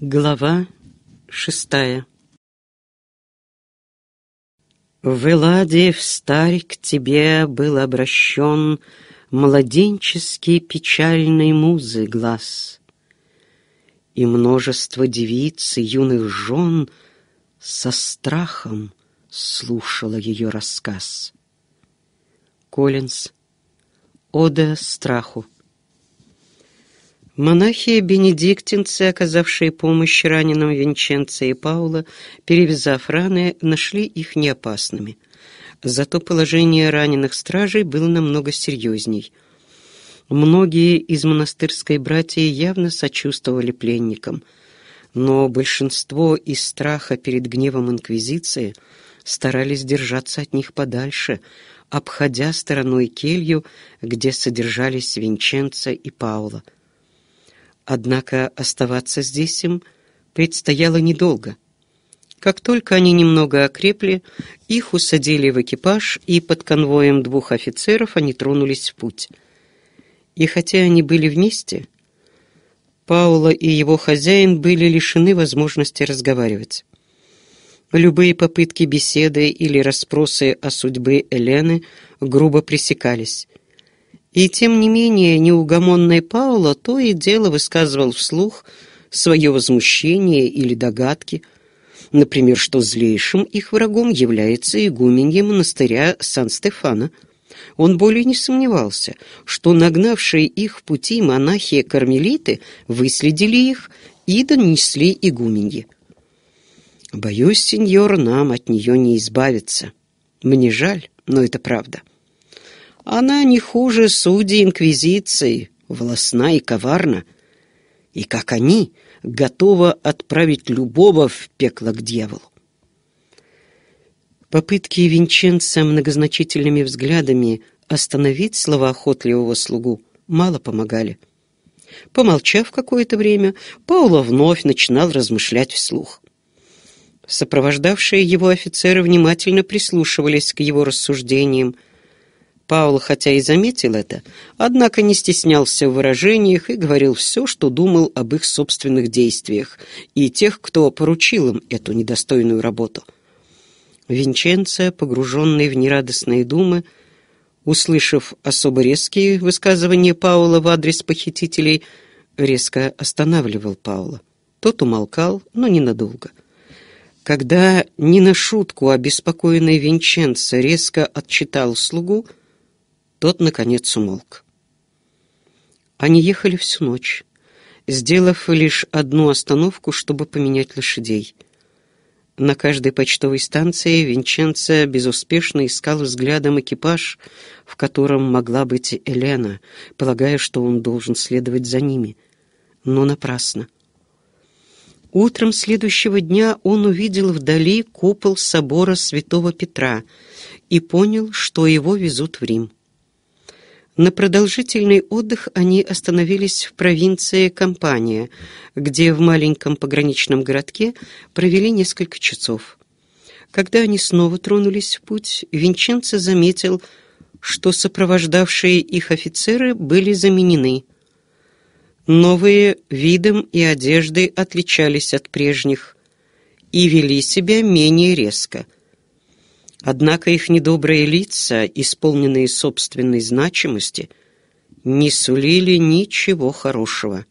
Глава шестая В Эладе встарь к тебе был обращен Младенческий печальный музы глаз, И множество девиц и юных жен Со страхом слушала ее рассказ. Коллинз. Ода страху. Монахи-бенедиктинцы, оказавшие помощь раненым Винченце и Паула, перевязав раны, нашли их неопасными. Зато положение раненых стражей было намного серьезней. Многие из монастырской братья явно сочувствовали пленникам, но большинство из страха перед гневом инквизиции старались держаться от них подальше, обходя стороной келью, где содержались Винченца и Паула — Однако оставаться здесь им предстояло недолго. Как только они немного окрепли, их усадили в экипаж, и под конвоем двух офицеров они тронулись в путь. И хотя они были вместе, Паула и его хозяин были лишены возможности разговаривать. Любые попытки беседы или расспросы о судьбе Элены грубо пресекались. И тем не менее неугомонный Пауло то и дело высказывал вслух свое возмущение или догадки, например, что злейшим их врагом является игуменье монастыря Сан-Стефана. Он более не сомневался, что нагнавшие их в пути монахи-кармелиты выследили их и донесли игуменье. «Боюсь, сеньор, нам от нее не избавиться. Мне жаль, но это правда». Она не хуже судей Инквизиции, властна и коварна. И как они, готова отправить любого в пекло к дьяволу. Попытки Винченца многозначительными взглядами остановить слова охотливого слугу мало помогали. Помолчав какое-то время, Пауло вновь начинал размышлять вслух. Сопровождавшие его офицеры внимательно прислушивались к его рассуждениям, Паул, хотя и заметил это, однако не стеснялся в выражениях и говорил все, что думал об их собственных действиях и тех, кто поручил им эту недостойную работу. Винченция, погруженный в нерадостные думы, услышав особо резкие высказывания Паула в адрес похитителей, резко останавливал Паула. Тот умолкал, но ненадолго. Когда не на шутку обеспокоенный Винченцо резко отчитал слугу, тот, наконец, умолк. Они ехали всю ночь, сделав лишь одну остановку, чтобы поменять лошадей. На каждой почтовой станции Винченцо безуспешно искал взглядом экипаж, в котором могла быть Елена, полагая, что он должен следовать за ними. Но напрасно. Утром следующего дня он увидел вдали купол собора святого Петра и понял, что его везут в Рим. На продолжительный отдых они остановились в провинции Кампания, где в маленьком пограничном городке провели несколько часов. Когда они снова тронулись в путь, Винченцо заметил, что сопровождавшие их офицеры были заменены. Новые видом и одеждой отличались от прежних и вели себя менее резко – Однако их недобрые лица, исполненные собственной значимости, не сулили ничего хорошего.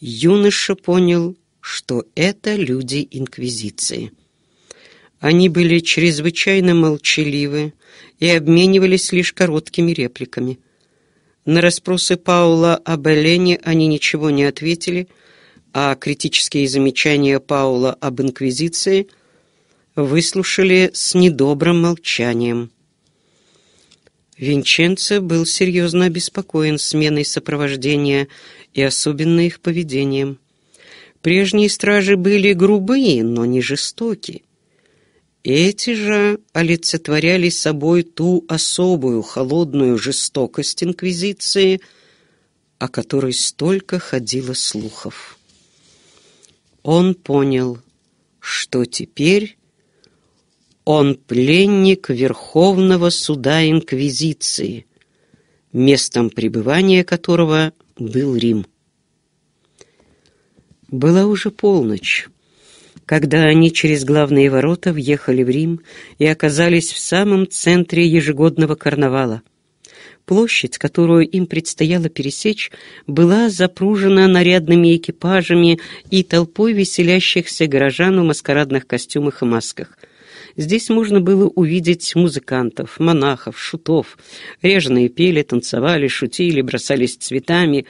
Юноша понял, что это люди Инквизиции. Они были чрезвычайно молчаливы и обменивались лишь короткими репликами. На расспросы Паула об Элене они ничего не ответили, а критические замечания Паула об Инквизиции – выслушали с недобрым молчанием. Винченцо был серьезно обеспокоен сменой сопровождения и особенно их поведением. Прежние стражи были грубые, но не жестоки. Эти же олицетворяли собой ту особую холодную жестокость Инквизиции, о которой столько ходило слухов. Он понял, что теперь он пленник Верховного суда Инквизиции, местом пребывания которого был Рим. Была уже полночь, когда они через главные ворота въехали в Рим и оказались в самом центре ежегодного карнавала. Площадь, которую им предстояло пересечь, была запружена нарядными экипажами и толпой веселящихся горожан в маскарадных костюмах и масках – Здесь можно было увидеть музыкантов, монахов, шутов. Реженые пели, танцевали, шутили, бросались цветами.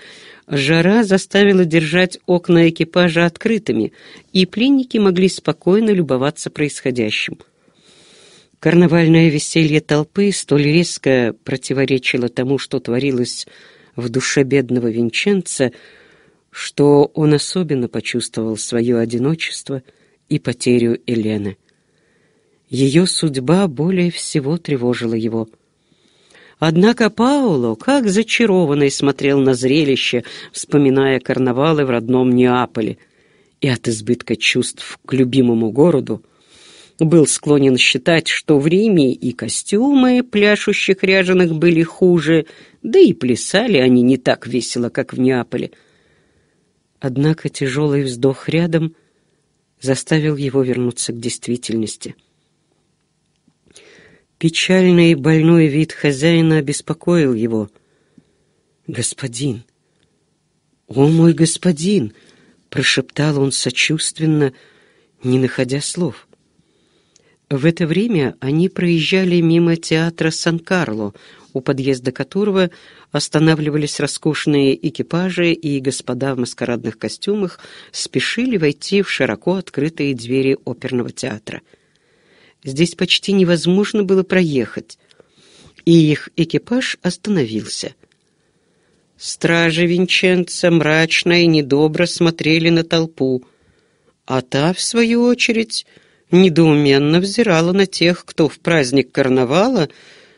Жара заставила держать окна экипажа открытыми, и пленники могли спокойно любоваться происходящим. Карнавальное веселье толпы столь резко противоречило тому, что творилось в душе бедного Винченца, что он особенно почувствовал свое одиночество и потерю Елены. Ее судьба более всего тревожила его. Однако Пауло, как зачарованный, смотрел на зрелище, вспоминая карнавалы в родном Неаполе, и от избытка чувств к любимому городу был склонен считать, что в Риме и костюмы пляшущих ряженых были хуже, да и плясали они не так весело, как в Неаполе. Однако тяжелый вздох рядом заставил его вернуться к действительности — Печальный и больной вид хозяина обеспокоил его. «Господин! О, мой господин!» — прошептал он сочувственно, не находя слов. В это время они проезжали мимо театра Сан-Карло, у подъезда которого останавливались роскошные экипажи, и господа в маскарадных костюмах спешили войти в широко открытые двери оперного театра — здесь почти невозможно было проехать, и их экипаж остановился. Стражи Винченца мрачно и недобро смотрели на толпу, а та, в свою очередь, недоуменно взирала на тех, кто в праздник карнавала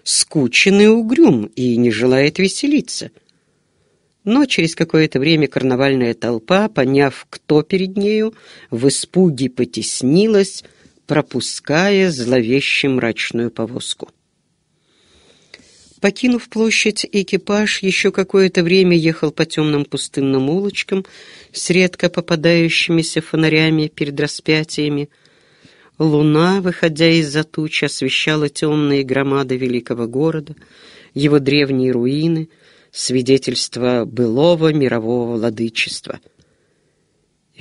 скучен и угрюм и не желает веселиться. Но через какое-то время карнавальная толпа, поняв, кто перед нею, в испуге потеснилась, пропуская зловеще мрачную повозку. Покинув площадь, экипаж еще какое-то время ехал по темным пустынным улочкам с редко попадающимися фонарями перед распятиями. Луна, выходя из-за туч, освещала темные громады великого города, его древние руины, свидетельство былого мирового владычества —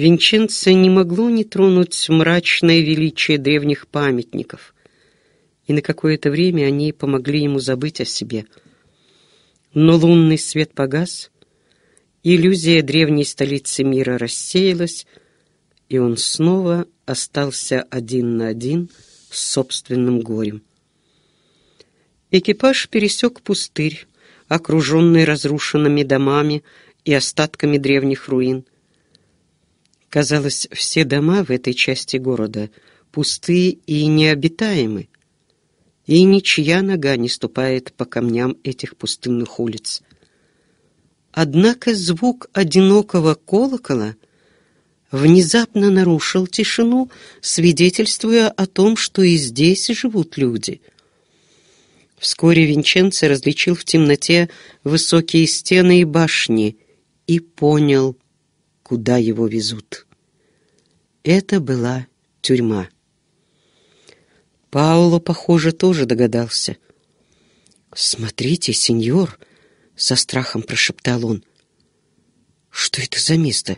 Винченца не могло не тронуть мрачное величие древних памятников, и на какое-то время они помогли ему забыть о себе. Но лунный свет погас, иллюзия древней столицы мира рассеялась, и он снова остался один на один с собственным горем. Экипаж пересек пустырь, окруженный разрушенными домами и остатками древних руин. Казалось, все дома в этой части города пусты и необитаемы, и ничья нога не ступает по камням этих пустынных улиц. Однако звук одинокого колокола внезапно нарушил тишину, свидетельствуя о том, что и здесь живут люди. Вскоре Винченце различил в темноте высокие стены и башни и понял, куда его везут. Это была тюрьма. Пауло, похоже, тоже догадался. «Смотрите, сеньор!» — со страхом прошептал он. «Что это за место?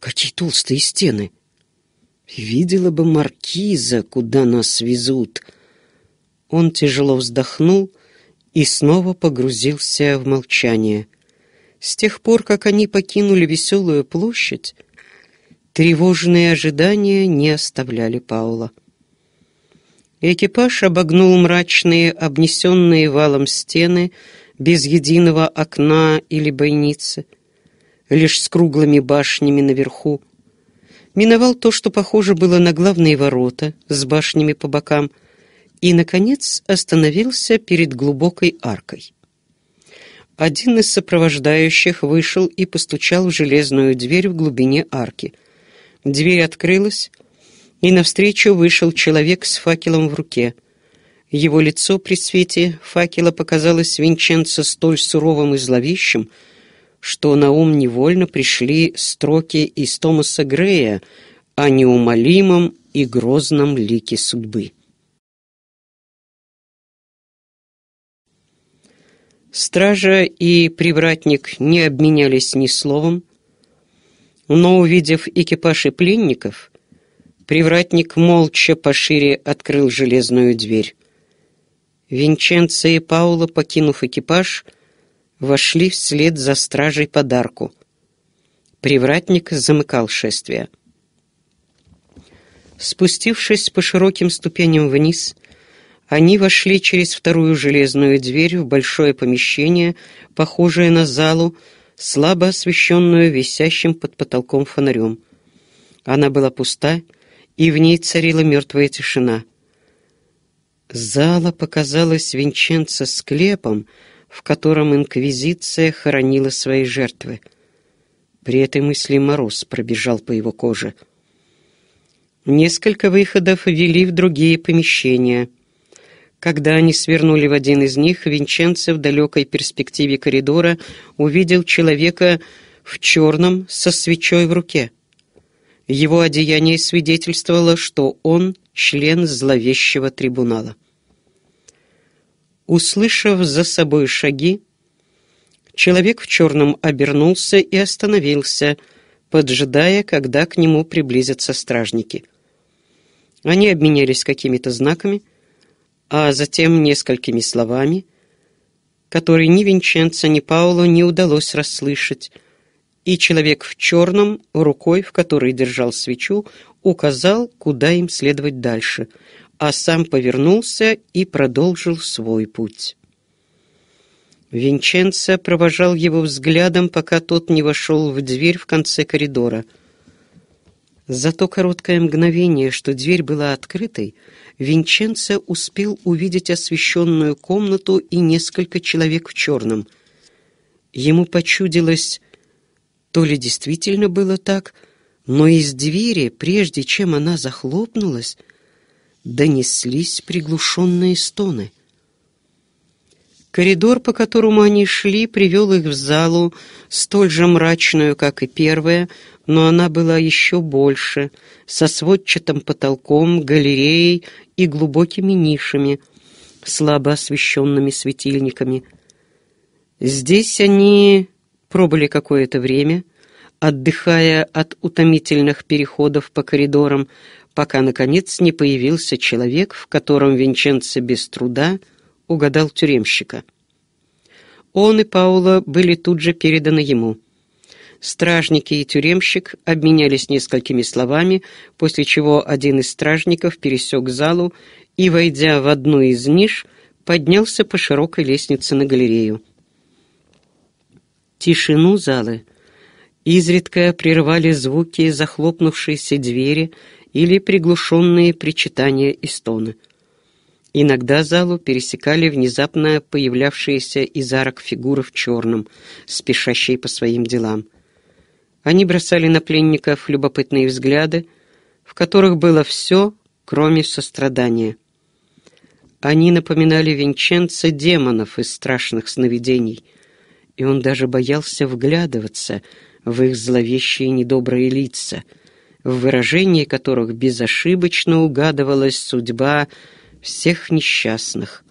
Какие толстые стены!» «Видела бы маркиза, куда нас везут!» Он тяжело вздохнул и снова погрузился в молчание. С тех пор, как они покинули веселую площадь, тревожные ожидания не оставляли Паула. Экипаж обогнул мрачные, обнесенные валом стены, без единого окна или бойницы, лишь с круглыми башнями наверху. Миновал то, что похоже было на главные ворота, с башнями по бокам, и, наконец, остановился перед глубокой аркой. Один из сопровождающих вышел и постучал в железную дверь в глубине арки. Дверь открылась, и навстречу вышел человек с факелом в руке. Его лицо при свете факела показалось Винченцо столь суровым и зловещим, что на ум невольно пришли строки из Томаса Грея о неумолимом и грозном лике судьбы. Стража и привратник не обменялись ни словом, но, увидев экипаж и пленников, привратник молча пошире открыл железную дверь. Винченцо и Паула, покинув экипаж, вошли вслед за стражей подарку. Привратник замыкал шествие. Спустившись по широким ступеням вниз, они вошли через вторую железную дверь в большое помещение, похожее на залу, слабо освещенную висящим под потолком фонарем. Она была пуста, и в ней царила мертвая тишина. Зала показалась Винченцо склепом, в котором инквизиция хоронила свои жертвы. При этой мысли мороз пробежал по его коже. Несколько выходов вели в другие помещения. Когда они свернули в один из них, Винченце в далекой перспективе коридора увидел человека в черном со свечой в руке. Его одеяние свидетельствовало, что он член зловещего трибунала. Услышав за собой шаги, человек в черном обернулся и остановился, поджидая, когда к нему приблизятся стражники. Они обменялись какими-то знаками — а затем несколькими словами, которые ни Винченцо, ни Паулу не удалось расслышать, и человек в черном, рукой, в которой держал свечу, указал, куда им следовать дальше, а сам повернулся и продолжил свой путь. Винченцо провожал его взглядом, пока тот не вошел в дверь в конце коридора. За то короткое мгновение, что дверь была открытой, Винченце успел увидеть освещенную комнату и несколько человек в черном. Ему почудилось, то ли действительно было так, но из двери, прежде чем она захлопнулась, донеслись приглушенные стоны. Коридор, по которому они шли, привел их в залу, столь же мрачную, как и первая, но она была еще больше, со сводчатым потолком, галереей и глубокими нишами, слабо освещенными светильниками. Здесь они пробыли какое-то время, отдыхая от утомительных переходов по коридорам, пока, наконец, не появился человек, в котором Винченцо без труда угадал тюремщика. Он и Паула были тут же переданы ему — Стражники и тюремщик обменялись несколькими словами, после чего один из стражников пересек залу и, войдя в одну из ниш, поднялся по широкой лестнице на галерею. Тишину залы изредка прерывали звуки захлопнувшейся двери или приглушенные причитания и стоны. Иногда залу пересекали внезапно появлявшиеся из арок фигуры в черном, спешащие по своим делам. Они бросали на пленников любопытные взгляды, в которых было все, кроме сострадания. Они напоминали Винченце демонов из страшных сновидений, и он даже боялся вглядываться в их зловещие недобрые лица, в выражении которых безошибочно угадывалась судьба всех несчастных,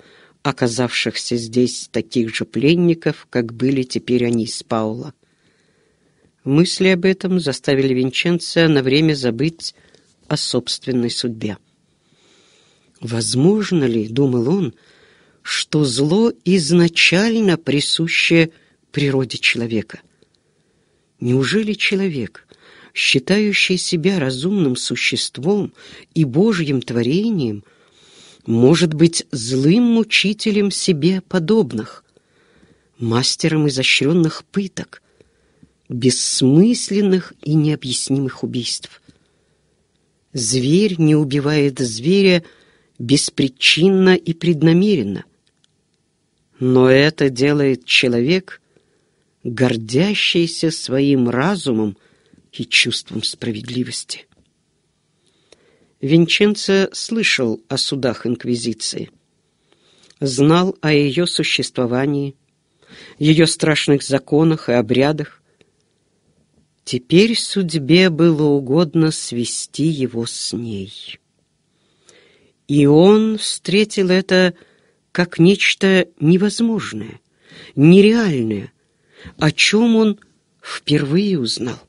оказавшихся здесь таких же пленников, как были теперь они с Паула. Мысли об этом заставили Винченца на время забыть о собственной судьбе. «Возможно ли, — думал он, — что зло изначально присуще природе человека? Неужели человек, считающий себя разумным существом и Божьим творением, может быть злым мучителем себе подобных, мастером изощренных пыток, бессмысленных и необъяснимых убийств. Зверь не убивает зверя беспричинно и преднамеренно. Но это делает человек, гордящийся своим разумом и чувством справедливости. Винченцо слышал о судах Инквизиции, знал о ее существовании, ее страшных законах и обрядах, Теперь судьбе было угодно свести его с ней. И он встретил это как нечто невозможное, нереальное, о чем он впервые узнал.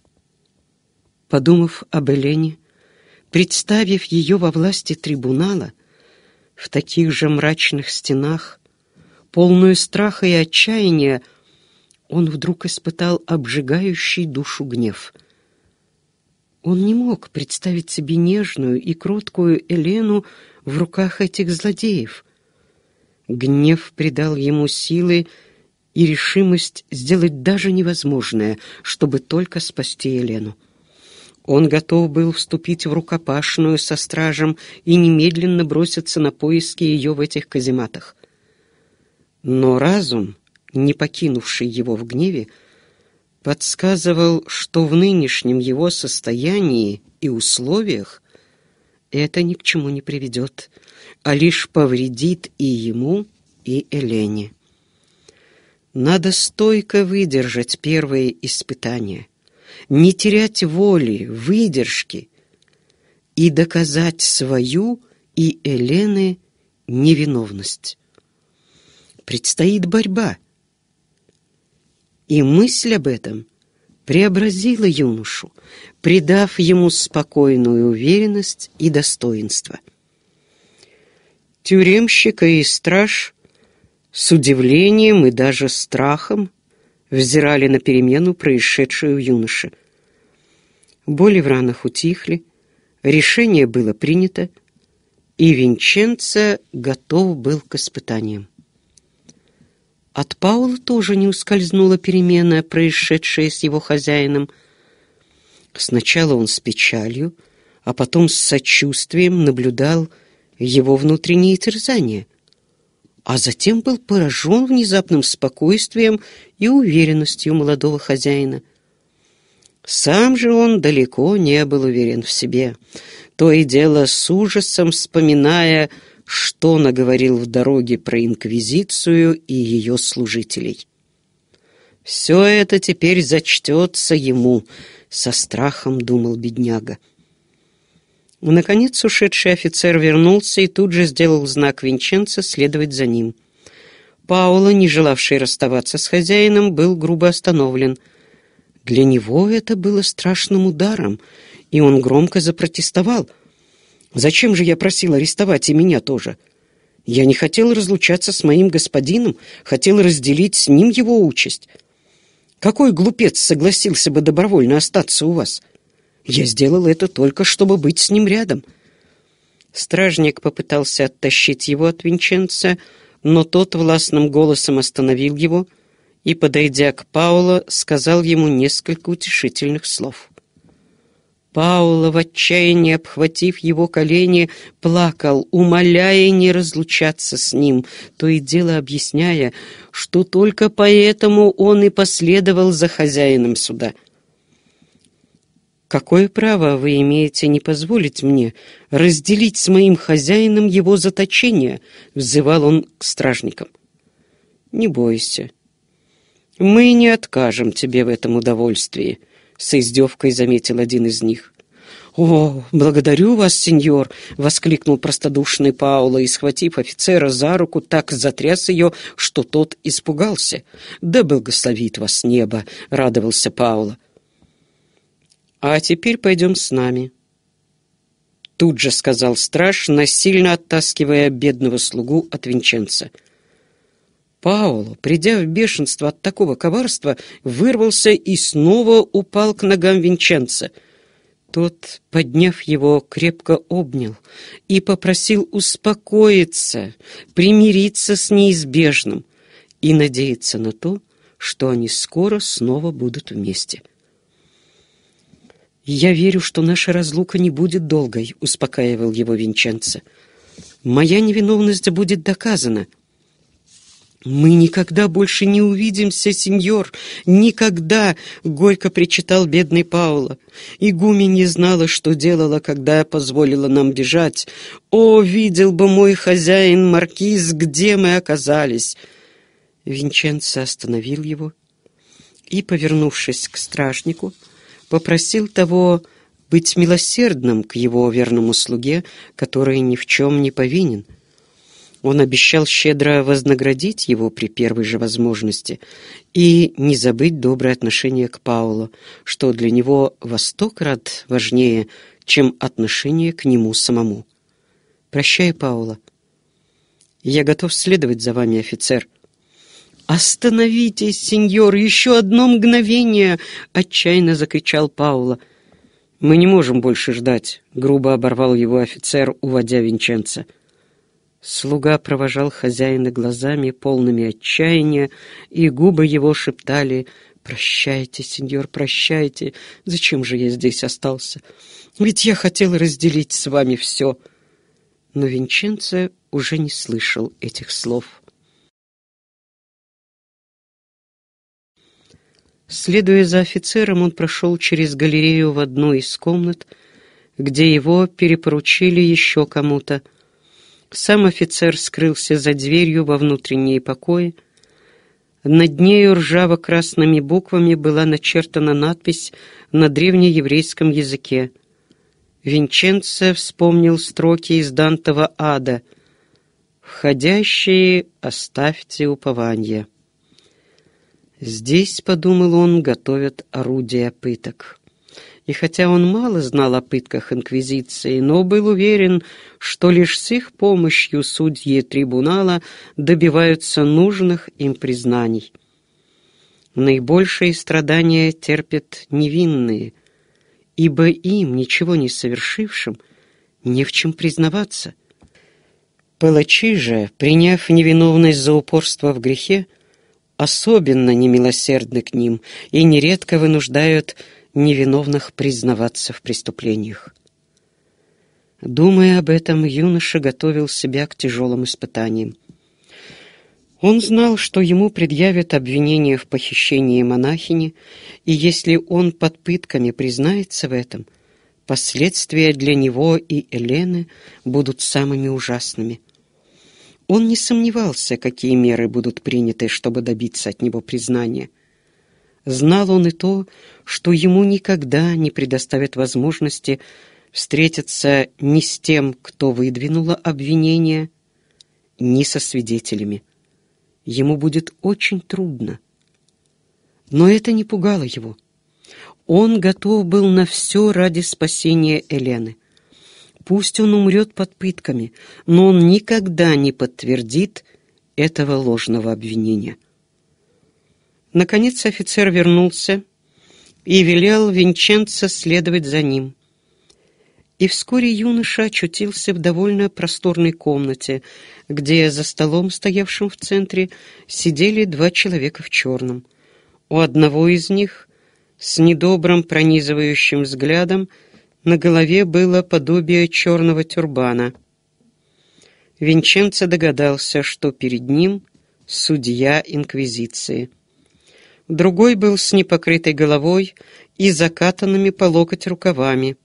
Подумав об Элене, представив ее во власти трибунала, в таких же мрачных стенах, полную страха и отчаяния, он вдруг испытал обжигающий душу гнев. Он не мог представить себе нежную и кроткую Елену в руках этих злодеев. Гнев придал ему силы и решимость сделать даже невозможное, чтобы только спасти Елену. Он готов был вступить в рукопашную со стражем и немедленно броситься на поиски ее в этих казематах. Но разум — не покинувший его в гневе, подсказывал, что в нынешнем его состоянии и условиях это ни к чему не приведет, а лишь повредит и ему, и Элене. Надо стойко выдержать первые испытания, не терять воли, выдержки и доказать свою и Элены невиновность. Предстоит борьба, и мысль об этом преобразила юношу, придав ему спокойную уверенность и достоинство. Тюремщика и страж с удивлением и даже страхом взирали на перемену, происшедшую в юноше. Боли в ранах утихли, решение было принято, и Винченца готов был к испытаниям. От Паула тоже не ускользнула перемена, происшедшая с его хозяином. Сначала он с печалью, а потом с сочувствием наблюдал его внутренние терзания, а затем был поражен внезапным спокойствием и уверенностью молодого хозяина. Сам же он далеко не был уверен в себе, то и дело с ужасом вспоминая, что наговорил в дороге про инквизицию и ее служителей. «Все это теперь зачтется ему», — со страхом думал бедняга. Наконец ушедший офицер вернулся и тут же сделал знак Винченца следовать за ним. Пауло, не желавший расставаться с хозяином, был грубо остановлен. Для него это было страшным ударом, и он громко запротестовал — Зачем же я просил арестовать и меня тоже? Я не хотел разлучаться с моим господином, хотел разделить с ним его участь. Какой глупец согласился бы добровольно остаться у вас? Я сделал это только, чтобы быть с ним рядом. Стражник попытался оттащить его от Винченца, но тот властным голосом остановил его и, подойдя к Пауло, сказал ему несколько утешительных слов. Паула, в отчаянии обхватив его колени, плакал, умоляя не разлучаться с ним, то и дело объясняя, что только поэтому он и последовал за хозяином суда. «Какое право вы имеете не позволить мне разделить с моим хозяином его заточение?» — взывал он к стражникам. «Не бойся. Мы не откажем тебе в этом удовольствии», — с издевкой заметил один из них. «О, благодарю вас, сеньор!» — воскликнул простодушный Паула и, схватив офицера за руку, так затряс ее, что тот испугался. «Да благословит вас небо!» — радовался Паула. «А теперь пойдем с нами», — тут же сказал страж, насильно оттаскивая бедного слугу от венченца — Пауло, придя в бешенство от такого коварства, вырвался и снова упал к ногам Винченца. Тот, подняв его, крепко обнял и попросил успокоиться, примириться с неизбежным и надеяться на то, что они скоро снова будут вместе. «Я верю, что наша разлука не будет долгой», — успокаивал его Винченца. «Моя невиновность будет доказана, «Мы никогда больше не увидимся, сеньор! Никогда!» — горько причитал бедный Паула. «Игуми не знала, что делала, когда я позволила нам бежать. О, видел бы мой хозяин Маркиз, где мы оказались!» Винченцо остановил его и, повернувшись к стражнику, попросил того быть милосердным к его верному слуге, который ни в чем не повинен — он обещал щедро вознаградить его при первой же возможности и не забыть доброе отношение к Паулу, что для него во сто крат важнее, чем отношение к нему самому. «Прощай, Паула. Я готов следовать за вами, офицер». «Остановитесь, сеньор, еще одно мгновение!» — отчаянно закричал Паула. «Мы не можем больше ждать», — грубо оборвал его офицер, уводя Винченца. Слуга провожал хозяина глазами, полными отчаяния, и губы его шептали «Прощайте, сеньор, прощайте! Зачем же я здесь остался? Ведь я хотел разделить с вами все!» Но Винченце уже не слышал этих слов. Следуя за офицером, он прошел через галерею в одну из комнат, где его перепоручили еще кому-то — сам офицер скрылся за дверью во внутренние покои. Над нею ржаво-красными буквами была начертана надпись на древнееврейском языке. Винченце вспомнил строки из Дантова ада «Входящие оставьте упование». Здесь, подумал он, готовят орудия пыток и хотя он мало знал о пытках Инквизиции, но был уверен, что лишь с их помощью судьи трибунала добиваются нужных им признаний. Наибольшие страдания терпят невинные, ибо им, ничего не совершившим, не в чем признаваться. Палачи же, приняв невиновность за упорство в грехе, особенно немилосердны к ним и нередко вынуждают невиновных признаваться в преступлениях. Думая об этом, юноша готовил себя к тяжелым испытаниям. Он знал, что ему предъявят обвинение в похищении монахини, и если он под пытками признается в этом, последствия для него и Елены будут самыми ужасными. Он не сомневался, какие меры будут приняты, чтобы добиться от него признания – Знал он и то, что ему никогда не предоставят возможности встретиться ни с тем, кто выдвинуло обвинение, ни со свидетелями. Ему будет очень трудно. Но это не пугало его. Он готов был на все ради спасения Елены. Пусть он умрет под пытками, но он никогда не подтвердит этого ложного обвинения. Наконец офицер вернулся и велел Винченцо следовать за ним. И вскоре юноша очутился в довольно просторной комнате, где за столом, стоявшим в центре, сидели два человека в черном. У одного из них, с недобрым пронизывающим взглядом, на голове было подобие черного тюрбана. Винченцо догадался, что перед ним судья Инквизиции другой был с непокрытой головой и закатанными по локоть рукавами.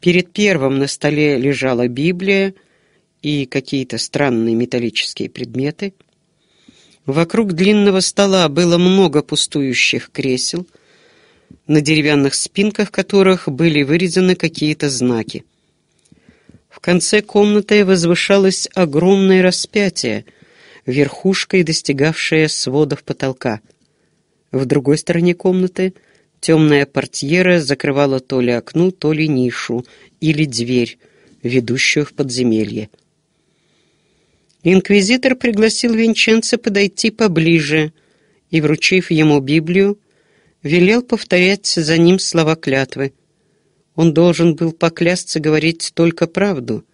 Перед первым на столе лежала Библия и какие-то странные металлические предметы. Вокруг длинного стола было много пустующих кресел, на деревянных спинках которых были вырезаны какие-то знаки. В конце комнаты возвышалось огромное распятие, верхушкой достигавшее сводов потолка — в другой стороне комнаты темная портьера закрывала то ли окно, то ли нишу или дверь, ведущую в подземелье. Инквизитор пригласил Винченца подойти поближе и, вручив ему Библию, велел повторять за ним слова клятвы. Он должен был поклясться говорить только правду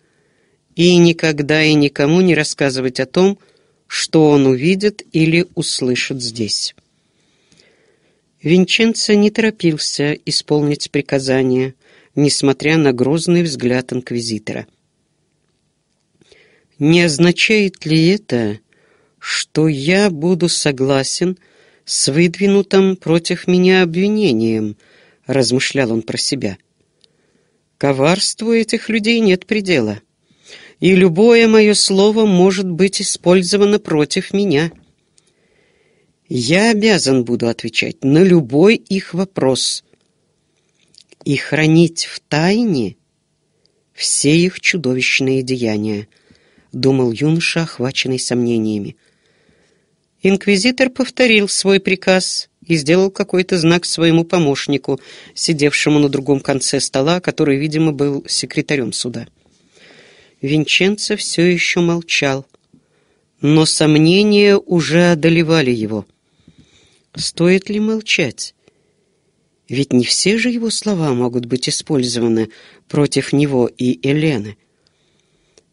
и никогда и никому не рассказывать о том, что он увидит или услышит здесь. Винченцо не торопился исполнить приказание, несмотря на грозный взгляд инквизитора. «Не означает ли это, что я буду согласен с выдвинутым против меня обвинением?» — размышлял он про себя. «Коварству этих людей нет предела, и любое мое слово может быть использовано против меня». Я обязан буду отвечать на любой их вопрос и хранить в тайне все их чудовищные деяния, думал юноша, охваченный сомнениями. Инквизитор повторил свой приказ и сделал какой-то знак своему помощнику, сидевшему на другом конце стола, который, видимо, был секретарем суда. Винченцо все еще молчал, но сомнения уже одолевали его — Стоит ли молчать? Ведь не все же его слова могут быть использованы против него и Елены.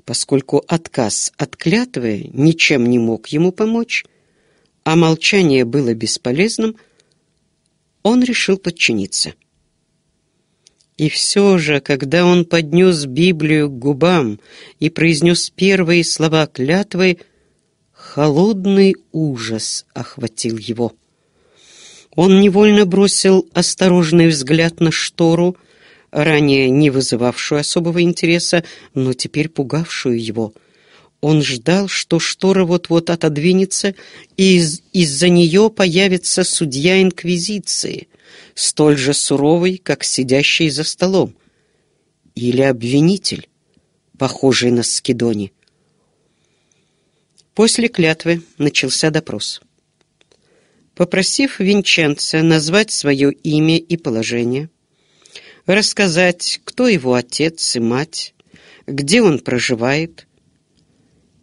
Поскольку отказ от клятвы ничем не мог ему помочь, а молчание было бесполезным, он решил подчиниться. И все же, когда он поднес Библию к губам и произнес первые слова клятвы, холодный ужас охватил его. Он невольно бросил осторожный взгляд на штору, ранее не вызывавшую особого интереса, но теперь пугавшую его. Он ждал, что штора вот-вот отодвинется, и из- из-за нее появится судья Инквизиции, столь же суровый, как сидящий за столом, или обвинитель, похожий на Скидони. После клятвы начался допрос попросив Винченца назвать свое имя и положение, рассказать, кто его отец и мать, где он проживает.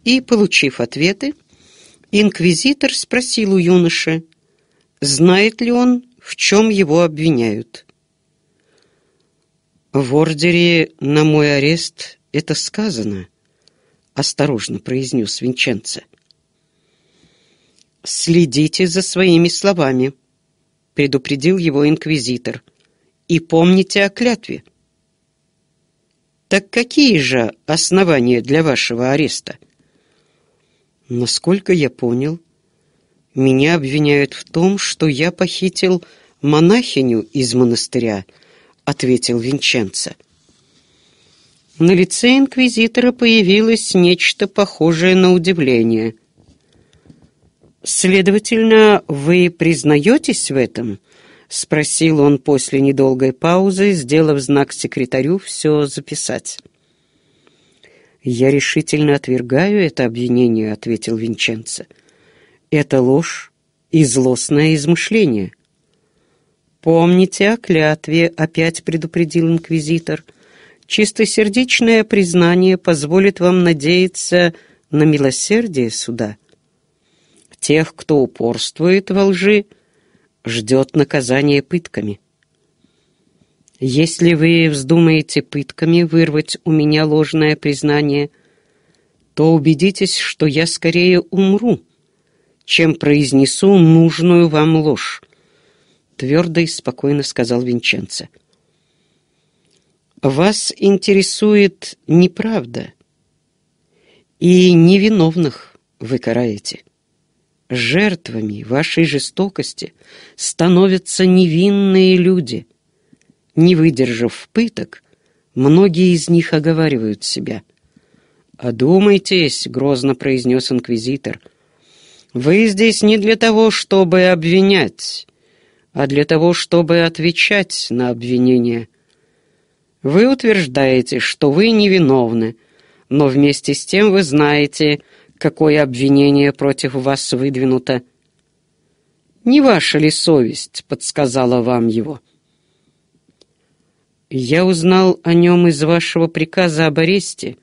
И, получив ответы, инквизитор спросил у юноши, знает ли он, в чем его обвиняют. «В ордере на мой арест это сказано», — осторожно произнес Винченце. «Следите за своими словами», — предупредил его инквизитор. «И помните о клятве». «Так какие же основания для вашего ареста?» «Насколько я понял, меня обвиняют в том, что я похитил монахиню из монастыря», — ответил Винченцо. На лице инквизитора появилось нечто похожее на удивление — «Следовательно, вы признаетесь в этом?» — спросил он после недолгой паузы, сделав знак секретарю все записать. «Я решительно отвергаю это обвинение», — ответил Винченце. «Это ложь и злостное измышление». «Помните о клятве», — опять предупредил инквизитор. «Чистосердечное признание позволит вам надеяться на милосердие суда» тех, кто упорствует во лжи, ждет наказание пытками. Если вы вздумаете пытками вырвать у меня ложное признание, то убедитесь, что я скорее умру, чем произнесу нужную вам ложь, твердо и спокойно сказал Винченце. Вас интересует неправда, и невиновных вы караете. Жертвами вашей жестокости становятся невинные люди. Не выдержав пыток, многие из них оговаривают себя. «Одумайтесь», — грозно произнес инквизитор, — «вы здесь не для того, чтобы обвинять, а для того, чтобы отвечать на обвинения. Вы утверждаете, что вы невиновны, но вместе с тем вы знаете, какое обвинение против вас выдвинуто. Не ваша ли совесть подсказала вам его? Я узнал о нем из вашего приказа об аресте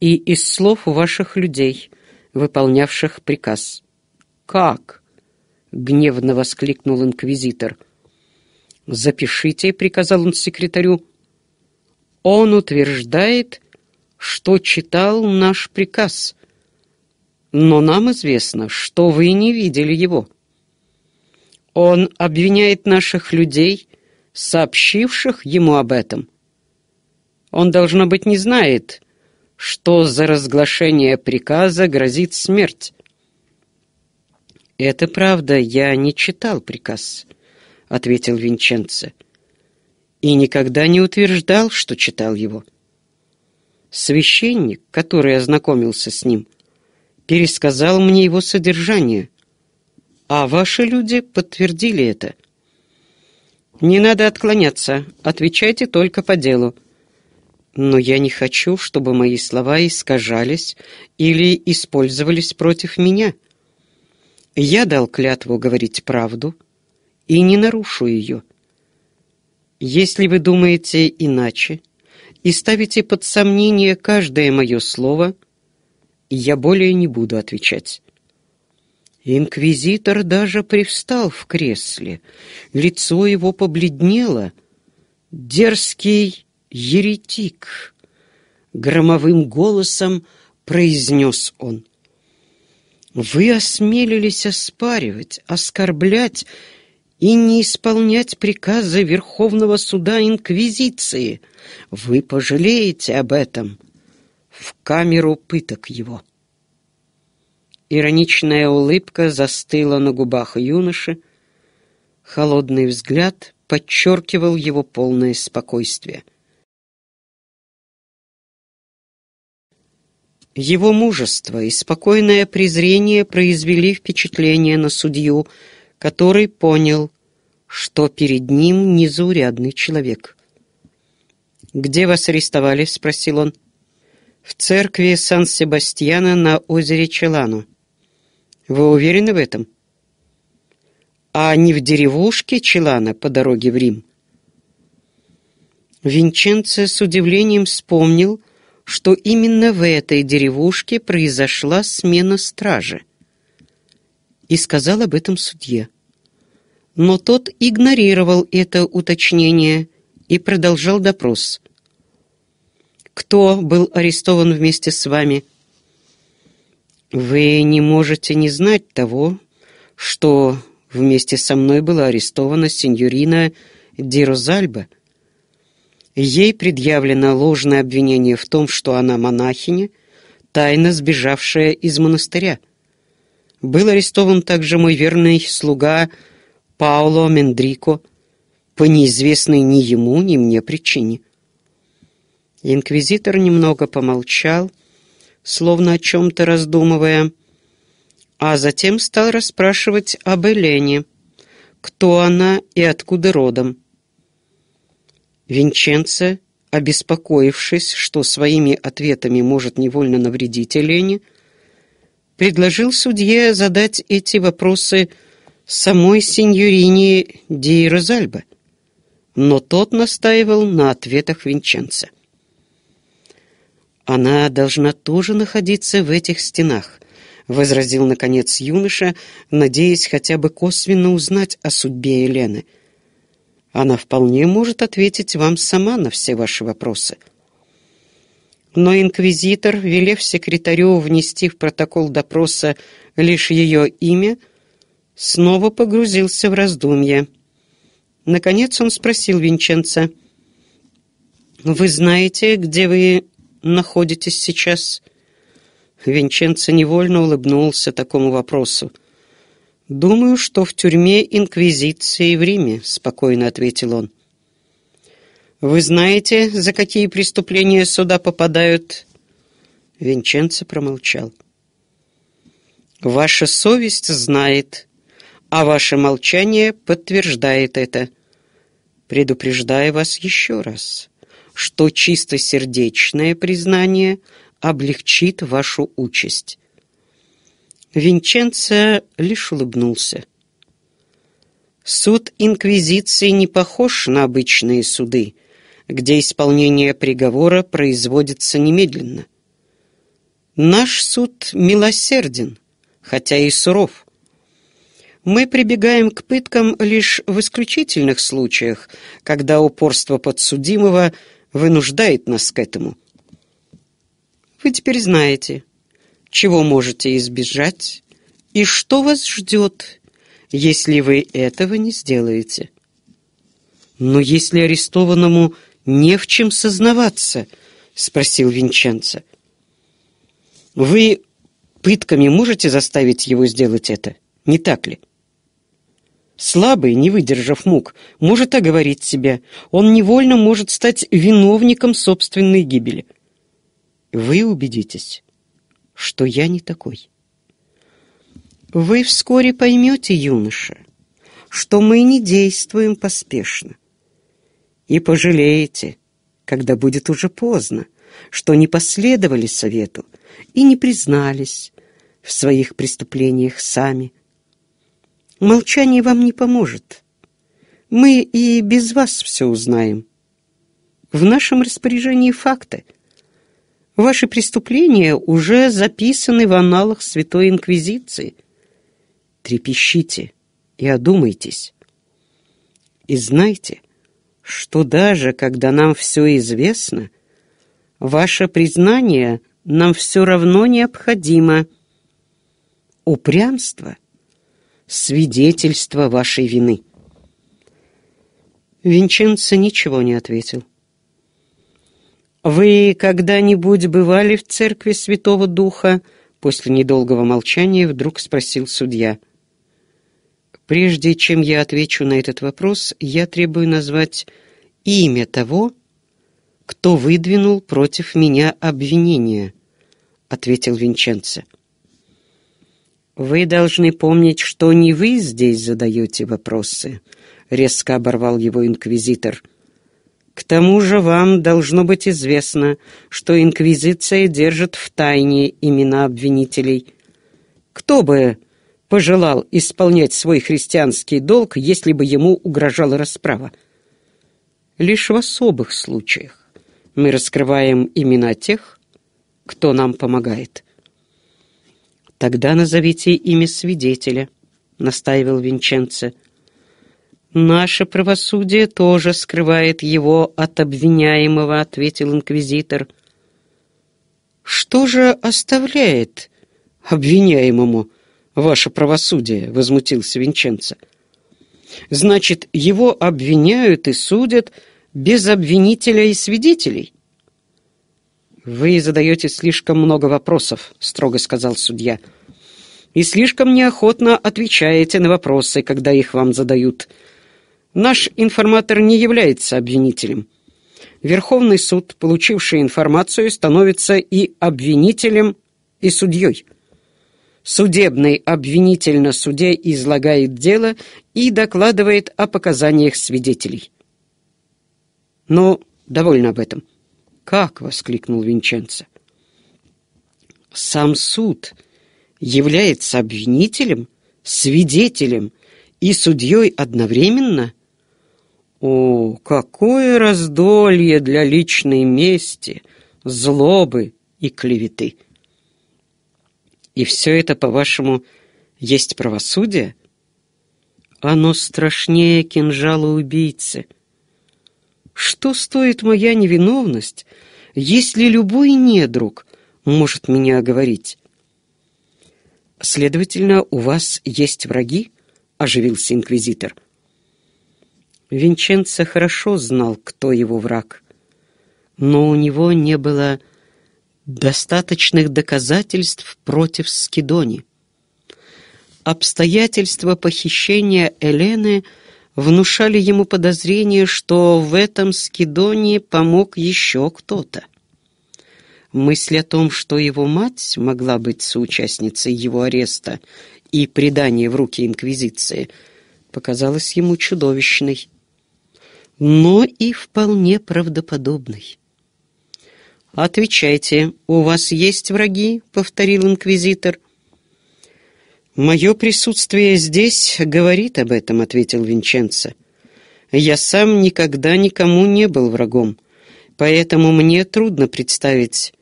и из слов ваших людей, выполнявших приказ. «Как?» — гневно воскликнул инквизитор. «Запишите», — приказал он секретарю. «Он утверждает, что читал наш приказ», но нам известно, что вы не видели его. Он обвиняет наших людей, сообщивших ему об этом. Он, должно быть, не знает, что за разглашение приказа грозит смерть. «Это правда, я не читал приказ», — ответил Винченце, «и никогда не утверждал, что читал его». Священник, который ознакомился с ним, пересказал мне его содержание, а ваши люди подтвердили это. Не надо отклоняться, отвечайте только по делу. Но я не хочу, чтобы мои слова искажались или использовались против меня. Я дал клятву говорить правду и не нарушу ее. Если вы думаете иначе и ставите под сомнение каждое мое слово, я более не буду отвечать. Инквизитор даже привстал в кресле. Лицо его побледнело. Дерзкий еретик. Громовым голосом произнес он. Вы осмелились оспаривать, оскорблять и не исполнять приказы Верховного Суда Инквизиции. Вы пожалеете об этом в камеру пыток его. Ироничная улыбка застыла на губах юноши, холодный взгляд подчеркивал его полное спокойствие. Его мужество и спокойное презрение произвели впечатление на судью, который понял, что перед ним незаурядный человек. «Где вас арестовали?» — спросил он в церкви Сан-Себастьяна на озере Челано. Вы уверены в этом? А не в деревушке Челана по дороге в Рим? Винченце с удивлением вспомнил, что именно в этой деревушке произошла смена стражи. И сказал об этом судье. Но тот игнорировал это уточнение и продолжал допрос – кто был арестован вместе с вами. Вы не можете не знать того, что вместе со мной была арестована сеньорина Дирозальба. Ей предъявлено ложное обвинение в том, что она монахиня, тайно сбежавшая из монастыря. Был арестован также мой верный слуга Пауло Мендрико по неизвестной ни ему, ни мне причине. Инквизитор немного помолчал, словно о чем-то раздумывая, а затем стал расспрашивать об Элене, кто она и откуда родом. Винченце, обеспокоившись, что своими ответами может невольно навредить Элене, предложил судье задать эти вопросы самой сеньорине Ди Розальбе, но тот настаивал на ответах Винченца. «Она должна тоже находиться в этих стенах», — возразил, наконец, юноша, надеясь хотя бы косвенно узнать о судьбе Елены. «Она вполне может ответить вам сама на все ваши вопросы». Но инквизитор, велев секретарю внести в протокол допроса лишь ее имя, снова погрузился в раздумья. Наконец он спросил Винченца, «Вы знаете, где вы находитесь сейчас?» Винченцо невольно улыбнулся такому вопросу. «Думаю, что в тюрьме Инквизиции в Риме», — спокойно ответил он. «Вы знаете, за какие преступления сюда попадают?» Винченцо промолчал. «Ваша совесть знает, а ваше молчание подтверждает это. Предупреждаю вас еще раз что чистосердечное признание облегчит вашу участь. Винченцо лишь улыбнулся. Суд Инквизиции не похож на обычные суды, где исполнение приговора производится немедленно. Наш суд милосерден, хотя и суров. Мы прибегаем к пыткам лишь в исключительных случаях, когда упорство подсудимого – вынуждает нас к этому. Вы теперь знаете, чего можете избежать и что вас ждет, если вы этого не сделаете. Но если арестованному не в чем сознаваться, спросил Винченцо. Вы пытками можете заставить его сделать это, не так ли? Слабый, не выдержав мук, может оговорить себя. Он невольно может стать виновником собственной гибели. Вы убедитесь, что я не такой. Вы вскоре поймете, юноша, что мы не действуем поспешно. И пожалеете, когда будет уже поздно, что не последовали совету и не признались в своих преступлениях сами – Молчание вам не поможет. Мы и без вас все узнаем. В нашем распоряжении факты. Ваши преступления уже записаны в аналах Святой Инквизиции. Трепещите и одумайтесь. И знайте, что даже когда нам все известно, ваше признание нам все равно необходимо. Упрямство — свидетельство вашей вины». Винченцо ничего не ответил. «Вы когда-нибудь бывали в церкви Святого Духа?» После недолгого молчания вдруг спросил судья. «Прежде чем я отвечу на этот вопрос, я требую назвать имя того, кто выдвинул против меня обвинение», — ответил Винченцо. «Вы должны помнить, что не вы здесь задаете вопросы», — резко оборвал его инквизитор. «К тому же вам должно быть известно, что инквизиция держит в тайне имена обвинителей. Кто бы пожелал исполнять свой христианский долг, если бы ему угрожала расправа? Лишь в особых случаях мы раскрываем имена тех, кто нам помогает». «Тогда назовите имя свидетеля», — настаивал Винченце. «Наше правосудие тоже скрывает его от обвиняемого», — ответил инквизитор. «Что же оставляет обвиняемому ваше правосудие?» — возмутился Винченце. «Значит, его обвиняют и судят без обвинителя и свидетелей?» «Вы задаете слишком много вопросов», — строго сказал судья. «И слишком неохотно отвечаете на вопросы, когда их вам задают. Наш информатор не является обвинителем. Верховный суд, получивший информацию, становится и обвинителем, и судьей. Судебный обвинитель на суде излагает дело и докладывает о показаниях свидетелей. Но довольно об этом». «Как?» — воскликнул Винченцо. «Сам суд является обвинителем, свидетелем и судьей одновременно?» «О, какое раздолье для личной мести, злобы и клеветы!» «И все это, по-вашему, есть правосудие?» «Оно страшнее кинжала убийцы», что стоит моя невиновность, если любой недруг может меня оговорить? «Следовательно, у вас есть враги?» — оживился инквизитор. Винченцо хорошо знал, кто его враг, но у него не было достаточных доказательств против Скидони. Обстоятельства похищения Элены — внушали ему подозрение, что в этом Скидоне помог еще кто-то. Мысль о том, что его мать могла быть соучастницей его ареста и предания в руки Инквизиции, показалась ему чудовищной, но и вполне правдоподобной. «Отвечайте, у вас есть враги?» — повторил инквизитор — «Мое присутствие здесь говорит об этом», — ответил Винченцо. «Я сам никогда никому не был врагом, поэтому мне трудно представить,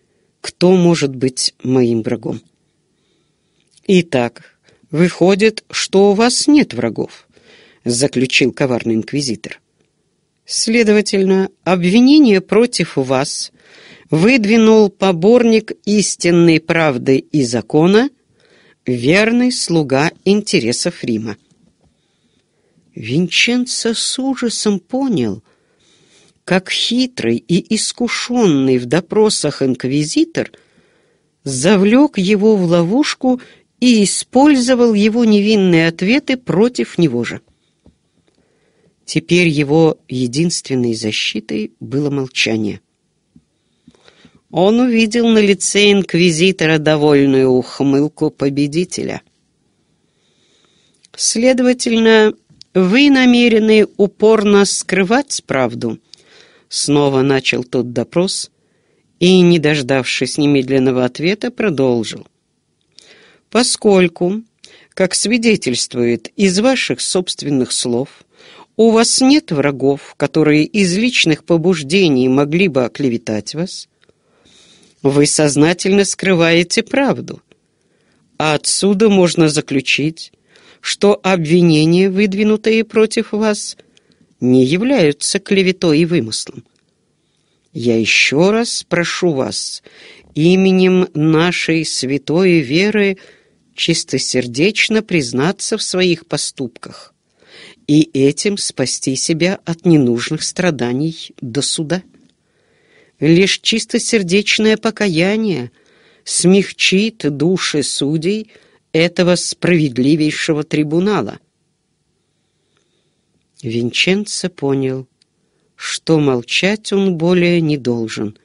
кто может быть моим врагом». «Итак, выходит, что у вас нет врагов», — заключил коварный инквизитор. «Следовательно, обвинение против вас выдвинул поборник истинной правды и закона — верный слуга интересов Рима. Винченцо с ужасом понял, как хитрый и искушенный в допросах инквизитор завлек его в ловушку и использовал его невинные ответы против него же. Теперь его единственной защитой было молчание. Он увидел на лице инквизитора довольную ухмылку победителя. «Следовательно, вы намерены упорно скрывать правду?» Снова начал тот допрос и, не дождавшись немедленного ответа, продолжил. «Поскольку, как свидетельствует из ваших собственных слов, у вас нет врагов, которые из личных побуждений могли бы оклеветать вас, вы сознательно скрываете правду. А отсюда можно заключить, что обвинения, выдвинутые против вас, не являются клеветой и вымыслом. Я еще раз прошу вас именем нашей святой веры чистосердечно признаться в своих поступках и этим спасти себя от ненужных страданий до суда лишь чистосердечное покаяние смягчит души судей этого справедливейшего трибунала. Винченцо понял, что молчать он более не должен,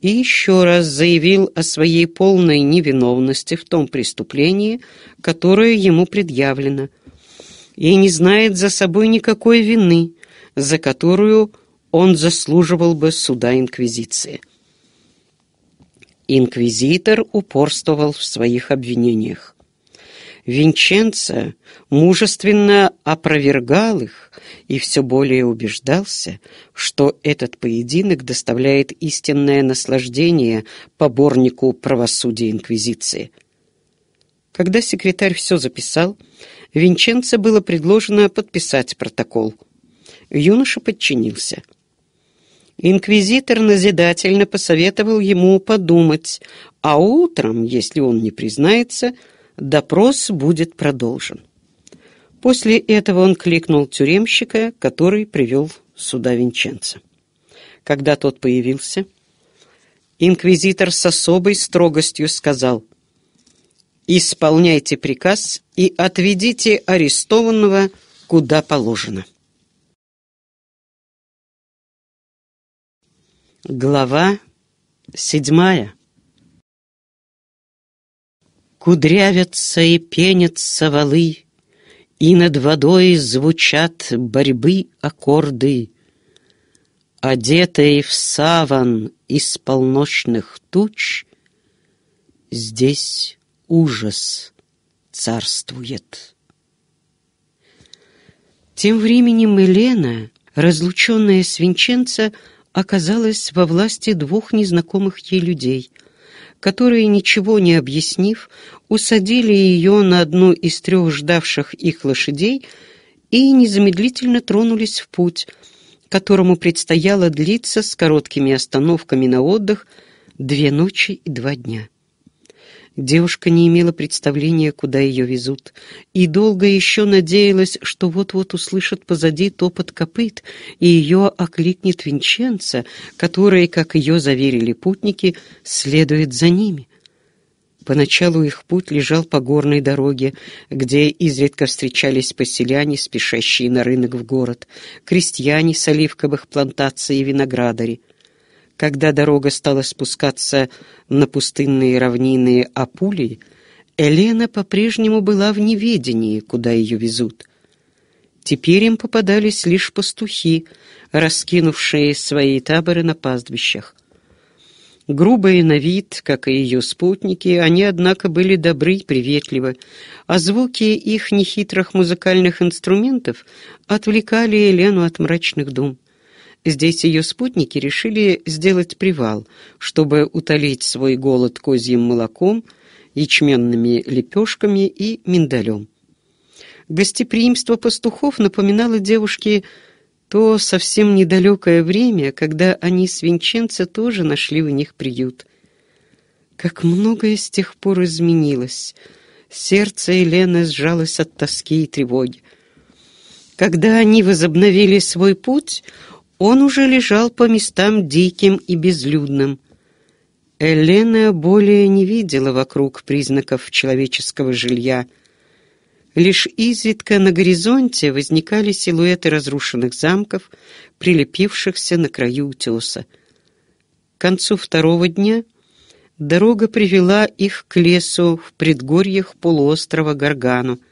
и еще раз заявил о своей полной невиновности в том преступлении, которое ему предъявлено, и не знает за собой никакой вины, за которую он заслуживал бы суда Инквизиции. Инквизитор упорствовал в своих обвинениях. Винченцо мужественно опровергал их и все более убеждался, что этот поединок доставляет истинное наслаждение поборнику правосудия Инквизиции. Когда секретарь все записал, Винченцо было предложено подписать протокол. Юноша подчинился – Инквизитор назидательно посоветовал ему подумать, а утром, если он не признается, допрос будет продолжен. После этого он кликнул тюремщика, который привел сюда Винченца. Когда тот появился, инквизитор с особой строгостью сказал «Исполняйте приказ и отведите арестованного куда положено». Глава седьмая Кудрявятся и пенятся валы, И над водой звучат борьбы аккорды, Одетые в саван из полночных туч, Здесь ужас царствует. Тем временем Елена, разлученная с Винченцо, оказалась во власти двух незнакомых ей людей, которые, ничего не объяснив, усадили ее на одну из трех ждавших их лошадей и незамедлительно тронулись в путь, которому предстояло длиться с короткими остановками на отдых две ночи и два дня. Девушка не имела представления, куда ее везут, и долго еще надеялась, что вот-вот услышат позади топот копыт, и ее окликнет Винченца, который, как ее заверили путники, следует за ними. Поначалу их путь лежал по горной дороге, где изредка встречались поселяне, спешащие на рынок в город, крестьяне с оливковых плантаций и виноградари. Когда дорога стала спускаться на пустынные равнины Апулии, Элена по-прежнему была в неведении, куда ее везут. Теперь им попадались лишь пастухи, раскинувшие свои таборы на пастбищах. Грубые на вид, как и ее спутники, они, однако, были добры и приветливы, а звуки их нехитрых музыкальных инструментов отвлекали Елену от мрачных дум. Здесь ее спутники решили сделать привал, чтобы утолить свой голод козьим молоком, ячменными лепешками и миндалем. Гостеприимство пастухов напоминало девушке то совсем недалекое время, когда они свинченцы тоже нашли у них приют. Как многое с тех пор изменилось. Сердце Елены сжалось от тоски и тревоги. Когда они возобновили свой путь, он уже лежал по местам диким и безлюдным. Элена более не видела вокруг признаков человеческого жилья. Лишь изредка на горизонте возникали силуэты разрушенных замков, прилепившихся на краю утеса. К концу второго дня дорога привела их к лесу в предгорьях полуострова Гаргану —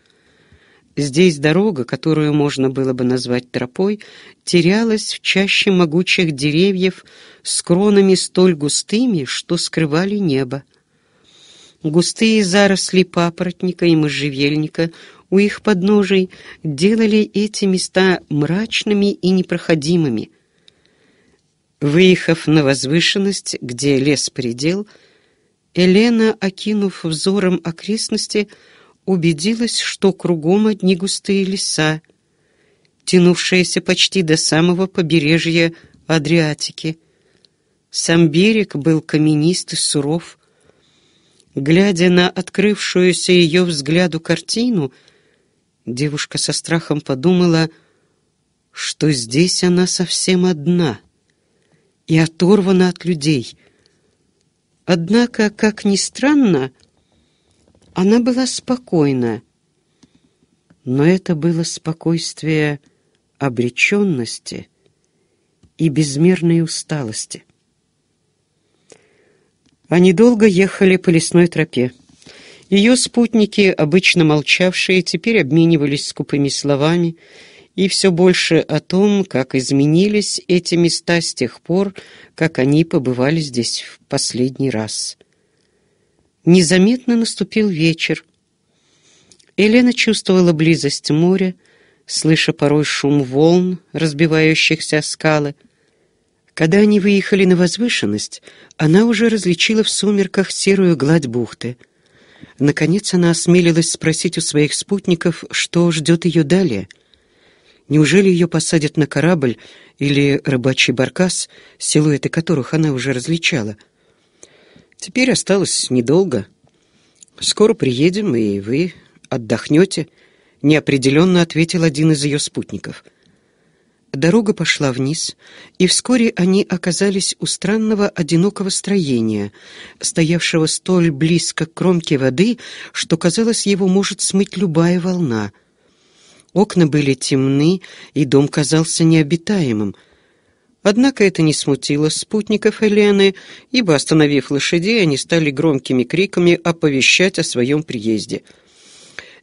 Здесь дорога, которую можно было бы назвать тропой, терялась в чаще могучих деревьев с кронами столь густыми, что скрывали небо. Густые заросли папоротника и можжевельника у их подножий делали эти места мрачными и непроходимыми. Выехав на возвышенность, где лес предел, Елена, окинув взором окрестности, убедилась, что кругом одни густые леса, тянувшиеся почти до самого побережья Адриатики. Сам берег был каменист и суров. Глядя на открывшуюся ее взгляду картину, девушка со страхом подумала, что здесь она совсем одна и оторвана от людей. Однако, как ни странно, — она была спокойна, но это было спокойствие обреченности и безмерной усталости. Они долго ехали по лесной тропе. Ее спутники, обычно молчавшие, теперь обменивались скупыми словами, и все больше о том, как изменились эти места с тех пор, как они побывали здесь в последний раз — Незаметно наступил вечер. Елена чувствовала близость моря, слыша порой шум волн, разбивающихся о скалы. Когда они выехали на возвышенность, она уже различила в сумерках серую гладь бухты. Наконец она осмелилась спросить у своих спутников, что ждет ее далее. Неужели ее посадят на корабль или рыбачий баркас, силуэты которых она уже различала — Теперь осталось недолго. Скоро приедем, и вы отдохнете», — неопределенно ответил один из ее спутников. Дорога пошла вниз, и вскоре они оказались у странного одинокого строения, стоявшего столь близко к кромке воды, что, казалось, его может смыть любая волна. Окна были темны, и дом казался необитаемым — Однако это не смутило спутников Элены, ибо, остановив лошадей, они стали громкими криками оповещать о своем приезде.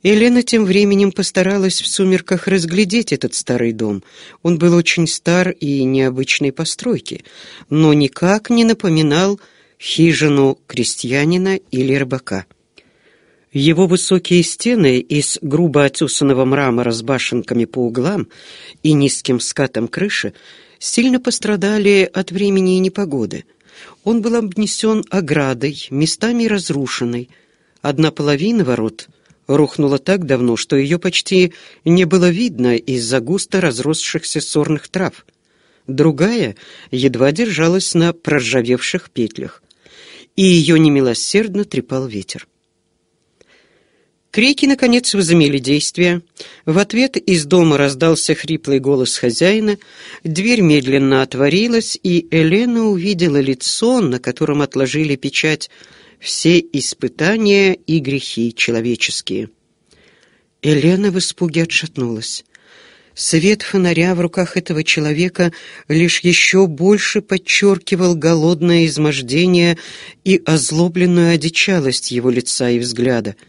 Елена тем временем постаралась в сумерках разглядеть этот старый дом. Он был очень стар и необычной постройки, но никак не напоминал хижину крестьянина или рыбака. Его высокие стены из грубо отесанного мрамора с башенками по углам и низким скатом крыши — сильно пострадали от времени и непогоды. Он был обнесен оградой, местами разрушенной. Одна половина ворот рухнула так давно, что ее почти не было видно из-за густо разросшихся сорных трав. Другая едва держалась на проржавевших петлях, и ее немилосердно трепал ветер. Крики, наконец, возымели действие. В ответ из дома раздался хриплый голос хозяина, дверь медленно отворилась, и Елена увидела лицо, на котором отложили печать «Все испытания и грехи человеческие». Елена в испуге отшатнулась. Свет фонаря в руках этого человека лишь еще больше подчеркивал голодное измождение и озлобленную одичалость его лица и взгляда —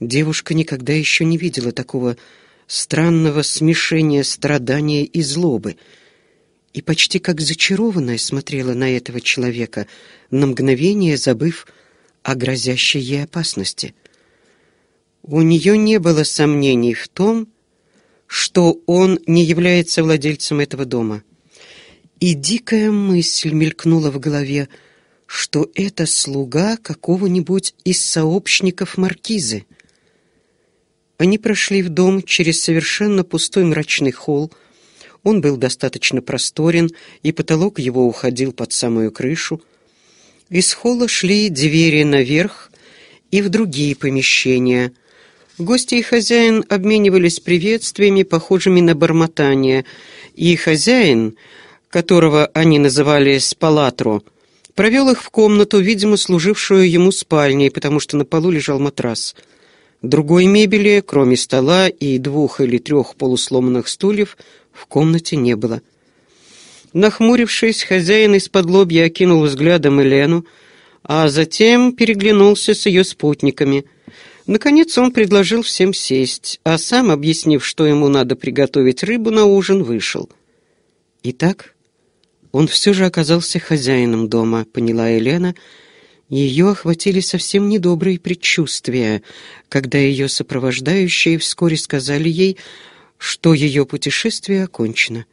Девушка никогда еще не видела такого странного смешения страдания и злобы, и почти как зачарованная смотрела на этого человека, на мгновение забыв о грозящей ей опасности. У нее не было сомнений в том, что он не является владельцем этого дома. И дикая мысль мелькнула в голове, что это слуга какого-нибудь из сообщников маркизы — они прошли в дом через совершенно пустой мрачный холл. Он был достаточно просторен, и потолок его уходил под самую крышу. Из холла шли двери наверх и в другие помещения. Гости и хозяин обменивались приветствиями, похожими на бормотание, и хозяин, которого они называли «спалатро», провел их в комнату, видимо, служившую ему спальней, потому что на полу лежал матрас — Другой мебели, кроме стола и двух или трех полусломанных стульев, в комнате не было. Нахмурившись, хозяин из-под лобья окинул взглядом Елену, а затем переглянулся с ее спутниками. Наконец он предложил всем сесть, а сам, объяснив, что ему надо приготовить рыбу на ужин, вышел. Итак, он все же оказался хозяином дома, поняла Елена, — ее охватили совсем недобрые предчувствия, когда ее сопровождающие вскоре сказали ей, что ее путешествие окончено.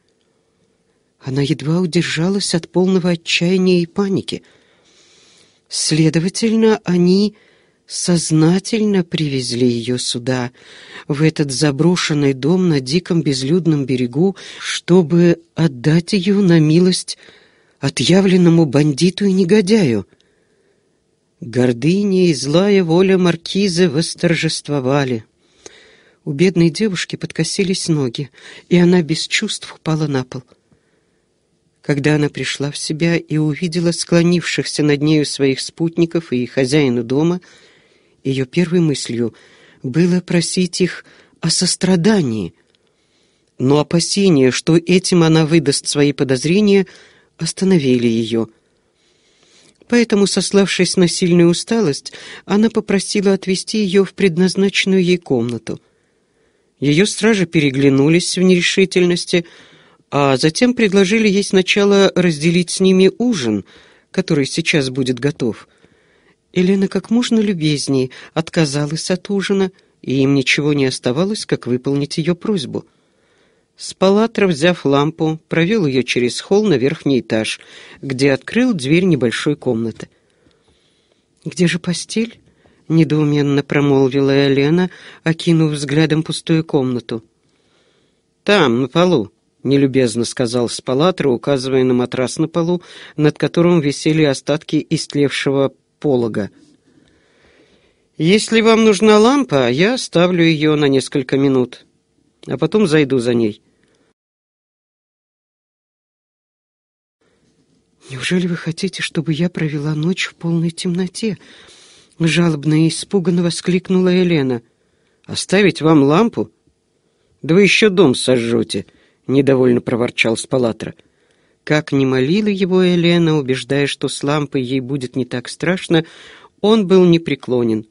Она едва удержалась от полного отчаяния и паники. Следовательно, они сознательно привезли ее сюда, в этот заброшенный дом на диком безлюдном берегу, чтобы отдать ее на милость отъявленному бандиту и негодяю — Гордыня и злая воля маркиза восторжествовали. У бедной девушки подкосились ноги, и она без чувств упала на пол. Когда она пришла в себя и увидела склонившихся над нею своих спутников и хозяина дома, ее первой мыслью было просить их о сострадании. Но опасения, что этим она выдаст свои подозрения, остановили ее — Поэтому, сославшись на сильную усталость, она попросила отвезти ее в предназначенную ей комнату. Ее стражи переглянулись в нерешительности, а затем предложили ей сначала разделить с ними ужин, который сейчас будет готов. Елена как можно любезнее отказалась от ужина, и им ничего не оставалось, как выполнить ее просьбу — Спалатра, взяв лампу, провел ее через холл на верхний этаж, где открыл дверь небольшой комнаты. «Где же постель?» — недоуменно промолвила Елена, окинув взглядом пустую комнату. «Там, на полу», — нелюбезно сказал Спалатра, указывая на матрас на полу, над которым висели остатки истлевшего полога. «Если вам нужна лампа, я оставлю ее на несколько минут, а потом зайду за ней. «Неужели вы хотите, чтобы я провела ночь в полной темноте?» Жалобно и испуганно воскликнула Елена. «Оставить вам лампу? Да вы еще дом сожжете!» Недовольно проворчал Спалатра. Как ни молила его Елена, убеждая, что с лампой ей будет не так страшно, он был непреклонен.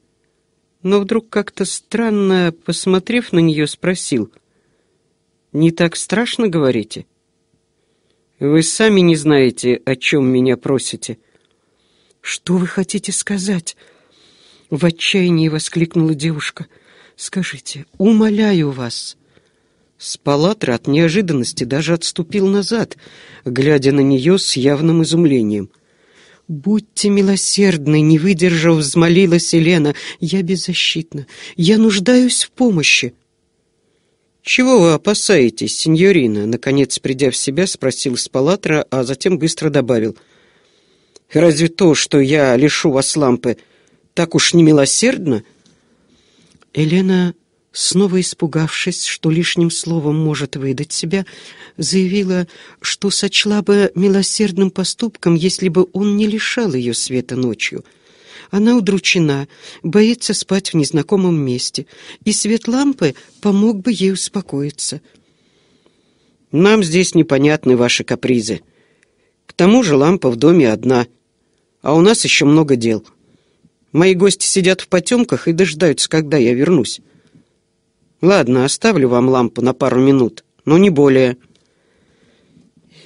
Но вдруг как-то странно, посмотрев на нее, спросил. «Не так страшно, говорите?» Вы сами не знаете, о чем меня просите». «Что вы хотите сказать?» В отчаянии воскликнула девушка. «Скажите, умоляю вас». Спалатра от неожиданности даже отступил назад, глядя на нее с явным изумлением. «Будьте милосердны!» — не выдержав, взмолилась Елена. «Я беззащитна. Я нуждаюсь в помощи!» «Чего вы опасаетесь, сеньорина?» Наконец, придя в себя, спросил Спалатра, а затем быстро добавил. «Разве то, что я лишу вас лампы, так уж не милосердно?» Елена, снова испугавшись, что лишним словом может выдать себя, заявила, что сочла бы милосердным поступком, если бы он не лишал ее света ночью — она удручена, боится спать в незнакомом месте, и свет лампы помог бы ей успокоиться. «Нам здесь непонятны ваши капризы. К тому же лампа в доме одна, а у нас еще много дел. Мои гости сидят в потемках и дождаются, когда я вернусь. Ладно, оставлю вам лампу на пару минут, но не более».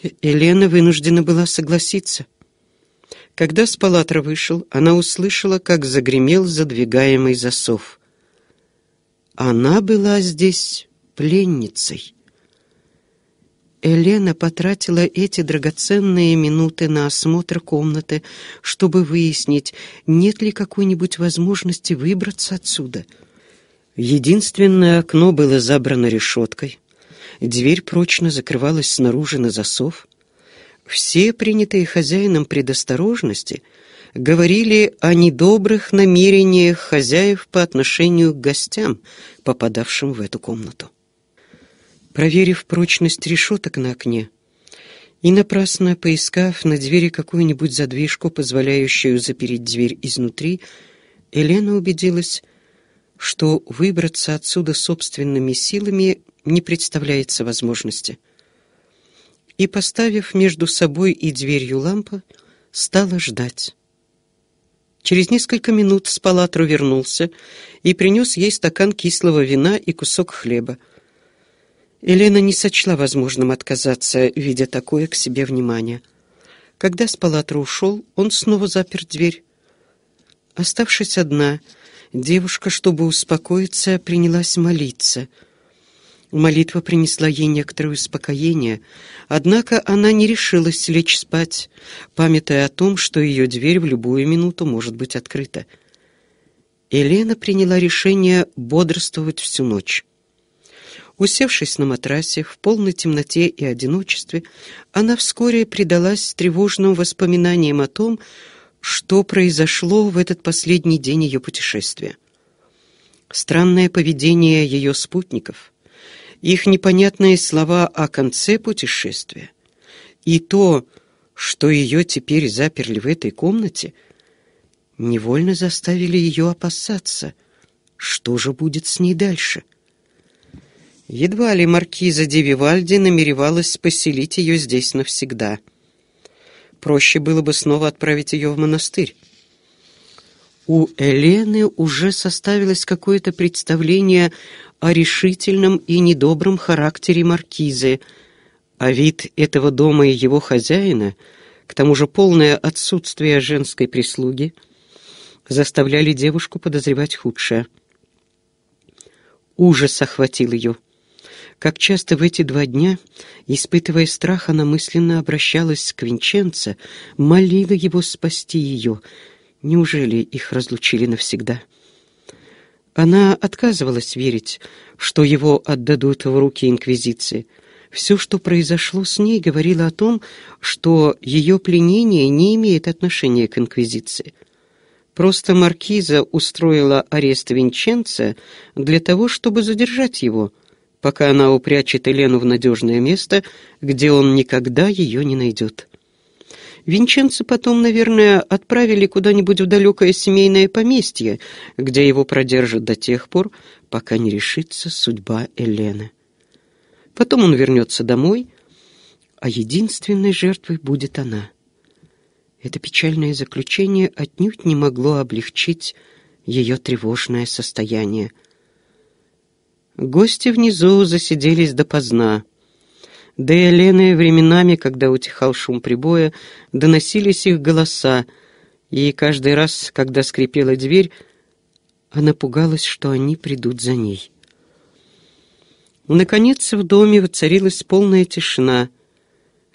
Э, Елена вынуждена была согласиться. Когда с палатра вышел, она услышала, как загремел задвигаемый засов. Она была здесь пленницей. Елена потратила эти драгоценные минуты на осмотр комнаты, чтобы выяснить, нет ли какой-нибудь возможности выбраться отсюда. Единственное окно было забрано решеткой. Дверь прочно закрывалась снаружи на засов. Все принятые хозяином предосторожности говорили о недобрых намерениях хозяев по отношению к гостям, попадавшим в эту комнату. Проверив прочность решеток на окне и напрасно поискав на двери какую-нибудь задвижку, позволяющую запереть дверь изнутри, Елена убедилась, что выбраться отсюда собственными силами не представляется возможности — и, поставив между собой и дверью лампу, стала ждать. Через несколько минут с палатру вернулся и принес ей стакан кислого вина и кусок хлеба. Елена не сочла возможным отказаться, видя такое к себе внимание. Когда с палатру ушел, он снова запер дверь. Оставшись одна, девушка, чтобы успокоиться, принялась молиться — Молитва принесла ей некоторое успокоение, однако она не решилась лечь спать, памятая о том, что ее дверь в любую минуту может быть открыта. Елена приняла решение бодрствовать всю ночь. Усевшись на матрасе в полной темноте и одиночестве, она вскоре предалась тревожным воспоминаниям о том, что произошло в этот последний день ее путешествия. Странное поведение ее спутников — их непонятные слова о конце путешествия и то, что ее теперь заперли в этой комнате, невольно заставили ее опасаться, что же будет с ней дальше. Едва ли маркиза Девивальди намеревалась поселить ее здесь навсегда. Проще было бы снова отправить ее в монастырь. У Элены уже составилось какое-то представление о решительном и недобром характере маркизы, а вид этого дома и его хозяина, к тому же полное отсутствие женской прислуги, заставляли девушку подозревать худшее. Ужас охватил ее. Как часто в эти два дня, испытывая страх, она мысленно обращалась к Винченце, молила его спасти ее. Неужели их разлучили навсегда?» Она отказывалась верить, что его отдадут в руки инквизиции. Все, что произошло с ней, говорило о том, что ее пленение не имеет отношения к инквизиции. Просто маркиза устроила арест Винченца для того, чтобы задержать его, пока она упрячет Елену в надежное место, где он никогда ее не найдет. Винченца потом, наверное, отправили куда-нибудь в далекое семейное поместье, где его продержат до тех пор, пока не решится судьба Елены. Потом он вернется домой, а единственной жертвой будет она. Это печальное заключение отнюдь не могло облегчить ее тревожное состояние. Гости внизу засиделись допоздна. Да и Лены временами, когда утихал шум прибоя, доносились их голоса, и каждый раз, когда скрипела дверь, она пугалась, что они придут за ней. Наконец в доме воцарилась полная тишина.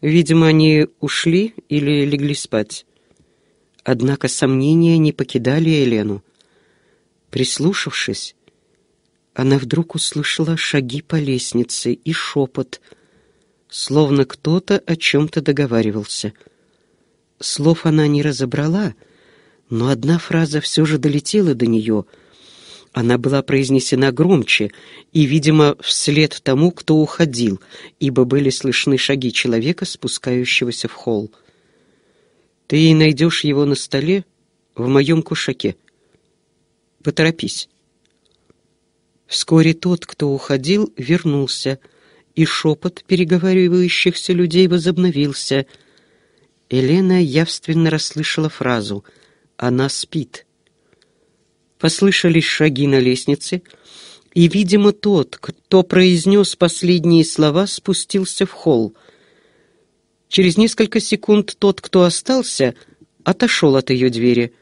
Видимо, они ушли или легли спать. Однако сомнения не покидали Елену. Прислушавшись, она вдруг услышала шаги по лестнице и шепот — словно кто-то о чем-то договаривался. Слов она не разобрала, но одна фраза все же долетела до нее. Она была произнесена громче и, видимо, вслед тому, кто уходил, ибо были слышны шаги человека, спускающегося в холл. «Ты найдешь его на столе в моем кушаке. Поторопись». Вскоре тот, кто уходил, вернулся — и шепот переговаривающихся людей возобновился. Елена явственно расслышала фразу «Она спит». Послышались шаги на лестнице, и, видимо, тот, кто произнес последние слова, спустился в холл. Через несколько секунд тот, кто остался, отошел от ее двери.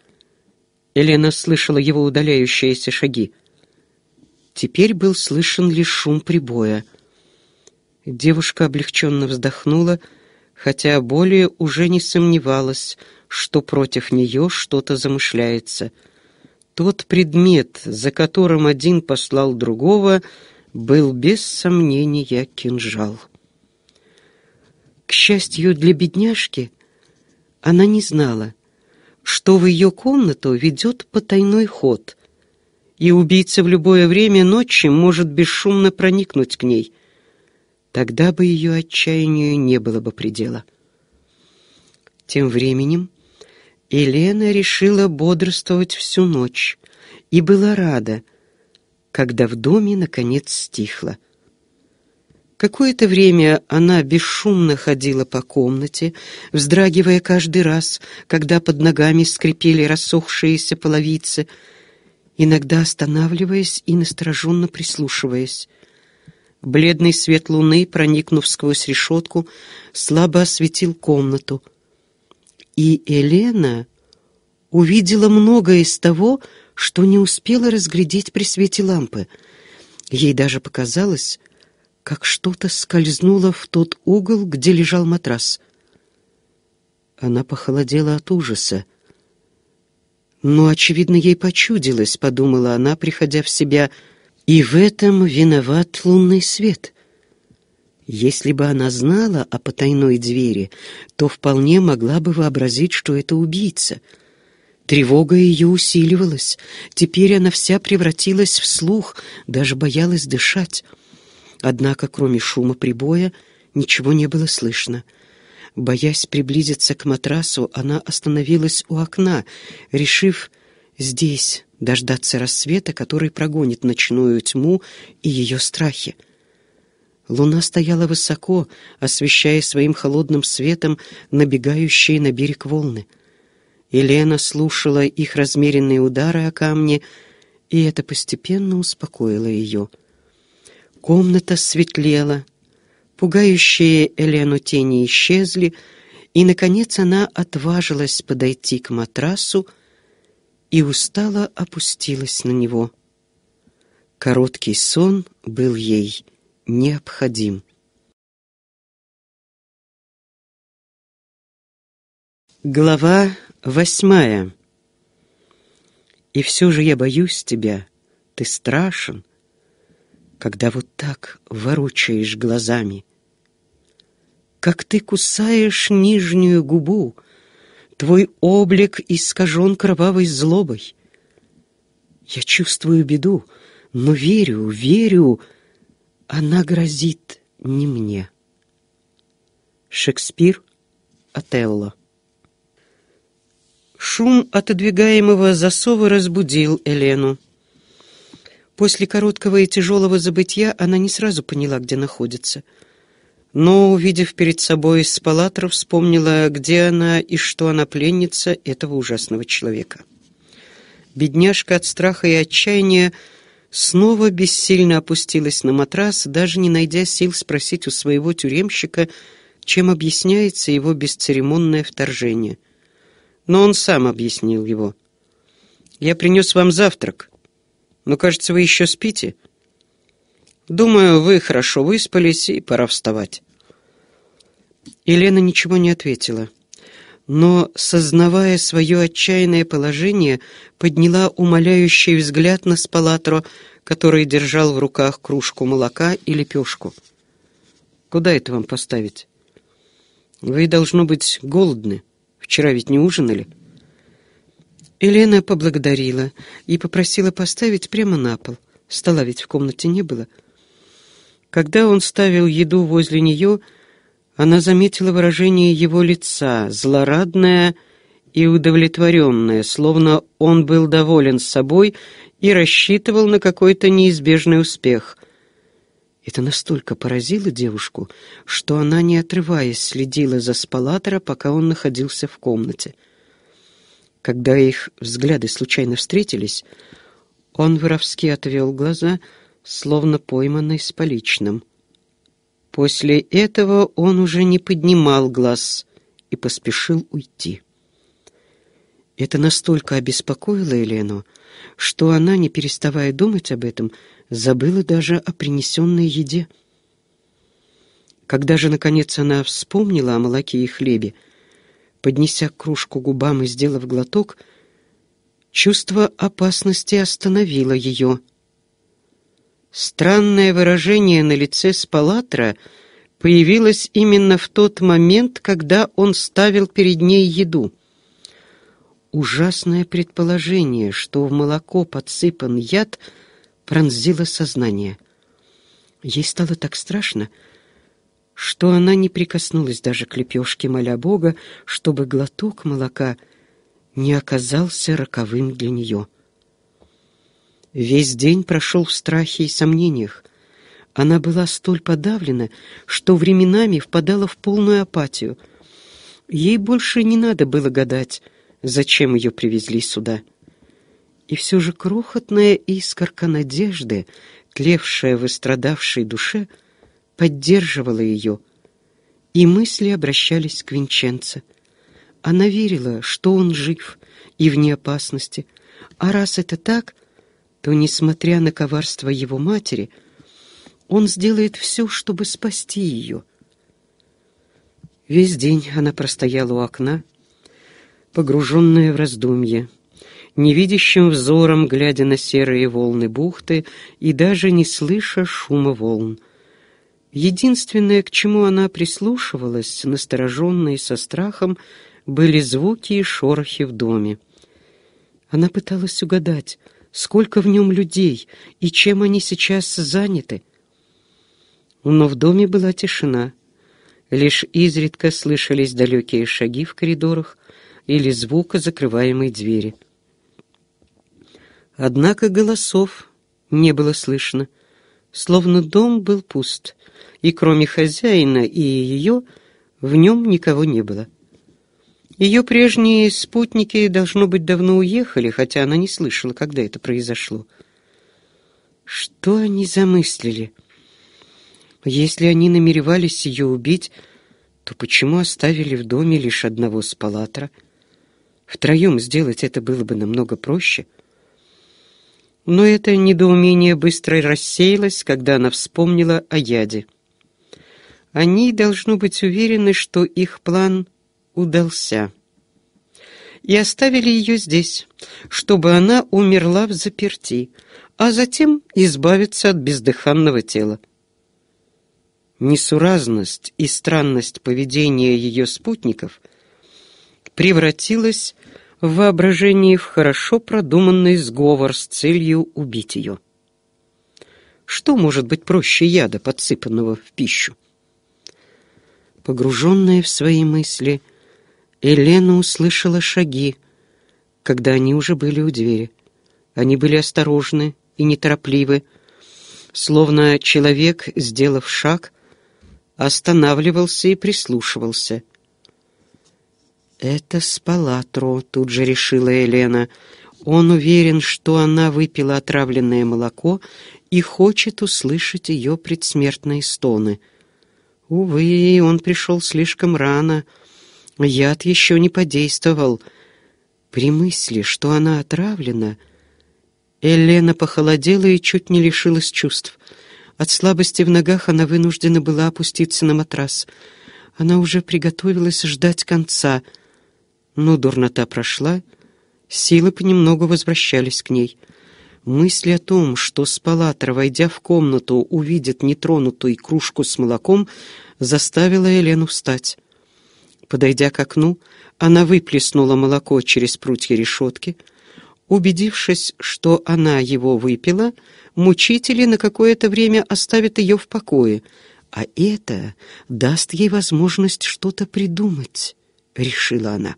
Елена слышала его удаляющиеся шаги. Теперь был слышен лишь шум прибоя — Девушка облегченно вздохнула, хотя более уже не сомневалась, что против нее что-то замышляется. Тот предмет, за которым один послал другого, был без сомнения кинжал. К счастью для бедняжки, она не знала, что в ее комнату ведет потайной ход, и убийца в любое время ночи может бесшумно проникнуть к ней — Тогда бы ее отчаянию не было бы предела. Тем временем Елена решила бодрствовать всю ночь и была рада, когда в доме наконец стихло. Какое-то время она бесшумно ходила по комнате, вздрагивая каждый раз, когда под ногами скрипели рассохшиеся половицы, иногда останавливаясь и настороженно прислушиваясь — Бледный свет луны, проникнув сквозь решетку, слабо осветил комнату. И Елена увидела многое из того, что не успела разглядеть при свете лампы. Ей даже показалось, как что-то скользнуло в тот угол, где лежал матрас. Она похолодела от ужаса. «Но, «Ну, очевидно, ей почудилось», — подумала она, приходя в себя, — и в этом виноват лунный свет. Если бы она знала о потайной двери, то вполне могла бы вообразить, что это убийца. Тревога ее усиливалась. Теперь она вся превратилась в слух, даже боялась дышать. Однако, кроме шума прибоя, ничего не было слышно. Боясь приблизиться к матрасу, она остановилась у окна, решив, здесь дождаться рассвета, который прогонит ночную тьму и ее страхи. Луна стояла высоко, освещая своим холодным светом набегающие на берег волны. Елена слушала их размеренные удары о камни, и это постепенно успокоило ее. Комната светлела, пугающие Елену тени исчезли, и, наконец, она отважилась подойти к матрасу, и устало опустилась на него. Короткий сон был ей необходим. Глава восьмая. И все же я боюсь тебя, ты страшен, когда вот так ворочаешь глазами. Как ты кусаешь нижнюю губу, Твой облик искажен кровавой злобой. Я чувствую беду, но верю, верю, она грозит не мне. Шекспир, Отелло. Шум отодвигаемого засова разбудил Елену. После короткого и тяжелого забытья она не сразу поняла, где находится — но, увидев перед собой Спалатра, вспомнила, где она и что она пленница этого ужасного человека. Бедняжка от страха и отчаяния снова бессильно опустилась на матрас, даже не найдя сил спросить у своего тюремщика, чем объясняется его бесцеремонное вторжение. Но он сам объяснил его. «Я принес вам завтрак, но, ну, кажется, вы еще спите. Думаю, вы хорошо выспались, и пора вставать». Елена ничего не ответила, но, сознавая свое отчаянное положение, подняла умоляющий взгляд на Спалатро, который держал в руках кружку молока и лепешку. «Куда это вам поставить?» «Вы, должно быть, голодны. Вчера ведь не ужинали?» Елена поблагодарила и попросила поставить прямо на пол. Стола ведь в комнате не было — когда он ставил еду возле нее, она заметила выражение его лица, злорадное и удовлетворенное, словно он был доволен собой и рассчитывал на какой-то неизбежный успех. Это настолько поразило девушку, что она, не отрываясь, следила за спалатора, пока он находился в комнате. Когда их взгляды случайно встретились, он воровски отвел глаза — словно пойманный с поличным. После этого он уже не поднимал глаз и поспешил уйти. Это настолько обеспокоило Елену, что она, не переставая думать об этом, забыла даже о принесенной еде. Когда же, наконец, она вспомнила о молоке и хлебе, поднеся кружку губам и сделав глоток, чувство опасности остановило ее — Странное выражение на лице Спалатра появилось именно в тот момент, когда он ставил перед ней еду. Ужасное предположение, что в молоко подсыпан яд, пронзило сознание. Ей стало так страшно, что она не прикоснулась даже к лепешке, моля Бога, чтобы глоток молока не оказался роковым для нее. Весь день прошел в страхе и сомнениях. Она была столь подавлена, что временами впадала в полную апатию. Ей больше не надо было гадать, зачем ее привезли сюда. И все же крохотная искорка надежды, тлевшая в истрадавшей душе, поддерживала ее. И мысли обращались к Винченце. Она верила, что он жив и вне опасности. А раз это так — то, несмотря на коварство его матери, он сделает все, чтобы спасти ее. Весь день она простояла у окна, погруженная в раздумье, невидящим взором глядя на серые волны бухты и даже не слыша шума волн. Единственное, к чему она прислушивалась, настороженная и со страхом, были звуки и шорохи в доме. Она пыталась угадать — сколько в нем людей и чем они сейчас заняты. Но в доме была тишина. Лишь изредка слышались далекие шаги в коридорах или звук закрываемой двери. Однако голосов не было слышно, словно дом был пуст, и кроме хозяина и ее в нем никого не было. Ее прежние спутники, должно быть, давно уехали, хотя она не слышала, когда это произошло. Что они замыслили? Если они намеревались ее убить, то почему оставили в доме лишь одного спалатра? Втроем сделать это было бы намного проще. Но это недоумение быстро рассеялось, когда она вспомнила о яде. Они должно быть уверены, что их план удался. И оставили ее здесь, чтобы она умерла в заперти, а затем избавиться от бездыханного тела. Несуразность и странность поведения ее спутников превратилась в воображении в хорошо продуманный сговор с целью убить ее. Что может быть проще яда, подсыпанного в пищу? Погруженная в свои мысли, Елена услышала шаги, когда они уже были у двери. Они были осторожны и неторопливы, словно человек, сделав шаг, останавливался и прислушивался. «Это спала Тро», — тут же решила Елена. «Он уверен, что она выпила отравленное молоко и хочет услышать ее предсмертные стоны. Увы, он пришел слишком рано», — Яд еще не подействовал. При мысли, что она отравлена, Елена похолодела и чуть не лишилась чувств. От слабости в ногах она вынуждена была опуститься на матрас. Она уже приготовилась ждать конца. Но дурнота прошла, силы понемногу возвращались к ней. Мысль о том, что спалатор, войдя в комнату, увидит нетронутую кружку с молоком, заставила Елену встать. Подойдя к окну, она выплеснула молоко через прутья решетки. Убедившись, что она его выпила, мучители на какое-то время оставят ее в покое, а это даст ей возможность что-то придумать, — решила она.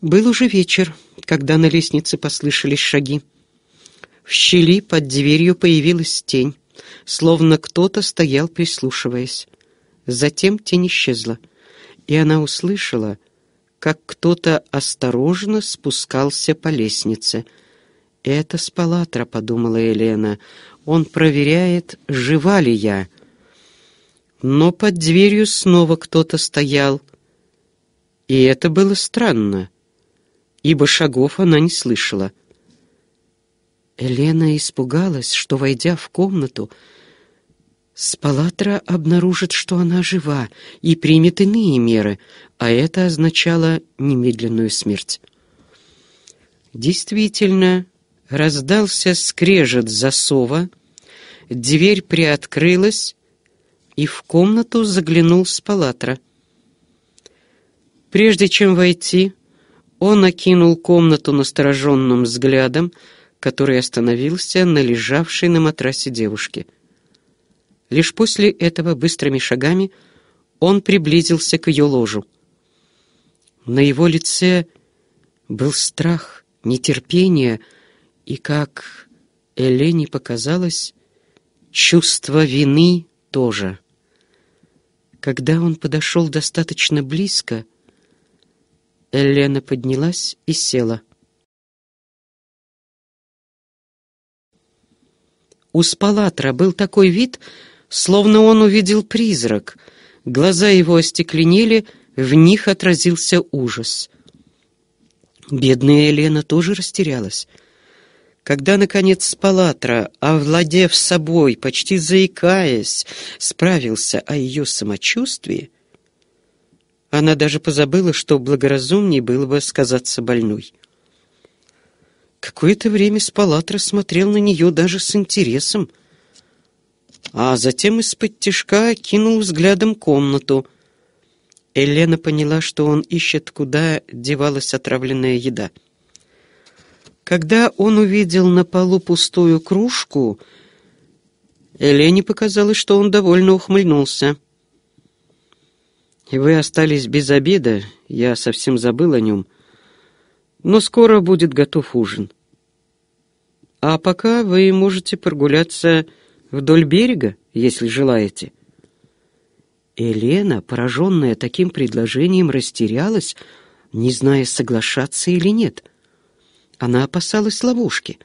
Был уже вечер, когда на лестнице послышались шаги. В щели под дверью появилась тень, словно кто-то стоял, прислушиваясь. Затем тень исчезла, и она услышала, как кто-то осторожно спускался по лестнице. «Это Спалатра», — подумала Елена. «Он проверяет, жива ли я». Но под дверью снова кто-то стоял. И это было странно, ибо шагов она не слышала. Елена испугалась, что, войдя в комнату, Спалатра обнаружит, что она жива, и примет иные меры, а это означало немедленную смерть. Действительно, раздался скрежет засова, дверь приоткрылась, и в комнату заглянул Спалатра. Прежде чем войти, он окинул комнату настороженным взглядом, который остановился на лежавшей на матрасе девушке — Лишь после этого быстрыми шагами он приблизился к ее ложу. На его лице был страх, нетерпение и, как Элене показалось, чувство вины тоже. Когда он подошел достаточно близко, Элена поднялась и села. У Спалатра был такой вид, Словно он увидел призрак. Глаза его остекленели, в них отразился ужас. Бедная Елена тоже растерялась. Когда, наконец, Спалатра, овладев собой, почти заикаясь, справился о ее самочувствии, она даже позабыла, что благоразумнее было бы сказаться больной. Какое-то время Спалатра смотрел на нее даже с интересом — а затем из-под тишка кинул взглядом комнату. Елена поняла, что он ищет, куда девалась отравленная еда. Когда он увидел на полу пустую кружку, Елене показалось, что он довольно ухмыльнулся. «Вы остались без обеда, я совсем забыл о нем, но скоро будет готов ужин. А пока вы можете прогуляться...» Вдоль берега, если желаете». Елена, пораженная таким предложением, растерялась, не зная, соглашаться или нет. Она опасалась ловушки.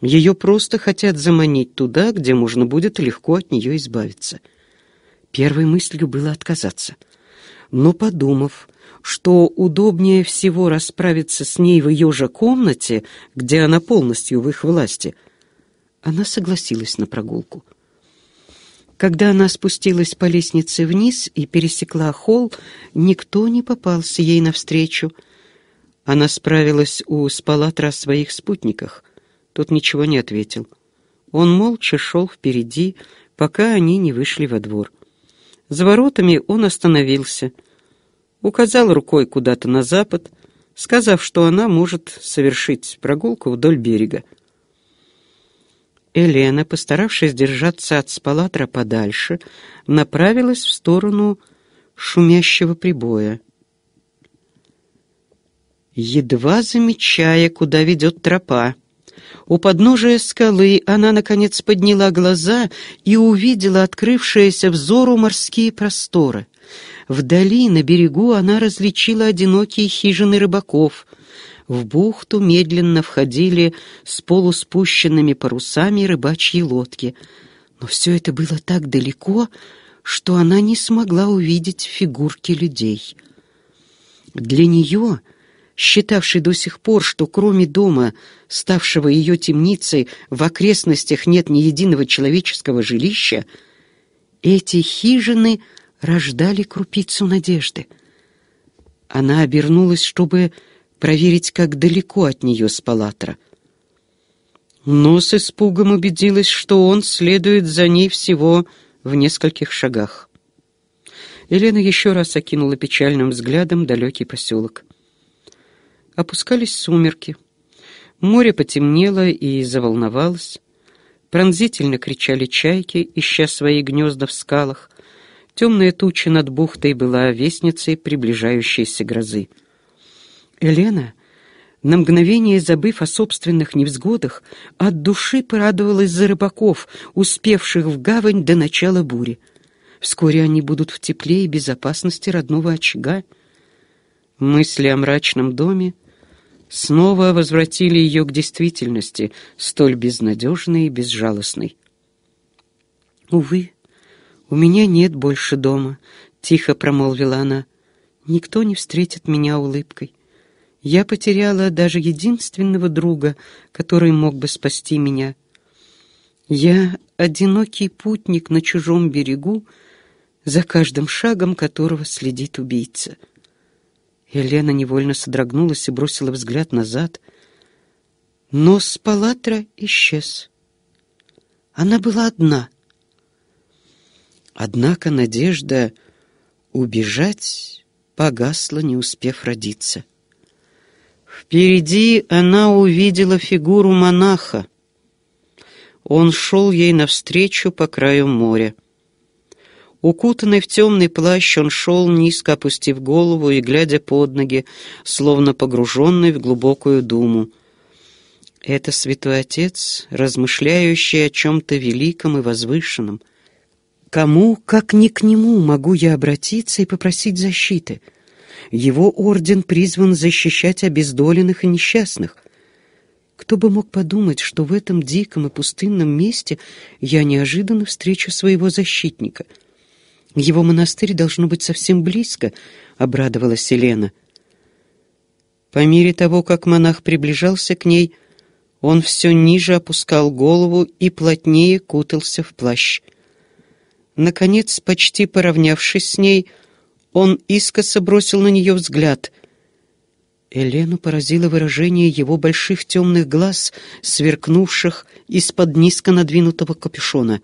Ее просто хотят заманить туда, где можно будет легко от нее избавиться. Первой мыслью было отказаться. Но подумав, что удобнее всего расправиться с ней в ее же комнате, где она полностью в их власти — она согласилась на прогулку. Когда она спустилась по лестнице вниз и пересекла холл, никто не попался ей навстречу. Она справилась у Спалатра о своих спутниках. Тот ничего не ответил. Он молча шел впереди, пока они не вышли во двор. За воротами он остановился, указал рукой куда-то на запад, сказав, что она может совершить прогулку вдоль берега. Елена, постаравшись держаться от спалатра подальше, направилась в сторону шумящего прибоя. Едва замечая, куда ведет тропа, у подножия скалы она, наконец, подняла глаза и увидела открывшиеся взору морские просторы. Вдали, на берегу, она различила одинокие хижины рыбаков, в бухту медленно входили с полуспущенными парусами рыбачьи лодки. Но все это было так далеко, что она не смогла увидеть фигурки людей. Для нее, считавшей до сих пор, что кроме дома, ставшего ее темницей, в окрестностях нет ни единого человеческого жилища, эти хижины рождали крупицу надежды. Она обернулась, чтобы проверить, как далеко от нее Спалатра. Но с испугом убедилась, что он следует за ней всего в нескольких шагах. Елена еще раз окинула печальным взглядом далекий поселок. Опускались сумерки. Море потемнело и заволновалось. Пронзительно кричали чайки, ища свои гнезда в скалах. Темная туча над бухтой была вестницей приближающейся грозы. Елена, на мгновение забыв о собственных невзгодах, от души порадовалась за рыбаков, успевших в гавань до начала бури. Вскоре они будут в тепле и безопасности родного очага. Мысли о мрачном доме снова возвратили ее к действительности, столь безнадежной и безжалостной. «Увы, у меня нет больше дома», — тихо промолвила она. «Никто не встретит меня улыбкой. Я потеряла даже единственного друга, который мог бы спасти меня. Я одинокий путник на чужом берегу, за каждым шагом которого следит убийца. Елена невольно содрогнулась и бросила взгляд назад. Нос Палатра исчез. Она была одна. Однако надежда убежать погасла, не успев родиться. Впереди она увидела фигуру монаха. Он шел ей навстречу по краю моря. Укутанный в темный плащ, он шел, низко опустив голову и глядя под ноги, словно погруженный в глубокую думу. Это святой отец, размышляющий о чем-то великом и возвышенном. Кому, как ни к нему, могу я обратиться и попросить защиты — его орден призван защищать обездоленных и несчастных. Кто бы мог подумать, что в этом диком и пустынном месте я неожиданно встречу своего защитника. Его монастырь должно быть совсем близко, — обрадовалась Елена. По мере того, как монах приближался к ней, он все ниже опускал голову и плотнее кутался в плащ. Наконец, почти поравнявшись с ней, — он искоса бросил на нее взгляд. Елену поразило выражение его больших темных глаз, сверкнувших из-под низко надвинутого капюшона.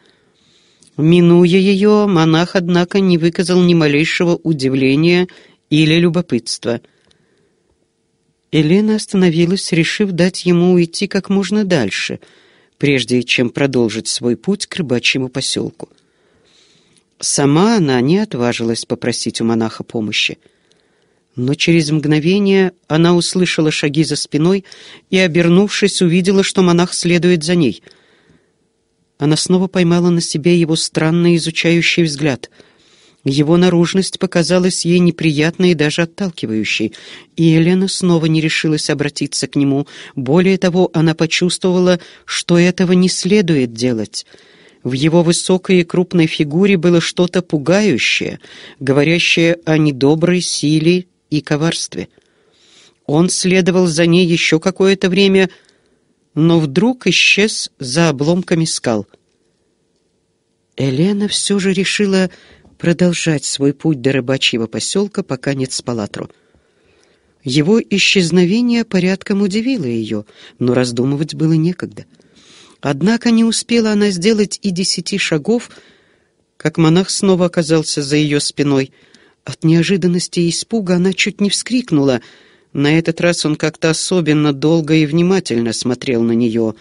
Минуя ее, монах, однако, не выказал ни малейшего удивления или любопытства. Елена остановилась, решив дать ему уйти как можно дальше, прежде чем продолжить свой путь к рыбачьему поселку. Сама она не отважилась попросить у монаха помощи. Но через мгновение она услышала шаги за спиной и, обернувшись, увидела, что монах следует за ней. Она снова поймала на себе его странный изучающий взгляд. Его наружность показалась ей неприятной и даже отталкивающей, и Елена снова не решилась обратиться к нему. Более того, она почувствовала, что этого не следует делать — в его высокой и крупной фигуре было что-то пугающее, говорящее о недоброй силе и коварстве. Он следовал за ней еще какое-то время, но вдруг исчез за обломками скал. Елена все же решила продолжать свой путь до рыбачьего поселка, пока нет спалатру. Его исчезновение порядком удивило ее, но раздумывать было некогда — Однако не успела она сделать и десяти шагов, как монах снова оказался за ее спиной. От неожиданности и испуга она чуть не вскрикнула. На этот раз он как-то особенно долго и внимательно смотрел на нее,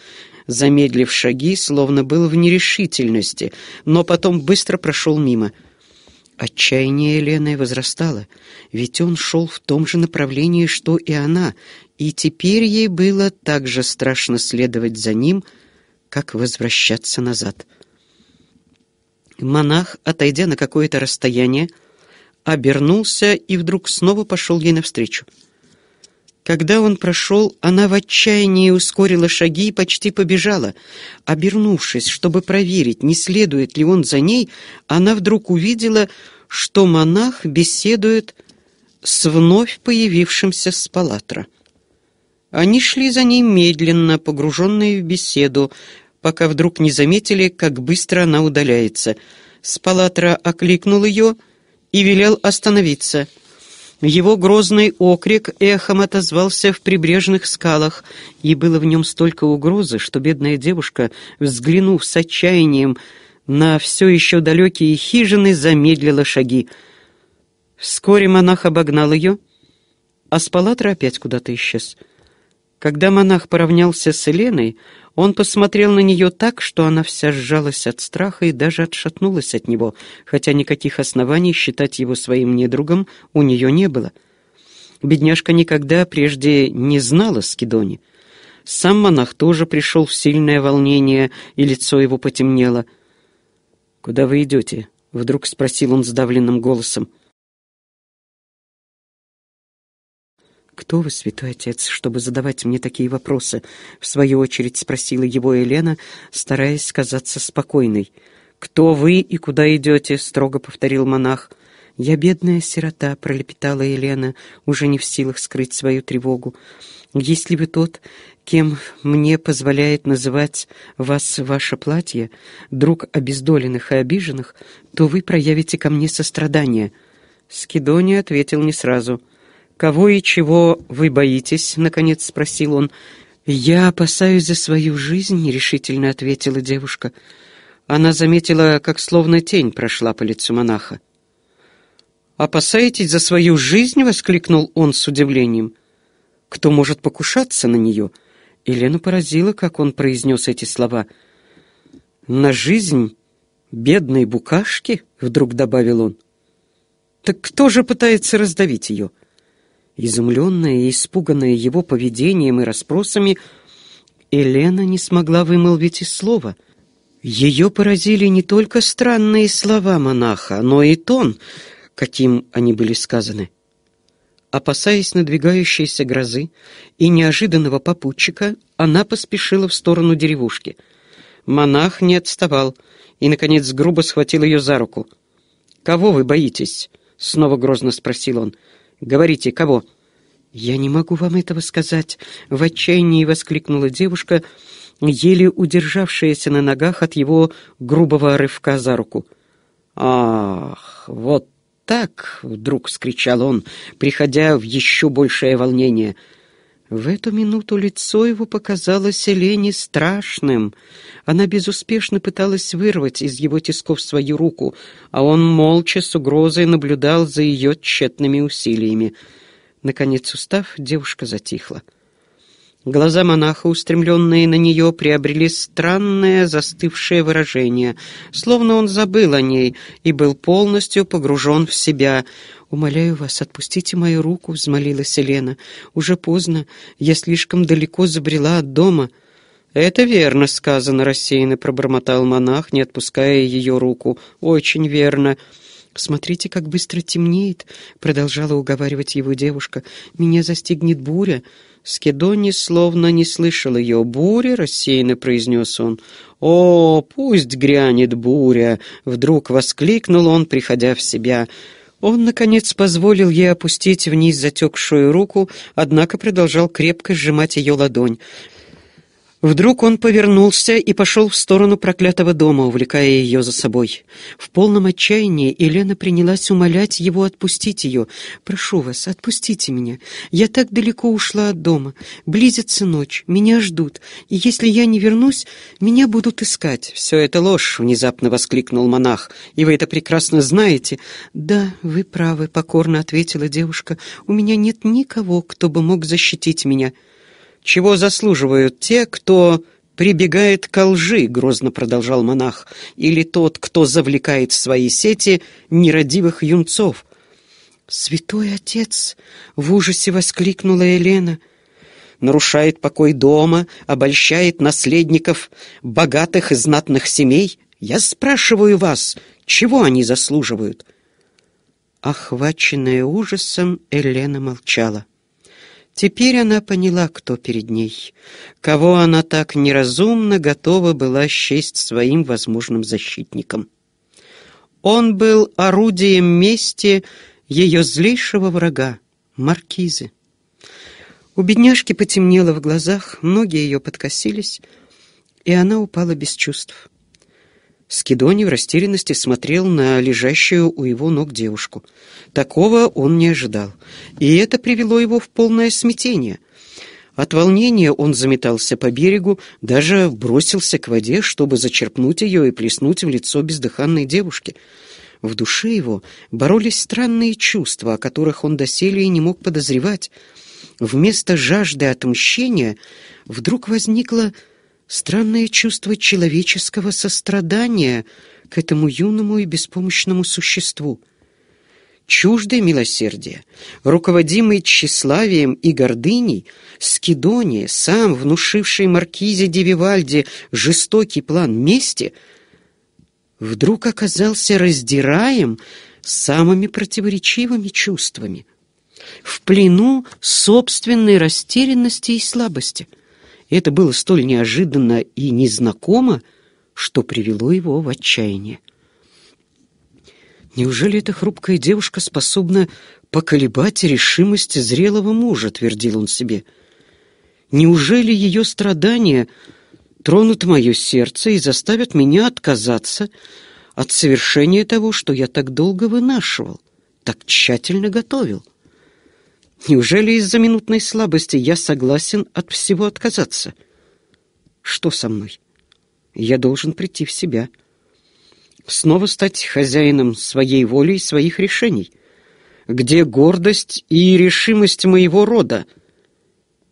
замедлив шаги, словно был в нерешительности, но потом быстро прошел мимо. Отчаяние Лены возрастало, ведь он шел в том же направлении, что и она, и теперь ей было так же страшно следовать за ним — как возвращаться назад. Монах, отойдя на какое-то расстояние, обернулся и вдруг снова пошел ей навстречу. Когда он прошел, она в отчаянии ускорила шаги и почти побежала. Обернувшись, чтобы проверить, не следует ли он за ней, она вдруг увидела, что монах беседует с вновь появившимся с палатра. Они шли за ней медленно, погруженные в беседу, пока вдруг не заметили, как быстро она удаляется. Спалатра окликнул ее и велел остановиться. Его грозный окрик эхом отозвался в прибрежных скалах, и было в нем столько угрозы, что бедная девушка, взглянув с отчаянием на все еще далекие хижины, замедлила шаги. Вскоре монах обогнал ее, а Спалатра опять куда-то исчез. Когда монах поравнялся с Еленой, он посмотрел на нее так, что она вся сжалась от страха и даже отшатнулась от него, хотя никаких оснований считать его своим недругом у нее не было. Бедняжка никогда прежде не знала Скидони. Сам монах тоже пришел в сильное волнение, и лицо его потемнело. «Куда вы идете?» — вдруг спросил он сдавленным голосом. — «Кто вы, святой отец, чтобы задавать мне такие вопросы?» — в свою очередь спросила его Елена, стараясь казаться спокойной. «Кто вы и куда идете?» — строго повторил монах. «Я бедная сирота», — пролепетала Елена, уже не в силах скрыть свою тревогу. «Если вы тот, кем мне позволяет называть вас ваше платье, друг обездоленных и обиженных, то вы проявите ко мне сострадание». Скидония ответил не сразу — «Кого и чего вы боитесь?» — наконец спросил он. «Я опасаюсь за свою жизнь», — решительно ответила девушка. Она заметила, как словно тень прошла по лицу монаха. «Опасаетесь за свою жизнь?» — воскликнул он с удивлением. «Кто может покушаться на нее?» Елену поразила, как он произнес эти слова. «На жизнь бедной букашки?» — вдруг добавил он. «Так кто же пытается раздавить ее?» Изумленная и испуганная его поведением и расспросами, Елена не смогла вымолвить и слова. Ее поразили не только странные слова монаха, но и тон, каким они были сказаны. Опасаясь надвигающейся грозы и неожиданного попутчика, она поспешила в сторону деревушки. Монах не отставал и, наконец, грубо схватил ее за руку. «Кого вы боитесь?» — снова грозно спросил он. — «Говорите, кого?» «Я не могу вам этого сказать!» — в отчаянии воскликнула девушка, еле удержавшаяся на ногах от его грубого рывка за руку. «Ах, вот так!» — вдруг скричал он, приходя в еще большее волнение — в эту минуту лицо его показалось Лене страшным. Она безуспешно пыталась вырвать из его тисков свою руку, а он молча с угрозой наблюдал за ее тщетными усилиями. Наконец, устав, девушка затихла. Глаза монаха, устремленные на нее, приобрели странное застывшее выражение, словно он забыл о ней и был полностью погружен в себя. «Умоляю вас, отпустите мою руку», — взмолилась Елена. «Уже поздно. Я слишком далеко забрела от дома». «Это верно сказано», — рассеянно пробормотал монах, не отпуская ее руку. «Очень верно». «Смотрите, как быстро темнеет», — продолжала уговаривать его девушка. «Меня застигнет буря». Скедони словно не слышал ее. «Буря?» — рассеянно произнес он. «О, пусть грянет буря!» — вдруг воскликнул он, приходя в себя. Он, наконец, позволил ей опустить вниз затекшую руку, однако продолжал крепко сжимать ее ладонь. Вдруг он повернулся и пошел в сторону проклятого дома, увлекая ее за собой. В полном отчаянии Елена принялась умолять его отпустить ее. «Прошу вас, отпустите меня. Я так далеко ушла от дома. Близится ночь, меня ждут, и если я не вернусь, меня будут искать». «Все это ложь!» — внезапно воскликнул монах. «И вы это прекрасно знаете». «Да, вы правы», — покорно ответила девушка. «У меня нет никого, кто бы мог защитить меня» чего заслуживают те, кто прибегает к лжи, грозно продолжал монах, или тот, кто завлекает в свои сети нерадивых юнцов. «Святой отец!» — в ужасе воскликнула Елена. «Нарушает покой дома, обольщает наследников богатых и знатных семей. Я спрашиваю вас, чего они заслуживают?» Охваченная ужасом, Елена молчала. Теперь она поняла, кто перед ней, кого она так неразумно готова была счесть своим возможным защитником. Он был орудием мести ее злейшего врага, маркизы. У бедняжки потемнело в глазах, многие ее подкосились, и она упала без чувств. Скидони в растерянности смотрел на лежащую у его ног девушку. Такого он не ожидал, и это привело его в полное смятение. От волнения он заметался по берегу, даже бросился к воде, чтобы зачерпнуть ее и плеснуть в лицо бездыханной девушки. В душе его боролись странные чувства, о которых он доселе и не мог подозревать. Вместо жажды отмщения вдруг возникла странное чувство человеческого сострадания к этому юному и беспомощному существу. Чуждое милосердие, руководимый тщеславием и гордыней, Скидония, сам внушивший маркизе Девивальде жестокий план мести, вдруг оказался раздираем самыми противоречивыми чувствами, в плену собственной растерянности и слабости — это было столь неожиданно и незнакомо, что привело его в отчаяние. «Неужели эта хрупкая девушка способна поколебать решимость зрелого мужа?» — твердил он себе. «Неужели ее страдания тронут мое сердце и заставят меня отказаться от совершения того, что я так долго вынашивал, так тщательно готовил?» Неужели из-за минутной слабости я согласен от всего отказаться? Что со мной? Я должен прийти в себя. Снова стать хозяином своей воли и своих решений. Где гордость и решимость моего рода?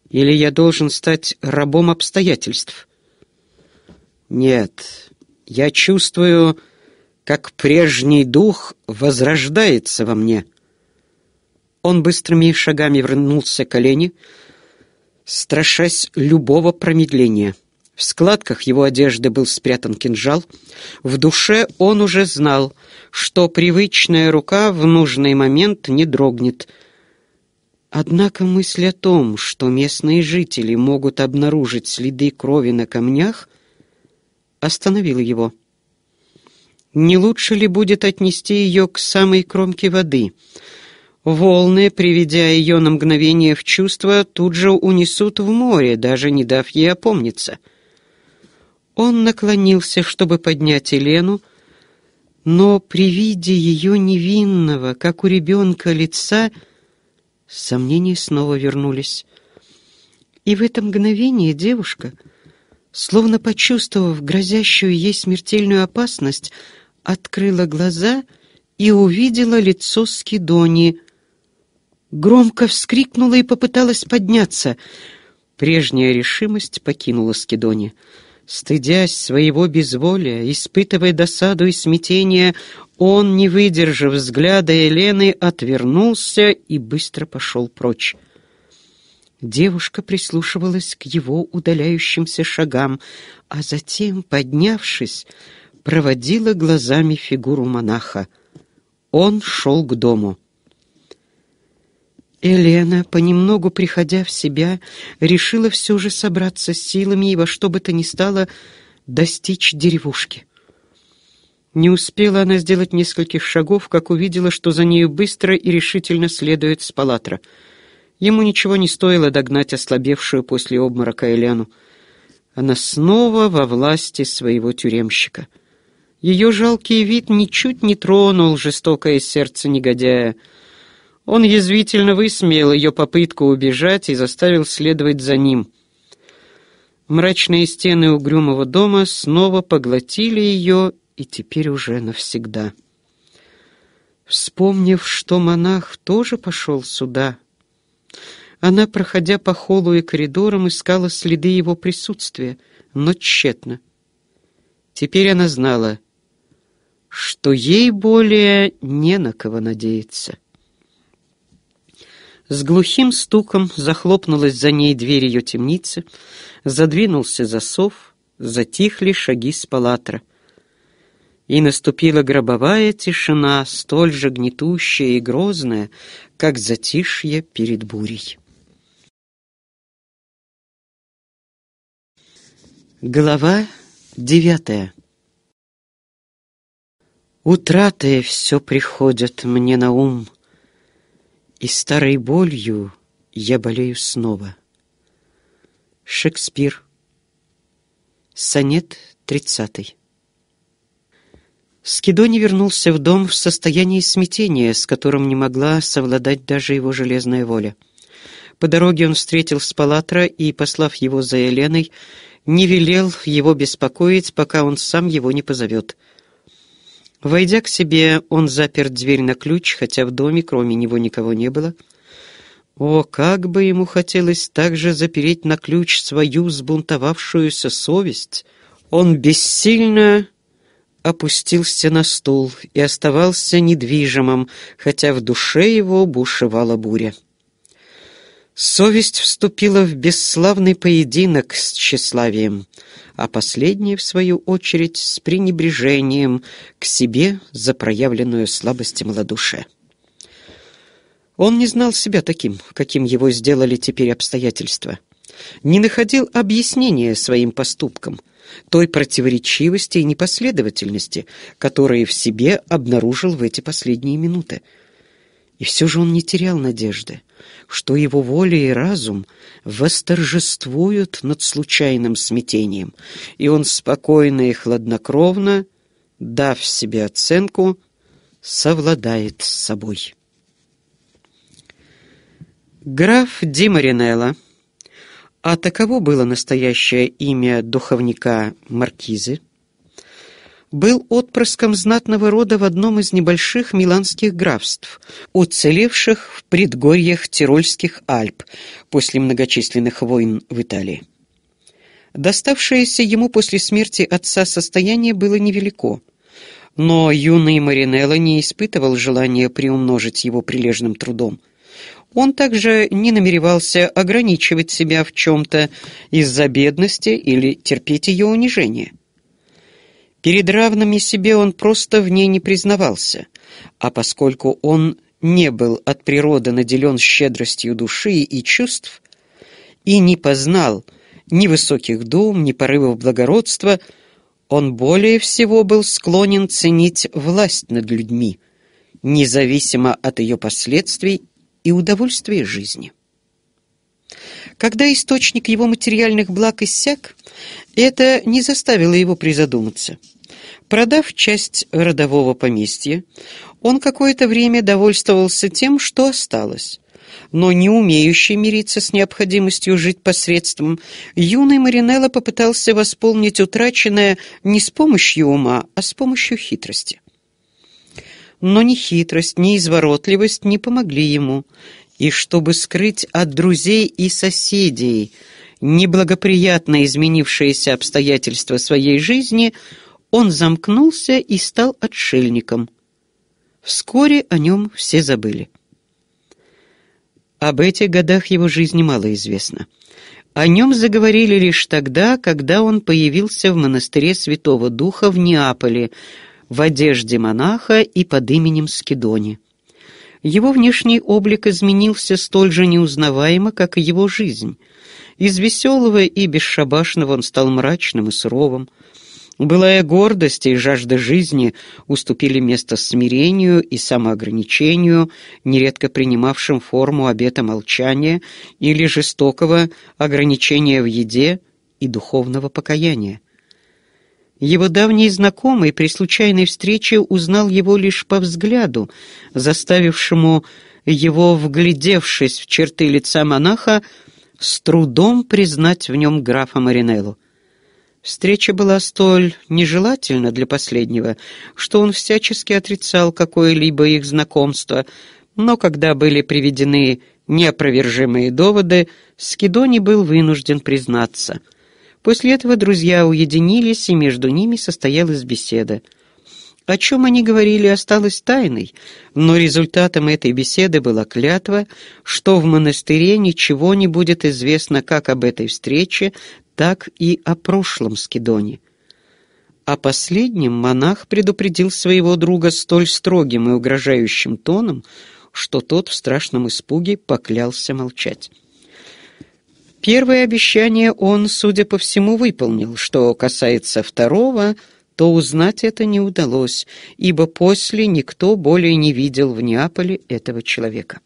Или я должен стать рабом обстоятельств? Нет, я чувствую, как прежний дух возрождается во мне — он быстрыми шагами вернулся к колени, страшась любого промедления. В складках его одежды был спрятан кинжал. В душе он уже знал, что привычная рука в нужный момент не дрогнет. Однако мысль о том, что местные жители могут обнаружить следы крови на камнях, остановила его. Не лучше ли будет отнести ее к самой кромке воды — Волны, приведя ее на мгновение в чувство, тут же унесут в море, даже не дав ей опомниться. Он наклонился, чтобы поднять Елену, но при виде ее невинного, как у ребенка, лица, сомнения снова вернулись. И в это мгновение девушка, словно почувствовав грозящую ей смертельную опасность, открыла глаза и увидела лицо Скидонии — громко вскрикнула и попыталась подняться. Прежняя решимость покинула Скидони. Стыдясь своего безволия, испытывая досаду и смятение, он, не выдержав взгляда Елены, отвернулся и быстро пошел прочь. Девушка прислушивалась к его удаляющимся шагам, а затем, поднявшись, проводила глазами фигуру монаха. Он шел к дому. Елена, понемногу приходя в себя, решила все же собраться с силами и во что бы то ни стало достичь деревушки. Не успела она сделать нескольких шагов, как увидела, что за нею быстро и решительно следует Спалатра. Ему ничего не стоило догнать ослабевшую после обморока Елену. Она снова во власти своего тюремщика. Ее жалкий вид ничуть не тронул жестокое сердце негодяя — он язвительно высмеял ее попытку убежать и заставил следовать за ним. Мрачные стены угрюмого дома снова поглотили ее, и теперь уже навсегда. Вспомнив, что монах тоже пошел сюда, она, проходя по холлу и коридорам, искала следы его присутствия, но тщетно. Теперь она знала, что ей более не на кого надеяться. С глухим стуком захлопнулась за ней дверь ее темницы, задвинулся засов, затихли шаги с палатра. И наступила гробовая тишина, столь же гнетущая и грозная, как затишье перед бурей. Глава девятая Утраты все приходят мне на ум — и старой болью я болею снова. Шекспир. Сонет 30. Скидони вернулся в дом в состоянии смятения, с которым не могла совладать даже его железная воля. По дороге он встретил Спалатра и, послав его за Еленой, не велел его беспокоить, пока он сам его не позовет — Войдя к себе, он запер дверь на ключ, хотя в доме кроме него никого не было. О, как бы ему хотелось также запереть на ключ свою сбунтовавшуюся совесть! Он бессильно опустился на стул и оставался недвижимым, хотя в душе его бушевала буря. Совесть вступила в бесславный поединок с тщеславием, а последнее, в свою очередь, с пренебрежением к себе за проявленную слабость и малодушие. Он не знал себя таким, каким его сделали теперь обстоятельства. Не находил объяснения своим поступкам, той противоречивости и непоследовательности, которые в себе обнаружил в эти последние минуты – и все же он не терял надежды, что его воля и разум восторжествуют над случайным смятением, и он спокойно и хладнокровно, дав себе оценку, совладает с собой. Граф Ди Маринелло, а таково было настоящее имя духовника Маркизы, был отпрыском знатного рода в одном из небольших миланских графств, уцелевших в предгорьях Тирольских Альп после многочисленных войн в Италии. Доставшееся ему после смерти отца состояние было невелико, но юный Маринелло не испытывал желания приумножить его прилежным трудом. Он также не намеревался ограничивать себя в чем-то из-за бедности или терпеть ее унижение. Перед равными себе он просто в ней не признавался, а поскольку он не был от природы наделен щедростью души и чувств и не познал ни высоких дум, ни порывов благородства, он более всего был склонен ценить власть над людьми, независимо от ее последствий и удовольствия жизни. Когда источник его материальных благ иссяк, это не заставило его призадуматься – Продав часть родового поместья, он какое-то время довольствовался тем, что осталось. Но не умеющий мириться с необходимостью жить посредством, юный Маринелло попытался восполнить утраченное не с помощью ума, а с помощью хитрости. Но ни хитрость, ни изворотливость не помогли ему, и чтобы скрыть от друзей и соседей неблагоприятно изменившиеся обстоятельства своей жизни – он замкнулся и стал отшельником. Вскоре о нем все забыли. Об этих годах его жизни мало известно. О нем заговорили лишь тогда, когда он появился в монастыре Святого Духа в Неаполе, в одежде монаха и под именем Скидони. Его внешний облик изменился столь же неузнаваемо, как и его жизнь. Из веселого и бесшабашного он стал мрачным и суровым, Былая гордость и жажда жизни уступили место смирению и самоограничению, нередко принимавшим форму обета молчания или жестокого ограничения в еде и духовного покаяния. Его давний знакомый при случайной встрече узнал его лишь по взгляду, заставившему его, вглядевшись в черты лица монаха, с трудом признать в нем графа Маринеллу. Встреча была столь нежелательна для последнего, что он всячески отрицал какое-либо их знакомство, но когда были приведены неопровержимые доводы, Скидони был вынужден признаться. После этого друзья уединились, и между ними состоялась беседа. О чем они говорили, осталось тайной, но результатом этой беседы была клятва, что в монастыре ничего не будет известно как об этой встрече, так и о прошлом Скидоне. О последнем монах предупредил своего друга столь строгим и угрожающим тоном, что тот в страшном испуге поклялся молчать. Первое обещание он, судя по всему, выполнил. Что касается второго — то узнать это не удалось, ибо после никто более не видел в Неаполе этого человека.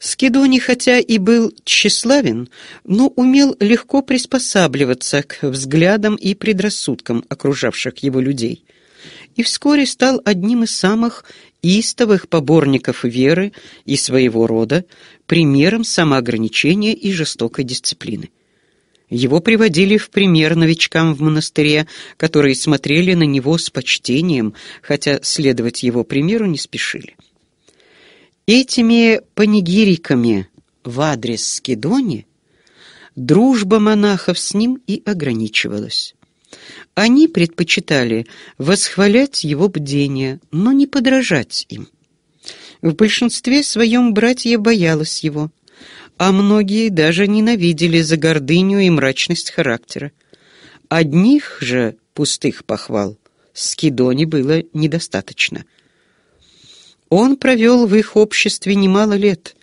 Скидони, хотя и был тщеславен, но умел легко приспосабливаться к взглядам и предрассудкам окружавших его людей и вскоре стал одним из самых истовых поборников веры и своего рода примером самоограничения и жестокой дисциплины. Его приводили в пример новичкам в монастыре, которые смотрели на него с почтением, хотя следовать его примеру не спешили. Этими панигириками в адрес Скидони дружба монахов с ним и ограничивалась. Они предпочитали восхвалять его бдение, но не подражать им. В большинстве своем братья боялась его – а многие даже ненавидели за гордыню и мрачность характера. Одних же пустых похвал Скидоне было недостаточно. Он провел в их обществе немало лет,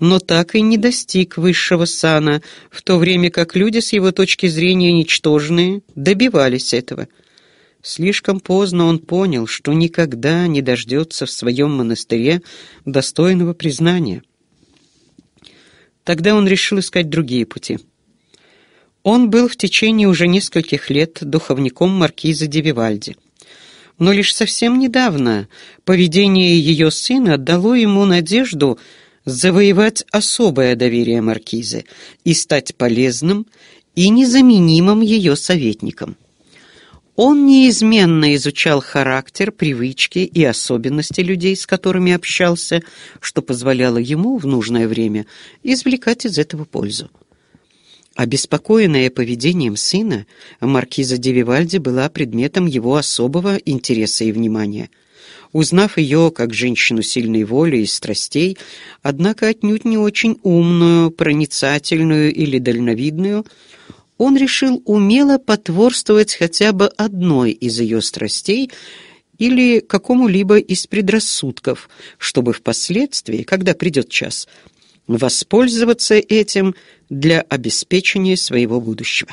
но так и не достиг высшего сана, в то время как люди с его точки зрения ничтожные добивались этого. Слишком поздно он понял, что никогда не дождется в своем монастыре достойного признания. Тогда он решил искать другие пути. Он был в течение уже нескольких лет духовником маркиза Девивальди. Но лишь совсем недавно поведение ее сына дало ему надежду завоевать особое доверие маркизы и стать полезным и незаменимым ее советником. Он неизменно изучал характер, привычки и особенности людей, с которыми общался, что позволяло ему в нужное время извлекать из этого пользу. Обеспокоенная поведением сына, маркиза Девивальди была предметом его особого интереса и внимания. Узнав ее как женщину сильной воли и страстей, однако отнюдь не очень умную, проницательную или дальновидную, он решил умело потворствовать хотя бы одной из ее страстей или какому-либо из предрассудков, чтобы впоследствии, когда придет час, воспользоваться этим для обеспечения своего будущего.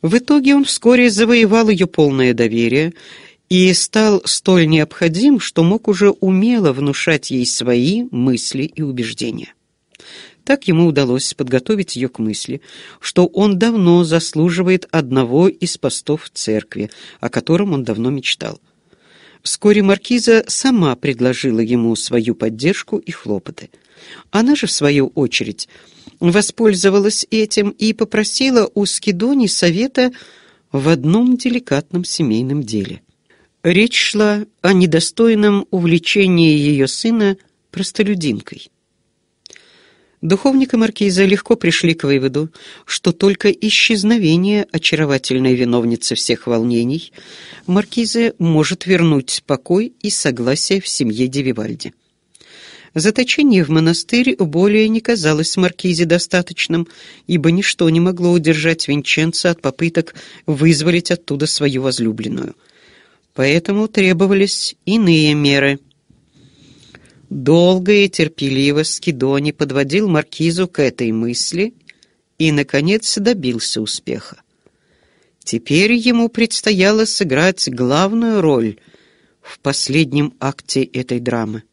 В итоге он вскоре завоевал ее полное доверие и стал столь необходим, что мог уже умело внушать ей свои мысли и убеждения. Так ему удалось подготовить ее к мысли, что он давно заслуживает одного из постов в церкви, о котором он давно мечтал. Вскоре маркиза сама предложила ему свою поддержку и хлопоты. Она же, в свою очередь, воспользовалась этим и попросила у Скидони совета в одном деликатном семейном деле. Речь шла о недостойном увлечении ее сына простолюдинкой. Духовник и маркиза легко пришли к выводу, что только исчезновение очаровательной виновницы всех волнений маркиза может вернуть покой и согласие в семье Девивальди. Заточение в монастырь более не казалось маркизе достаточным, ибо ничто не могло удержать Винченца от попыток вызволить оттуда свою возлюбленную. Поэтому требовались иные меры – Долго и терпеливо Скидони подводил маркизу к этой мысли и, наконец, добился успеха. Теперь ему предстояло сыграть главную роль в последнем акте этой драмы.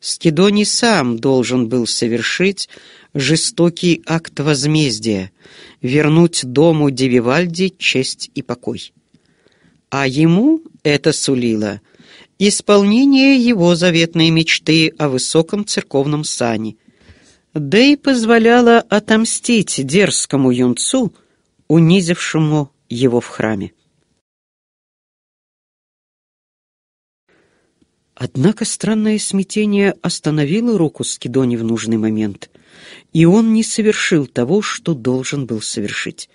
Скидони сам должен был совершить жестокий акт возмездия, вернуть дому Девивальди честь и покой. А ему это сулило — исполнение его заветной мечты о высоком церковном сане. Да и позволяла отомстить дерзкому юнцу, унизившему его в храме. Однако странное смятение остановило руку Скидони в нужный момент, и он не совершил того, что должен был совершить.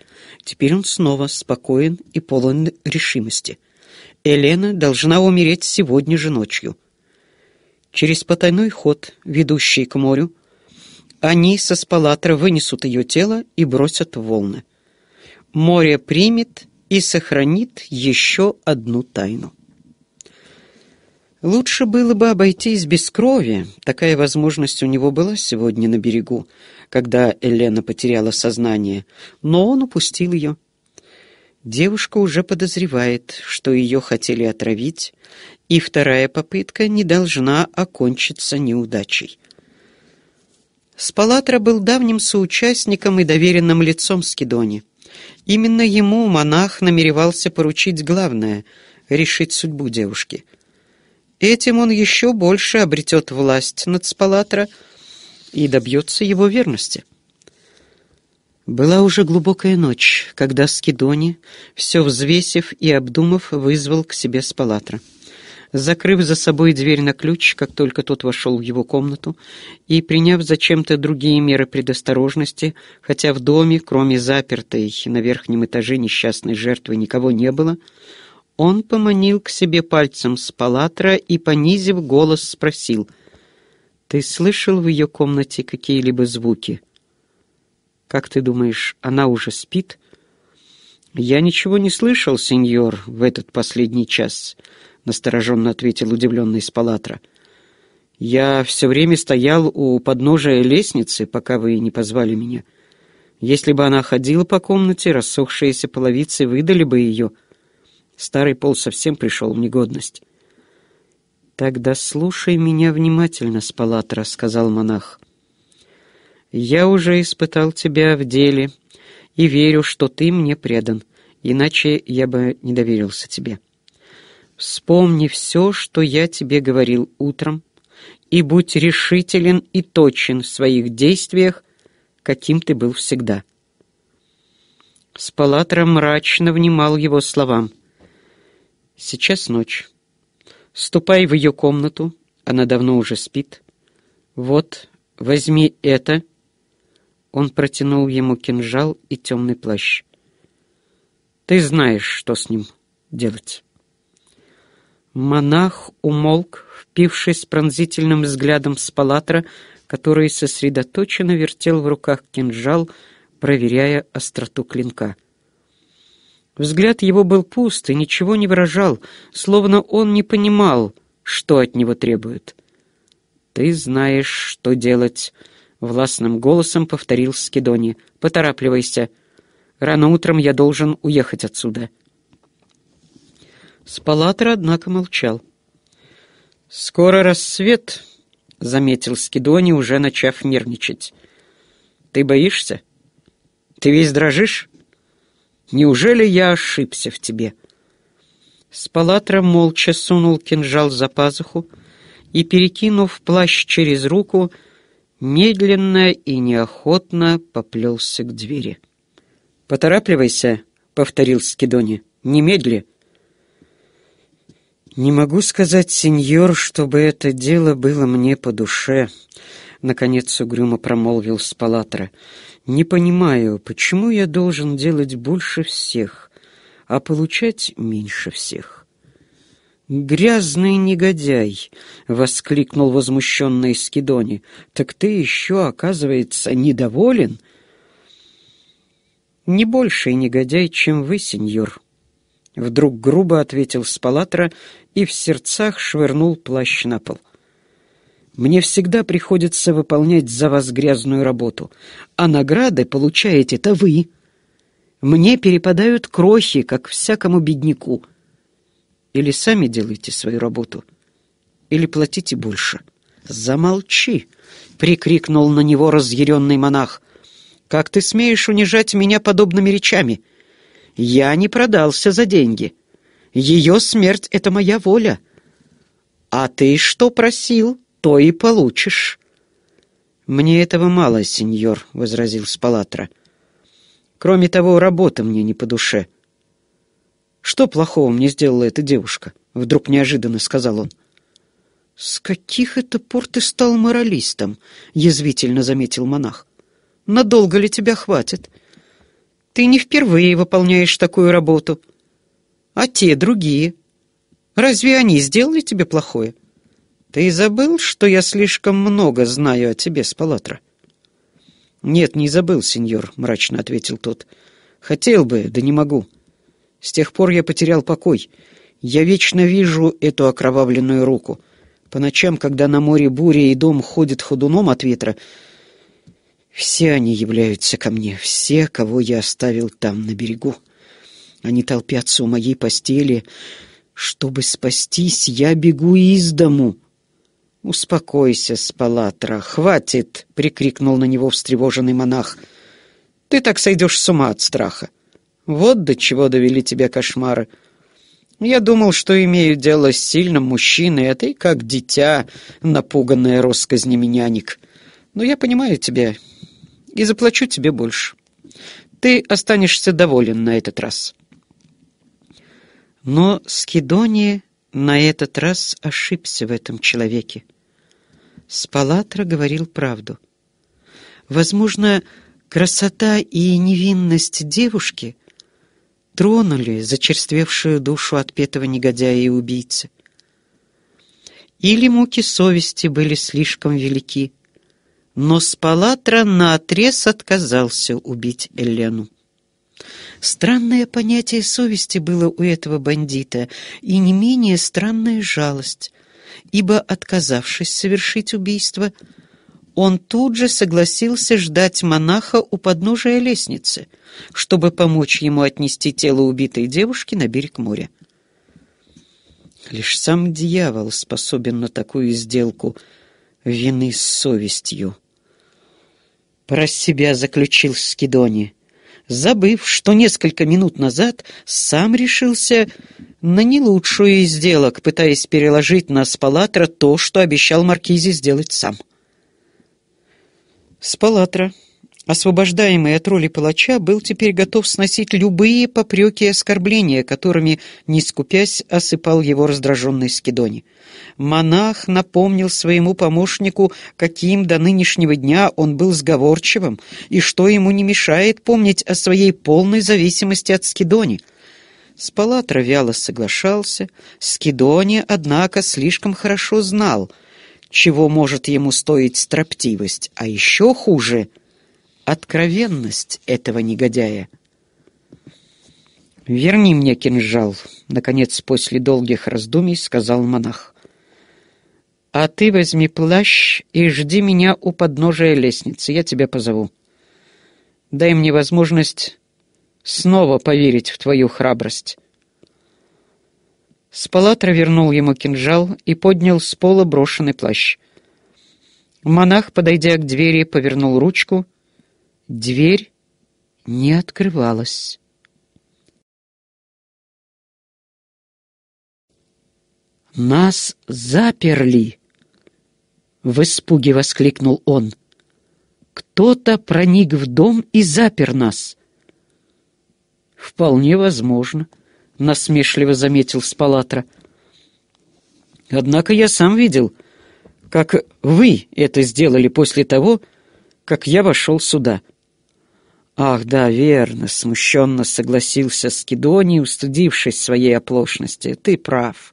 Теперь он снова спокоен и полон решимости — Елена должна умереть сегодня же ночью. Через потайной ход, ведущий к морю, они со спалатра вынесут ее тело и бросят в волны. Море примет и сохранит еще одну тайну. Лучше было бы обойтись без крови. Такая возможность у него была сегодня на берегу, когда Елена потеряла сознание, но он упустил ее. Девушка уже подозревает, что ее хотели отравить, и вторая попытка не должна окончиться неудачей. Спалатра был давним соучастником и доверенным лицом Скидони. Именно ему монах намеревался поручить главное — решить судьбу девушки. Этим он еще больше обретет власть над Спалатра и добьется его верности. Была уже глубокая ночь, когда Скидони, все взвесив и обдумав, вызвал к себе Спалатра, Закрыв за собой дверь на ключ, как только тот вошел в его комнату, и приняв зачем-то другие меры предосторожности, хотя в доме, кроме запертой на верхнем этаже несчастной жертвы, никого не было, он поманил к себе пальцем Спалатра и, понизив голос, спросил, «Ты слышал в ее комнате какие-либо звуки?» Как ты думаешь, она уже спит?» «Я ничего не слышал, сеньор, в этот последний час», — настороженно ответил удивленный Спалатра. «Я все время стоял у подножия лестницы, пока вы не позвали меня. Если бы она ходила по комнате, рассохшиеся половицы выдали бы ее. Старый пол совсем пришел в негодность». «Тогда слушай меня внимательно, Спалатра», — сказал монах. Я уже испытал тебя в деле и верю, что ты мне предан, иначе я бы не доверился тебе. Вспомни все, что я тебе говорил утром, и будь решителен и точен в своих действиях, каким ты был всегда». Спалатра мрачно внимал его словам. «Сейчас ночь. Ступай в ее комнату, она давно уже спит. Вот, возьми это» Он протянул ему кинжал и темный плащ. Ты знаешь, что с ним делать. Монах умолк, впившись пронзительным взглядом с палатра, который сосредоточенно вертел в руках кинжал, проверяя остроту клинка. Взгляд его был пуст и ничего не выражал, словно он не понимал, что от него требуют. «Ты знаешь, что делать», — властным голосом повторил Скидони. «Поторапливайся. Рано утром я должен уехать отсюда». Спалатор, однако, молчал. «Скоро рассвет», — заметил Скидони, уже начав нервничать. «Ты боишься? Ты весь дрожишь? Неужели я ошибся в тебе?» Спалатра молча сунул кинжал за пазуху и, перекинув плащ через руку, — медленно и неохотно поплелся к двери. «Поторапливайся», — повторил Скидони, — «немедли». «Не могу сказать, сеньор, чтобы это дело было мне по душе», — наконец угрюмо промолвил Спалатра. «Не понимаю, почему я должен делать больше всех, а получать меньше всех?» «Грязный негодяй!» — воскликнул возмущенный Скидони. «Так ты еще, оказывается, недоволен?» «Не больший негодяй, чем вы, сеньор», — вдруг грубо ответил Спалатра и в сердцах швырнул плащ на пол. «Мне всегда приходится выполнять за вас грязную работу, а награды получаете-то вы. Мне перепадают крохи, как всякому бедняку». Или сами делайте свою работу, или платите больше». «Замолчи!» — прикрикнул на него разъяренный монах. «Как ты смеешь унижать меня подобными речами? Я не продался за деньги. Ее смерть — это моя воля. А ты что просил, то и получишь». «Мне этого мало, сеньор», — возразил Спалатра. «Кроме того, работа мне не по душе. Что плохого мне сделала эта девушка?» — вдруг неожиданно сказал он. «С каких это пор ты стал моралистом?» — язвительно заметил монах. «Надолго ли тебя хватит? Ты не впервые выполняешь такую работу. А те другие? Разве они сделали тебе плохое? Ты забыл, что я слишком много знаю о тебе Спалатра? «Нет, не забыл, сеньор», — мрачно ответил тот. «Хотел бы, да не могу». С тех пор я потерял покой. Я вечно вижу эту окровавленную руку. По ночам, когда на море буря и дом ходит ходуном от ветра, все они являются ко мне, все, кого я оставил там на берегу. Они толпятся у моей постели. Чтобы спастись, я бегу из дому. «Успокойся, Спалатра, хватит!» — прикрикнул на него встревоженный монах. «Ты так сойдешь с ума от страха!» Вот до чего довели тебя кошмары. Я думал, что имею дело с сильным мужчиной, а ты как дитя, напуганное россказнями нянек. Но я понимаю тебя и заплачу тебе больше. Ты останешься доволен на этот раз». Но Скидония на этот раз ошибся в этом человеке. Спалатра говорил правду. Возможно, красота и невинность девушки — тронули зачерствевшую душу отпетого негодяя и убийцы. Или муки совести были слишком велики, но Спалатра наотрез отказался убить Элену. Странное понятие совести было у этого бандита, и не менее странная жалость, ибо, отказавшись совершить убийство, он тут же согласился ждать монаха у подножия лестницы, чтобы помочь ему отнести тело убитой девушки на берег моря. Лишь сам дьявол способен на такую сделку вины с совестью. Про себя заключил Скидони, забыв, что несколько минут назад сам решился на не лучшую из сделок, пытаясь переложить на Спалатра то, что обещал Маркизе сделать сам. Спалатра, освобождаемый от роли палача, был теперь готов сносить любые попреки и оскорбления, которыми, не скупясь, осыпал его раздраженный Скидони. Монах напомнил своему помощнику, каким до нынешнего дня он был сговорчивым и что ему не мешает помнить о своей полной зависимости от Скидони — Спалатра вяло соглашался, Скидони, однако, слишком хорошо знал — чего может ему стоить строптивость, а еще хуже — откровенность этого негодяя. «Верни мне кинжал», — наконец после долгих раздумий сказал монах. «А ты возьми плащ и жди меня у подножия лестницы, я тебя позову. Дай мне возможность снова поверить в твою храбрость». Спалатра вернул ему кинжал и поднял с пола брошенный плащ. Монах, подойдя к двери, повернул ручку. Дверь не открывалась. «Нас заперли!» — в испуге воскликнул он. «Кто-то проник в дом и запер нас!» «Вполне возможно», — насмешливо заметил Спалатра. «Однако я сам видел, как вы это сделали после того, как я вошел сюда». «Ах, да, верно», — смущенно согласился Скидоний, устыдившись своей оплошности. «Ты прав».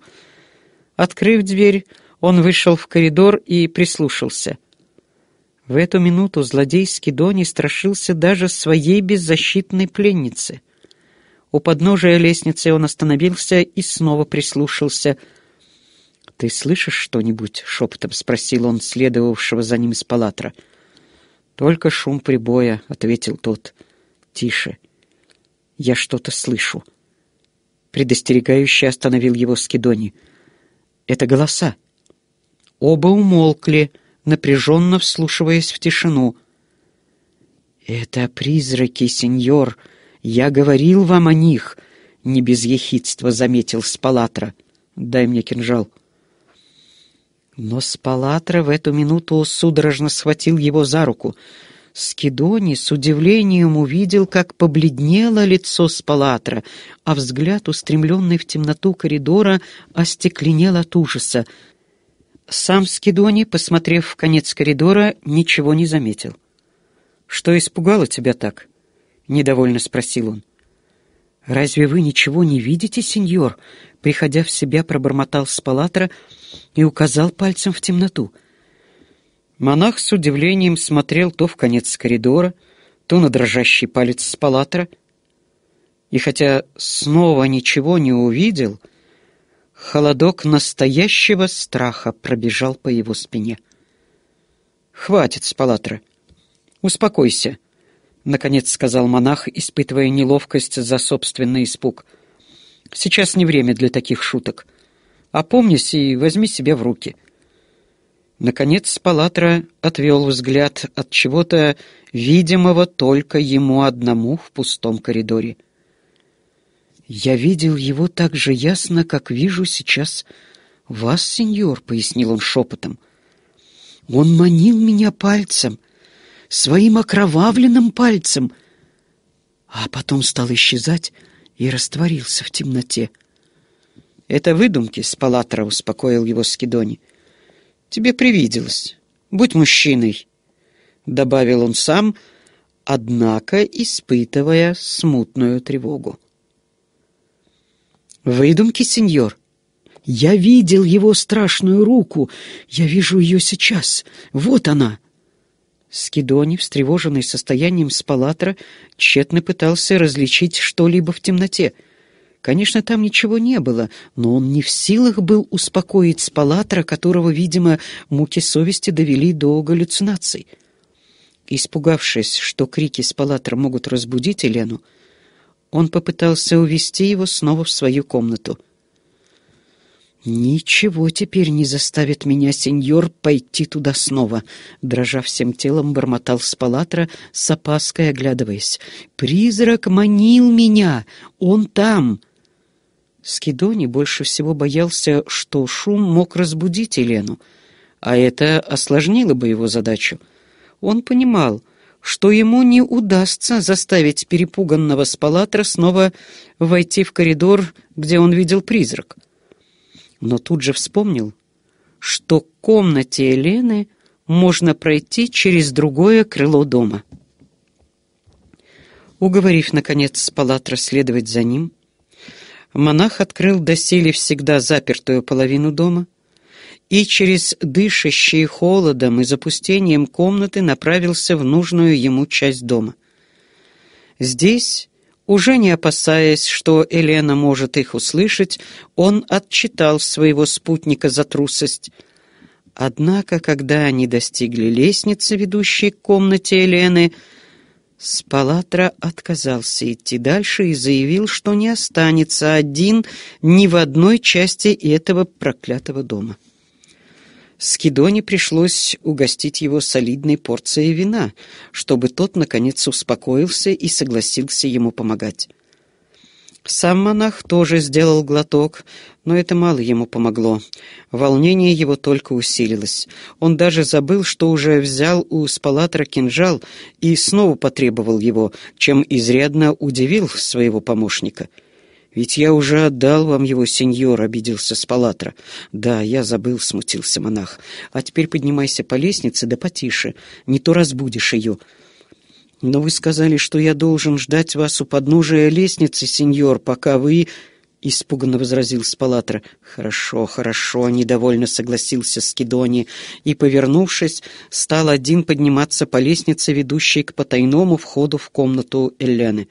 Открыв дверь, он вышел в коридор и прислушался. В эту минуту злодей Скидоний страшился даже своей беззащитной пленницы — у подножия лестницы он остановился и снова прислушался. «Ты слышишь что-нибудь?» — шепотом спросил он следовавшего за ним из палатра. «Только шум прибоя», — ответил тот. «Тише. Я что-то слышу». Предостерегающе остановил его Скидони. «Это голоса». Оба умолкли, напряженно вслушиваясь в тишину. «Это призраки, сеньор», «Я говорил вам о них», — не без ехидства заметил Спалатра. «Дай мне кинжал». Но Спалатра в эту минуту судорожно схватил его за руку. Скидони с удивлением увидел, как побледнело лицо Спалатра, а взгляд, устремленный в темноту коридора, остекленел от ужаса. Сам Скидони, посмотрев в конец коридора, ничего не заметил. «Что испугало тебя так?» — недовольно спросил он. «Разве вы ничего не видите, сеньор?» Приходя в себя, пробормотал Спалатра и указал пальцем в темноту. Монах с удивлением смотрел то в конец коридора, то на дрожащий палец Спалатра. И хотя снова ничего не увидел, холодок настоящего страха пробежал по его спине. «Хватит, Спалатра, успокойся», — наконец сказал монах, испытывая неловкость за собственный испуг. «Сейчас не время для таких шуток. Опомнись и возьми себя в руки». Наконец Палатра отвел взгляд от чего-то видимого только ему одному в пустом коридоре. «Я видел его так же ясно, как вижу сейчас вас, сеньор», — пояснил он шепотом. «Он манил меня пальцем» своим окровавленным пальцем, а потом стал исчезать и растворился в темноте. «Это выдумки», — с успокоил его Скидони. «Тебе привиделось. Будь мужчиной», — добавил он сам, однако испытывая смутную тревогу. «Выдумки, сеньор», я видел его страшную руку. Я вижу ее сейчас. Вот она, Скидони, встревоженный состоянием спалатра, тщетно пытался различить что-либо в темноте. Конечно, там ничего не было, но он не в силах был успокоить спалатра, которого, видимо, муки совести довели до галлюцинаций. Испугавшись, что крики спалатра могут разбудить Елену, он попытался увести его снова в свою комнату — «Ничего теперь не заставит меня, сеньор, пойти туда снова», — дрожа всем телом, бормотал Спалатра, с опаской оглядываясь. «Призрак манил меня! Он там!» Скидони больше всего боялся, что шум мог разбудить Елену, а это осложнило бы его задачу. Он понимал, что ему не удастся заставить перепуганного Спалатра снова войти в коридор, где он видел призрак — но тут же вспомнил, что к комнате Елены можно пройти через другое крыло дома. Уговорив, наконец, спалатра следовать за ним, монах открыл доселе всегда запертую половину дома и через дышащие холодом и запустением комнаты направился в нужную ему часть дома. Здесь уже не опасаясь, что Елена может их услышать, он отчитал своего спутника за трусость. Однако, когда они достигли лестницы, ведущей к комнате Елены, Спалатра отказался идти дальше и заявил, что не останется один ни в одной части этого проклятого дома. Скидоне пришлось угостить его солидной порцией вина, чтобы тот, наконец, успокоился и согласился ему помогать. Сам монах тоже сделал глоток, но это мало ему помогло. Волнение его только усилилось. Он даже забыл, что уже взял у спалатра кинжал и снова потребовал его, чем изрядно удивил своего помощника — «Ведь я уже отдал вам его, сеньор», — обиделся Спалатра. «Да, я забыл», — смутился монах. «А теперь поднимайся по лестнице, да потише, не то разбудишь ее». «Но вы сказали, что я должен ждать вас у подножия лестницы, сеньор, пока вы...» — испуганно возразил Спалатра. «Хорошо, хорошо», — недовольно согласился Скидони и, повернувшись, стал один подниматься по лестнице, ведущей к потайному входу в комнату Эллены.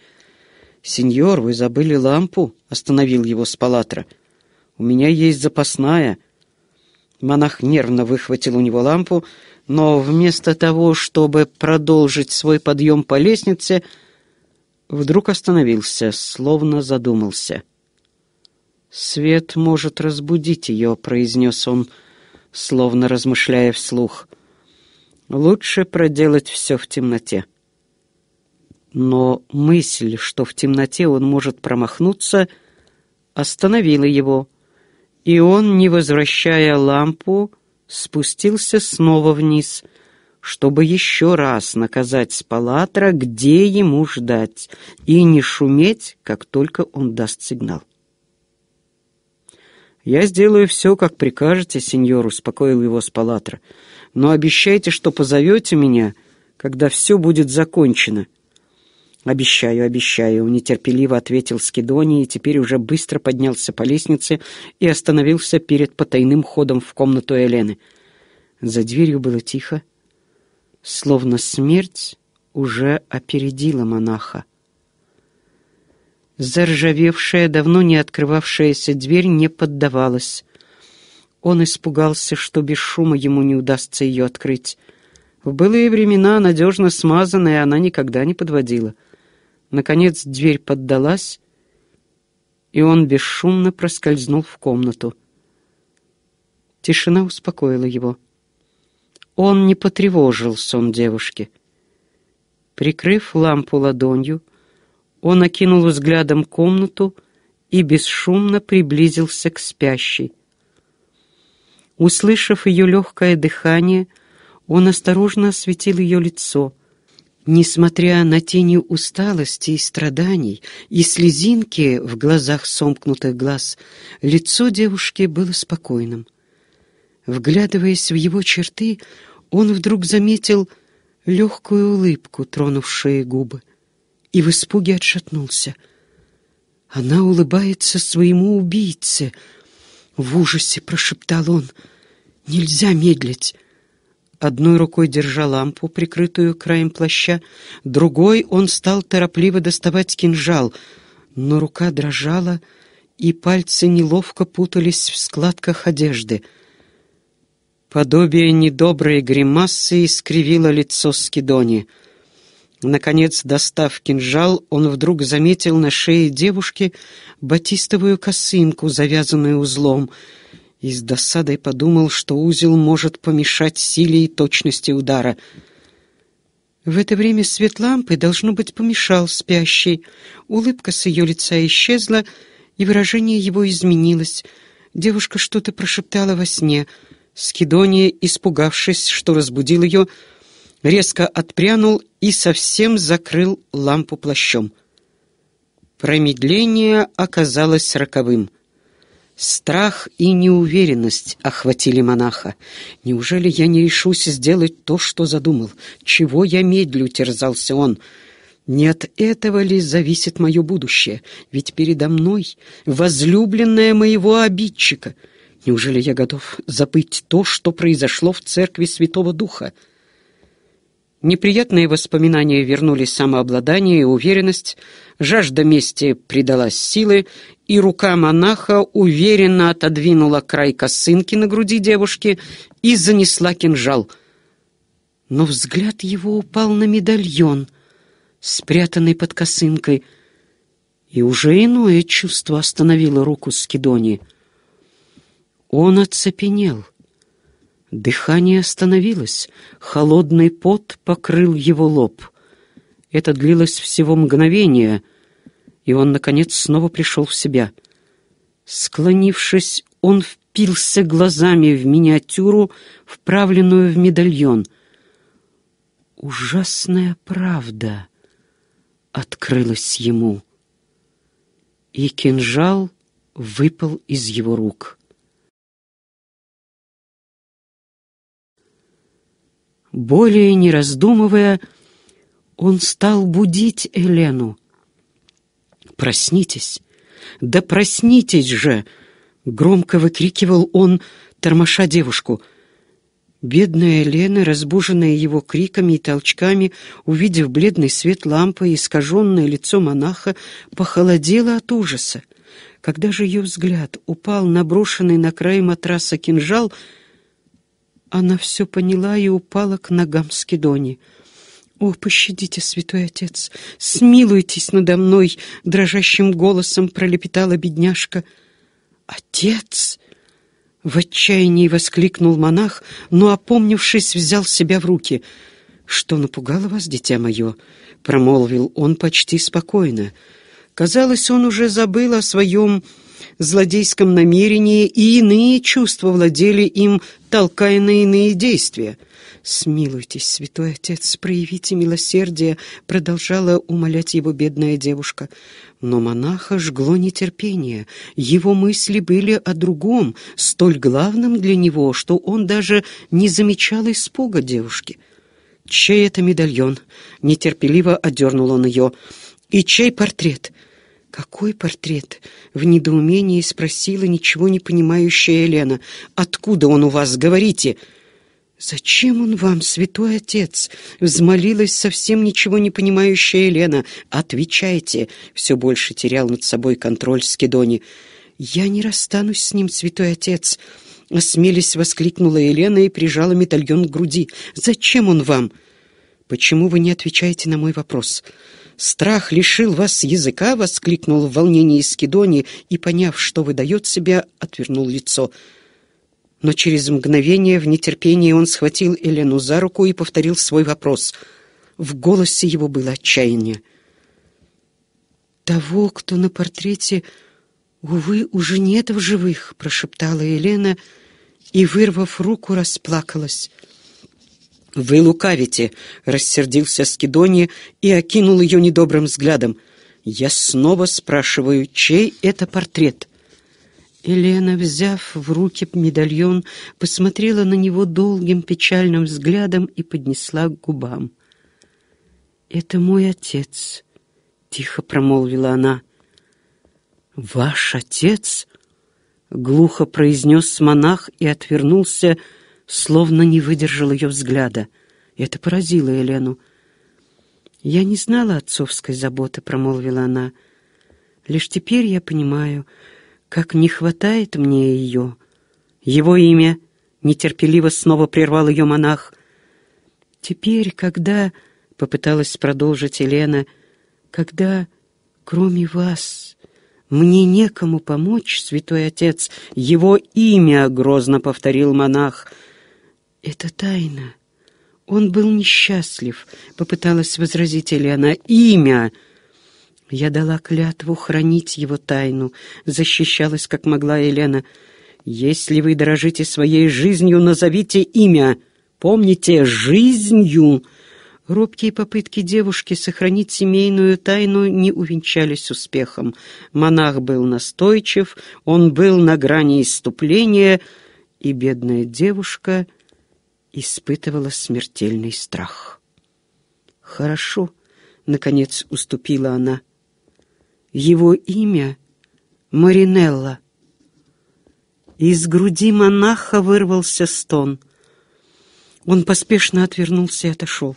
«Сеньор, вы забыли лампу?» — остановил его Спалатра. «У меня есть запасная». Монах нервно выхватил у него лампу, но вместо того, чтобы продолжить свой подъем по лестнице, вдруг остановился, словно задумался. «Свет может разбудить ее», — произнес он, словно размышляя вслух. «Лучше проделать все в темноте». Но мысль, что в темноте он может промахнуться, остановила его, и он, не возвращая лампу, спустился снова вниз, чтобы еще раз наказать Спалатра, где ему ждать, и не шуметь, как только он даст сигнал. «Я сделаю все, как прикажете, сеньор», — успокоил его Спалатра. «Но обещайте, что позовете меня, когда все будет закончено». «Обещаю, обещаю», — нетерпеливо ответил Скидони и теперь уже быстро поднялся по лестнице и остановился перед потайным ходом в комнату Елены. За дверью было тихо, словно смерть уже опередила монаха. Заржавевшая, давно не открывавшаяся дверь не поддавалась. Он испугался, что без шума ему не удастся ее открыть. В былые времена надежно смазанная она никогда не подводила — Наконец дверь поддалась, и он бесшумно проскользнул в комнату. Тишина успокоила его. Он не потревожил сон девушки. Прикрыв лампу ладонью, он окинул взглядом комнату и бесшумно приблизился к спящей. Услышав ее легкое дыхание, он осторожно осветил ее лицо — Несмотря на тени усталости и страданий, и слезинки в глазах сомкнутых глаз, лицо девушки было спокойным. Вглядываясь в его черты, он вдруг заметил легкую улыбку, тронувшие губы, и в испуге отшатнулся. «Она улыбается своему убийце!» — в ужасе прошептал он. «Нельзя медлить!» Одной рукой держа лампу, прикрытую краем плаща, другой он стал торопливо доставать кинжал, но рука дрожала, и пальцы неловко путались в складках одежды. Подобие недоброй гримасы искривило лицо Скидони. Наконец, достав кинжал, он вдруг заметил на шее девушки батистовую косынку, завязанную узлом, и с досадой подумал, что узел может помешать силе и точности удара. В это время свет лампы, должно быть, помешал спящей. Улыбка с ее лица исчезла, и выражение его изменилось. Девушка что-то прошептала во сне. Скидония, испугавшись, что разбудил ее, резко отпрянул и совсем закрыл лампу плащом. Промедление оказалось роковым — Страх и неуверенность охватили монаха. «Неужели я не решусь сделать то, что задумал? Чего я медлю?» — терзался он. «Не от этого ли зависит мое будущее? Ведь передо мной возлюбленная моего обидчика. Неужели я готов забыть то, что произошло в церкви Святого Духа?» Неприятные воспоминания вернули самообладание и уверенность, жажда мести придала силы, и рука монаха уверенно отодвинула край косынки на груди девушки и занесла кинжал. Но взгляд его упал на медальон, спрятанный под косынкой, и уже иное чувство остановило руку Скидони. Он оцепенел — Дыхание остановилось, холодный пот покрыл его лоб. Это длилось всего мгновение, и он, наконец, снова пришел в себя. Склонившись, он впился глазами в миниатюру, вправленную в медальон. Ужасная правда открылась ему, и кинжал выпал из его рук. Более не раздумывая, он стал будить Елену. «Проснитесь! Да проснитесь же!» — громко выкрикивал он, тормоша девушку. Бедная Елена, разбуженная его криками и толчками, увидев бледный свет лампы и искаженное лицо монаха, похолодела от ужаса. Когда же ее взгляд упал на брошенный на край матраса кинжал — она все поняла и упала к ногам Скидони. «О, пощадите, святой отец! Смилуйтесь надо мной!» — дрожащим голосом пролепетала бедняжка. «Отец!» — в отчаянии воскликнул монах, но, опомнившись, взял себя в руки. «Что напугало вас, дитя мое?» — промолвил он почти спокойно. Казалось, он уже забыл о своем злодейском намерении, и иные чувства владели им, толкая на иные действия. «Смилуйтесь, святой отец, проявите милосердие», — продолжала умолять его бедная девушка. Но монаха жгло нетерпение. Его мысли были о другом, столь главном для него, что он даже не замечал испуга девушки. «Чей это медальон?» — нетерпеливо одернул он ее. «И чей портрет?» «Какой портрет?» — в недоумении спросила ничего не понимающая Елена. «Откуда он у вас? Говорите!» «Зачем он вам, святой отец?» — взмолилась совсем ничего не понимающая Елена. «Отвечайте!» — все больше терял над собой контроль Скидони. «Я не расстанусь с ним, святой отец!» — осмелись воскликнула Елена и прижала медальон к груди. «Зачем он вам?» «Почему вы не отвечаете на мой вопрос?» «Страх лишил вас языка!» — воскликнул в волнении Скидони и, поняв, что выдает себя, отвернул лицо. Но через мгновение в нетерпении он схватил Елену за руку и повторил свой вопрос. В голосе его было отчаяние. «Того, кто на портрете, увы, уже нет в живых», — прошептала Елена и, вырвав руку, расплакалась. «Вы лукавите!» — рассердился Скидония и окинул ее недобрым взглядом. «Я снова спрашиваю, чей это портрет?» Елена, взяв в руки медальон, посмотрела на него долгим печальным взглядом и поднесла к губам. «Это мой отец», — тихо промолвила она. «Ваш отец?» — глухо произнес монах и отвернулся, — словно не выдержал ее взгляда. Это поразило Елену. «Я не знала отцовской заботы», — промолвила она. «Лишь теперь я понимаю, как не хватает мне ее». «Его имя?» — нетерпеливо снова прервал ее монах. «Теперь, когда...» — попыталась продолжить Елена. «Когда, кроме вас, мне некому помочь, святой отец, его имя!» — грозно повторил монах — «Это тайна. Он был несчастлив», — попыталась возразить Елена. «Имя!» Я дала клятву хранить его тайну, защищалась, как могла Елена. «Если вы дорожите своей жизнью, назовите имя. Помните, жизнью!» Робкие попытки девушки сохранить семейную тайну не увенчались успехом. Монах был настойчив, он был на грани исступления. и бедная девушка — испытывала смертельный страх. «Хорошо», — наконец уступила она. «Его имя — Маринелла». Из груди монаха вырвался стон. Он поспешно отвернулся и отошел.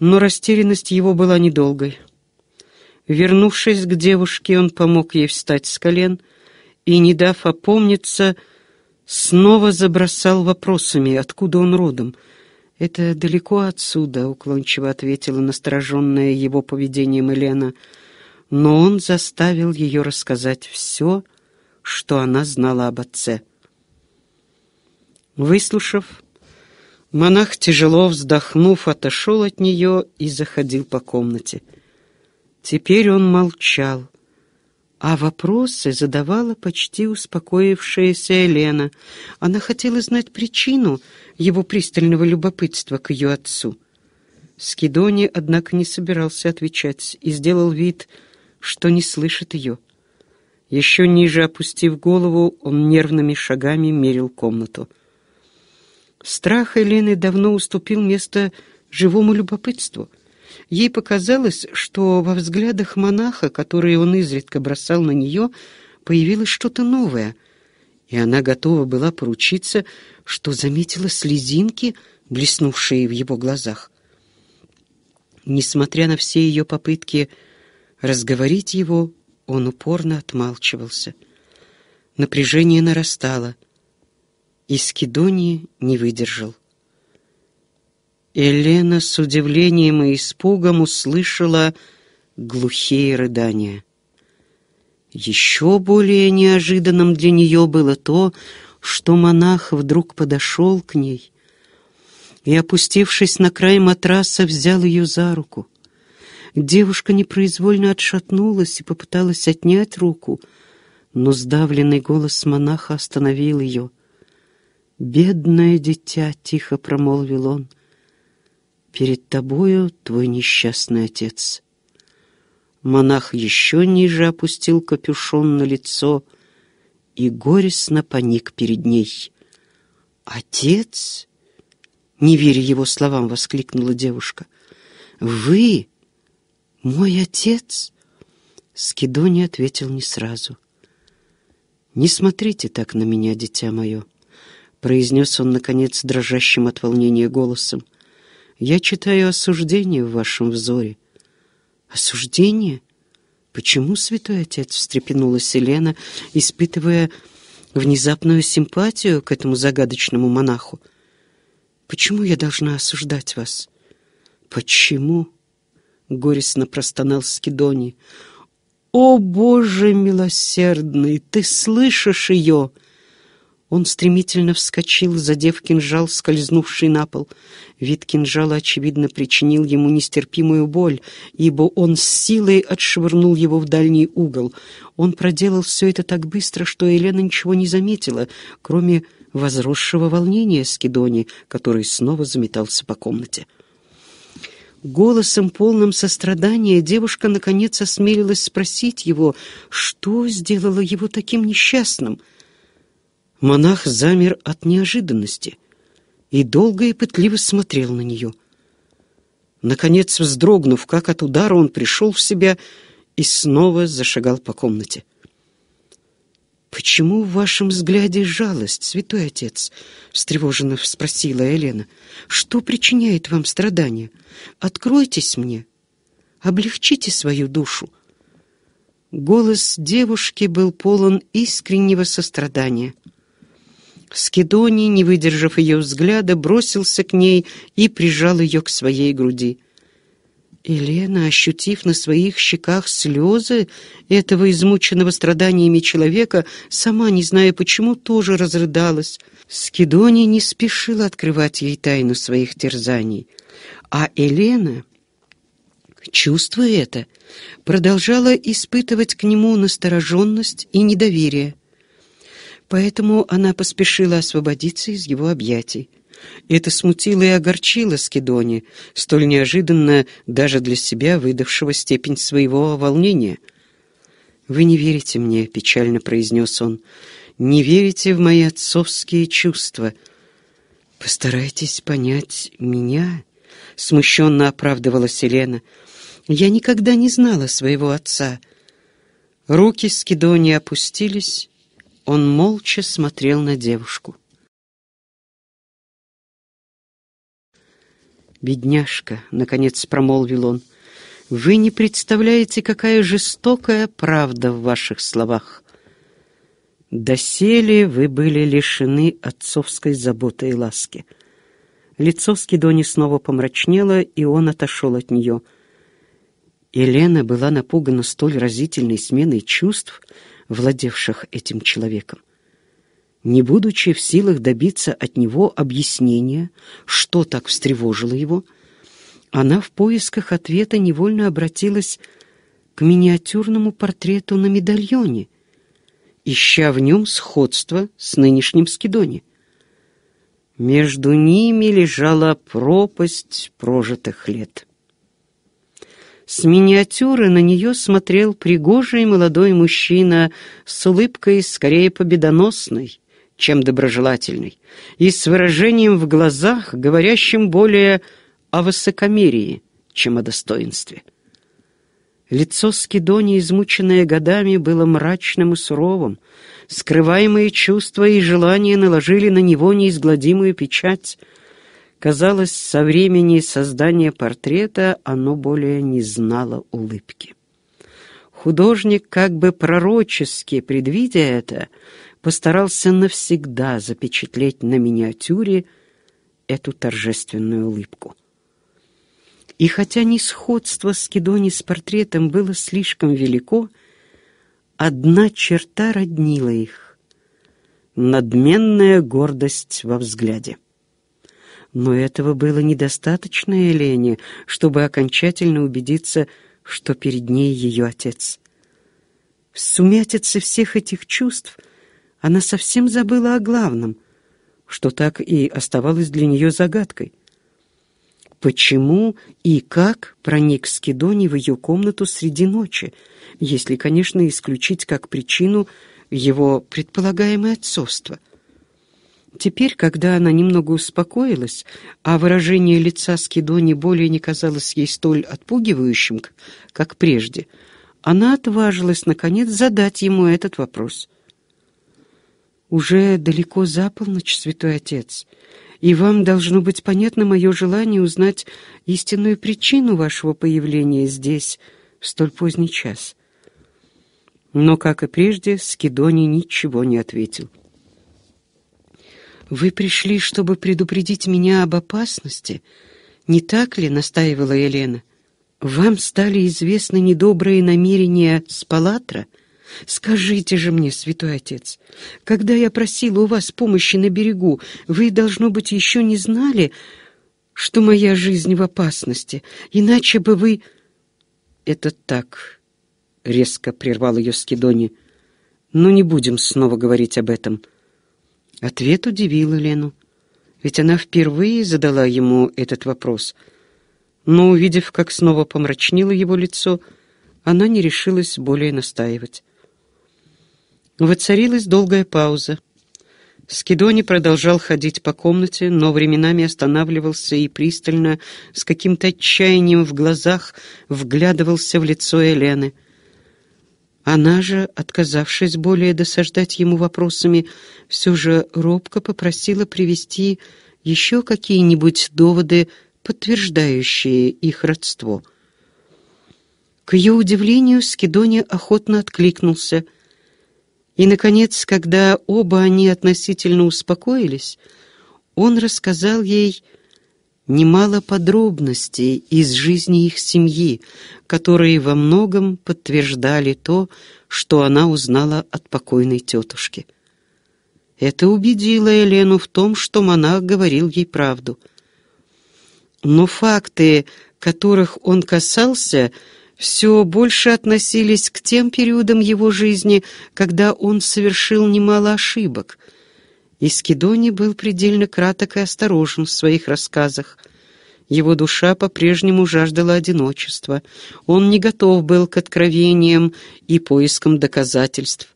Но растерянность его была недолгой. Вернувшись к девушке, он помог ей встать с колен и, не дав опомниться, — Снова забросал вопросами, откуда он родом. «Это далеко отсюда», — уклончиво ответила настороженная его поведением Елена. Но он заставил ее рассказать все, что она знала об отце. Выслушав, монах, тяжело вздохнув, отошел от нее и заходил по комнате. Теперь он молчал а вопросы задавала почти успокоившаяся Елена. Она хотела знать причину его пристального любопытства к ее отцу. Скидони, однако, не собирался отвечать и сделал вид, что не слышит ее. Еще ниже опустив голову, он нервными шагами мерил комнату. Страх Елены давно уступил место живому любопытству — Ей показалось, что во взглядах монаха, которые он изредка бросал на нее, появилось что-то новое, и она готова была поручиться, что заметила слезинки, блеснувшие в его глазах. Несмотря на все ее попытки разговорить его, он упорно отмалчивался. Напряжение нарастало, и Скидони не выдержал. Елена с удивлением и испугом услышала глухие рыдания. Еще более неожиданным для нее было то, что монах вдруг подошел к ней и, опустившись на край матраса, взял ее за руку. Девушка непроизвольно отшатнулась и попыталась отнять руку, но сдавленный голос монаха остановил ее. «Бедное дитя!» — тихо промолвил он — перед тобою твой несчастный отец. Монах еще ниже опустил капюшон на лицо и горестно поник перед ней. «Отец?» — не веря его словам, воскликнула девушка. «Вы? Мой отец?» Скидони ответил не сразу. «Не смотрите так на меня, дитя мое», — произнес он, наконец, дрожащим от волнения голосом. Я читаю осуждение в вашем взоре». «Осуждение? Почему, святой отец?» — встрепенулась Елена, испытывая внезапную симпатию к этому загадочному монаху. «Почему я должна осуждать вас?» «Почему?» — горестно простонал Скидоний. «О, Боже милосердный, ты слышишь ее!» Он стремительно вскочил, задев кинжал, скользнувший на пол. Вид кинжала, очевидно, причинил ему нестерпимую боль, ибо он с силой отшвырнул его в дальний угол. Он проделал все это так быстро, что Елена ничего не заметила, кроме возросшего волнения Скидони, который снова заметался по комнате. Голосом, полным сострадания, девушка наконец осмелилась спросить его, что сделало его таким несчастным — Монах замер от неожиданности и долго и пытливо смотрел на нее. Наконец, вздрогнув, как от удара, он пришел в себя и снова зашагал по комнате. «Почему в вашем взгляде жалость, святой отец?» — встревоженно спросила Елена. «Что причиняет вам страдания? Откройтесь мне, облегчите свою душу». Голос девушки был полон искреннего сострадания — Скидоний, не выдержав ее взгляда, бросился к ней и прижал ее к своей груди. Елена, ощутив на своих щеках слезы этого измученного страданиями человека, сама, не зная почему, тоже разрыдалась. Скидоний не спешил открывать ей тайну своих терзаний. А Елена, чувствуя это, продолжала испытывать к нему настороженность и недоверие. Поэтому она поспешила освободиться из его объятий. Это смутило и огорчило Скидони, столь неожиданно даже для себя выдавшего степень своего волнения. «Вы не верите мне», — печально произнес он, — «не верите в мои отцовские чувства. Постарайтесь понять меня», — смущенно оправдывалась Елена. «Я никогда не знала своего отца». Руки Скидони опустились, он молча смотрел на девушку. «Бедняжка», — наконец промолвил он, — «вы не представляете, какая жестокая правда в ваших словах. Доселе вы были лишены отцовской заботы и ласки». Лицо Скидони снова помрачнело, и он отошел от нее. Елена была напугана столь разительной сменой чувств — владевших этим человеком. Не будучи в силах добиться от него объяснения, что так встревожило его, она в поисках ответа невольно обратилась к миниатюрному портрету на медальоне, ища в нем сходство с нынешним Скидони. Между ними лежала пропасть прожитых лет. С миниатюры на нее смотрел пригожий молодой мужчина с улыбкой скорее победоносной, чем доброжелательной, и с выражением в глазах, говорящим более о высокомерии, чем о достоинстве. Лицо Скидони, измученное годами, было мрачным и суровым. Скрываемые чувства и желания наложили на него неизгладимую печать — Казалось, со времени создания портрета оно более не знало улыбки. Художник, как бы пророчески предвидя это, постарался навсегда запечатлеть на миниатюре эту торжественную улыбку. И хотя несходство Скидони с портретом было слишком велико, одна черта роднила их — надменная гордость во взгляде. Но этого было недостаточно Елене, чтобы окончательно убедиться, что перед ней ее отец. В сумятице всех этих чувств она совсем забыла о главном, что так и оставалось для нее загадкой. Почему и как проник Скидони в ее комнату среди ночи, если, конечно, исключить как причину его предполагаемое отцовство — Теперь, когда она немного успокоилась, а выражение лица Скидони более не казалось ей столь отпугивающим, как прежде, она отважилась, наконец, задать ему этот вопрос. «Уже далеко за полночь, святой отец, и вам должно быть понятно мое желание узнать истинную причину вашего появления здесь в столь поздний час». Но, как и прежде, Скидони ничего не ответил. «Вы пришли, чтобы предупредить меня об опасности, не так ли?» — настаивала Елена. «Вам стали известны недобрые намерения Спалатра? Скажите же мне, святой отец, когда я просила у вас помощи на берегу, вы, должно быть, еще не знали, что моя жизнь в опасности, иначе бы вы...» «Это так», — резко прервал ее Скидони. «Но не будем снова говорить об этом». Ответ удивил Лену, ведь она впервые задала ему этот вопрос. Но, увидев, как снова помрачнило его лицо, она не решилась более настаивать. Воцарилась долгая пауза. Скидони продолжал ходить по комнате, но временами останавливался и пристально, с каким-то отчаянием в глазах, вглядывался в лицо Елены — она же, отказавшись более досаждать ему вопросами, все же робко попросила привести еще какие-нибудь доводы, подтверждающие их родство. К ее удивлению Скидони охотно откликнулся. И, наконец, когда оба они относительно успокоились, он рассказал ей немало подробностей из жизни их семьи, которые во многом подтверждали то, что она узнала от покойной тетушки. Это убедило Елену в том, что монах говорил ей правду. Но факты, которых он касался, все больше относились к тем периодам его жизни, когда он совершил немало ошибок — Искидоний был предельно краток и осторожен в своих рассказах. Его душа по-прежнему жаждала одиночества. Он не готов был к откровениям и поискам доказательств,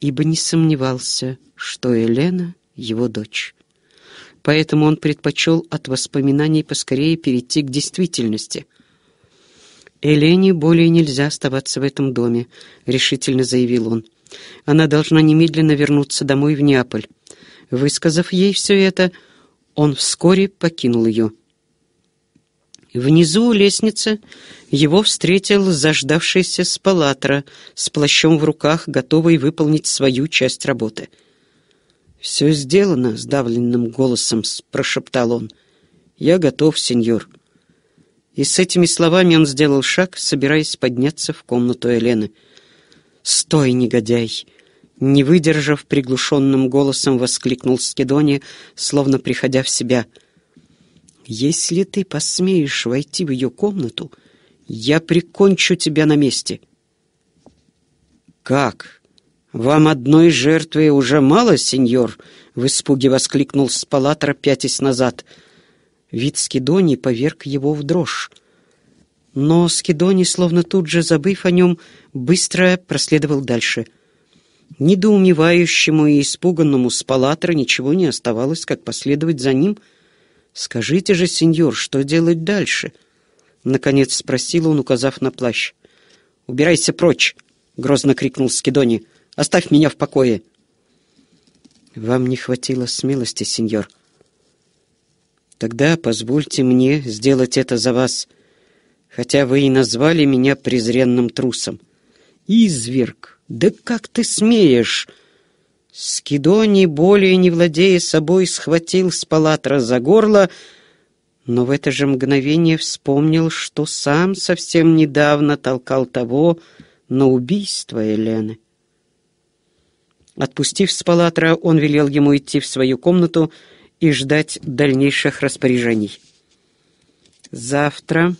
ибо не сомневался, что Елена — его дочь. Поэтому он предпочел от воспоминаний поскорее перейти к действительности. «Элене более нельзя оставаться в этом доме», — решительно заявил он. «Она должна немедленно вернуться домой в Неаполь». Высказав ей все это, он вскоре покинул ее. Внизу у лестницы его встретил заждавшийся спалатра с плащом в руках, готовый выполнить свою часть работы. «Все сделано», — сдавленным голосом прошептал он. «Я готов, сеньор». И с этими словами он сделал шаг, собираясь подняться в комнату Елены. «Стой, негодяй!» Не выдержав, приглушенным голосом воскликнул Скидони, словно приходя в себя. «Если ты посмеешь войти в ее комнату, я прикончу тебя на месте». «Как? Вам одной жертвы уже мало, сеньор?» — в испуге воскликнул Спалатра, пятясь назад. Вид Скидони поверг его в дрожь. Но Скидони, словно тут же забыв о нем, быстро проследовал дальше — Недоумевающему и испуганному с палатра ничего не оставалось, как последовать за ним. «Скажите же, сеньор, что делать дальше?» — наконец спросил он, указав на плащ. «Убирайся прочь!» — грозно крикнул Скидони. «Оставь меня в покое!» «Вам не хватило смелости, сеньор. Тогда позвольте мне сделать это за вас, хотя вы и назвали меня презренным трусом. Изверг!» «Да как ты смеешь!» Скидони, более не владея собой, схватил с палатра за горло, но в это же мгновение вспомнил, что сам совсем недавно толкал того на убийство Елены. Отпустив с палатра, он велел ему идти в свою комнату и ждать дальнейших распоряжений. «Завтра»,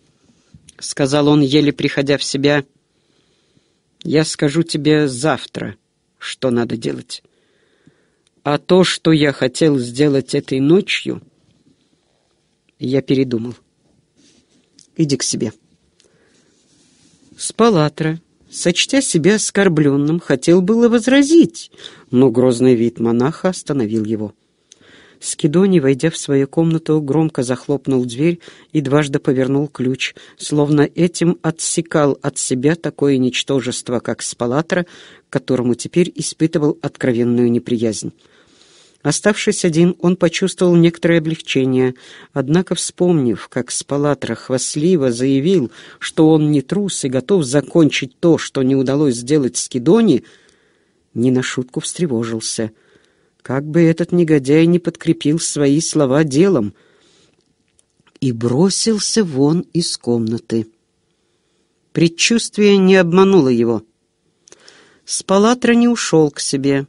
— сказал он, еле приходя в себя, — я скажу тебе завтра, что надо делать. А то, что я хотел сделать этой ночью, я передумал. Иди к себе. Спалатра, сочтя себя оскорбленным, хотел было возразить, но грозный вид монаха остановил его. Скидони, войдя в свою комнату, громко захлопнул дверь и дважды повернул ключ, словно этим отсекал от себя такое ничтожество, как Спалатра, которому теперь испытывал откровенную неприязнь. Оставшись один, он почувствовал некоторое облегчение, однако, вспомнив, как Спалатра хвастливо заявил, что он не трус и готов закончить то, что не удалось сделать Скидони, не на шутку встревожился — как бы этот негодяй не подкрепил свои слова делом. И бросился вон из комнаты. Предчувствие не обмануло его. С Спалатра не ушел к себе,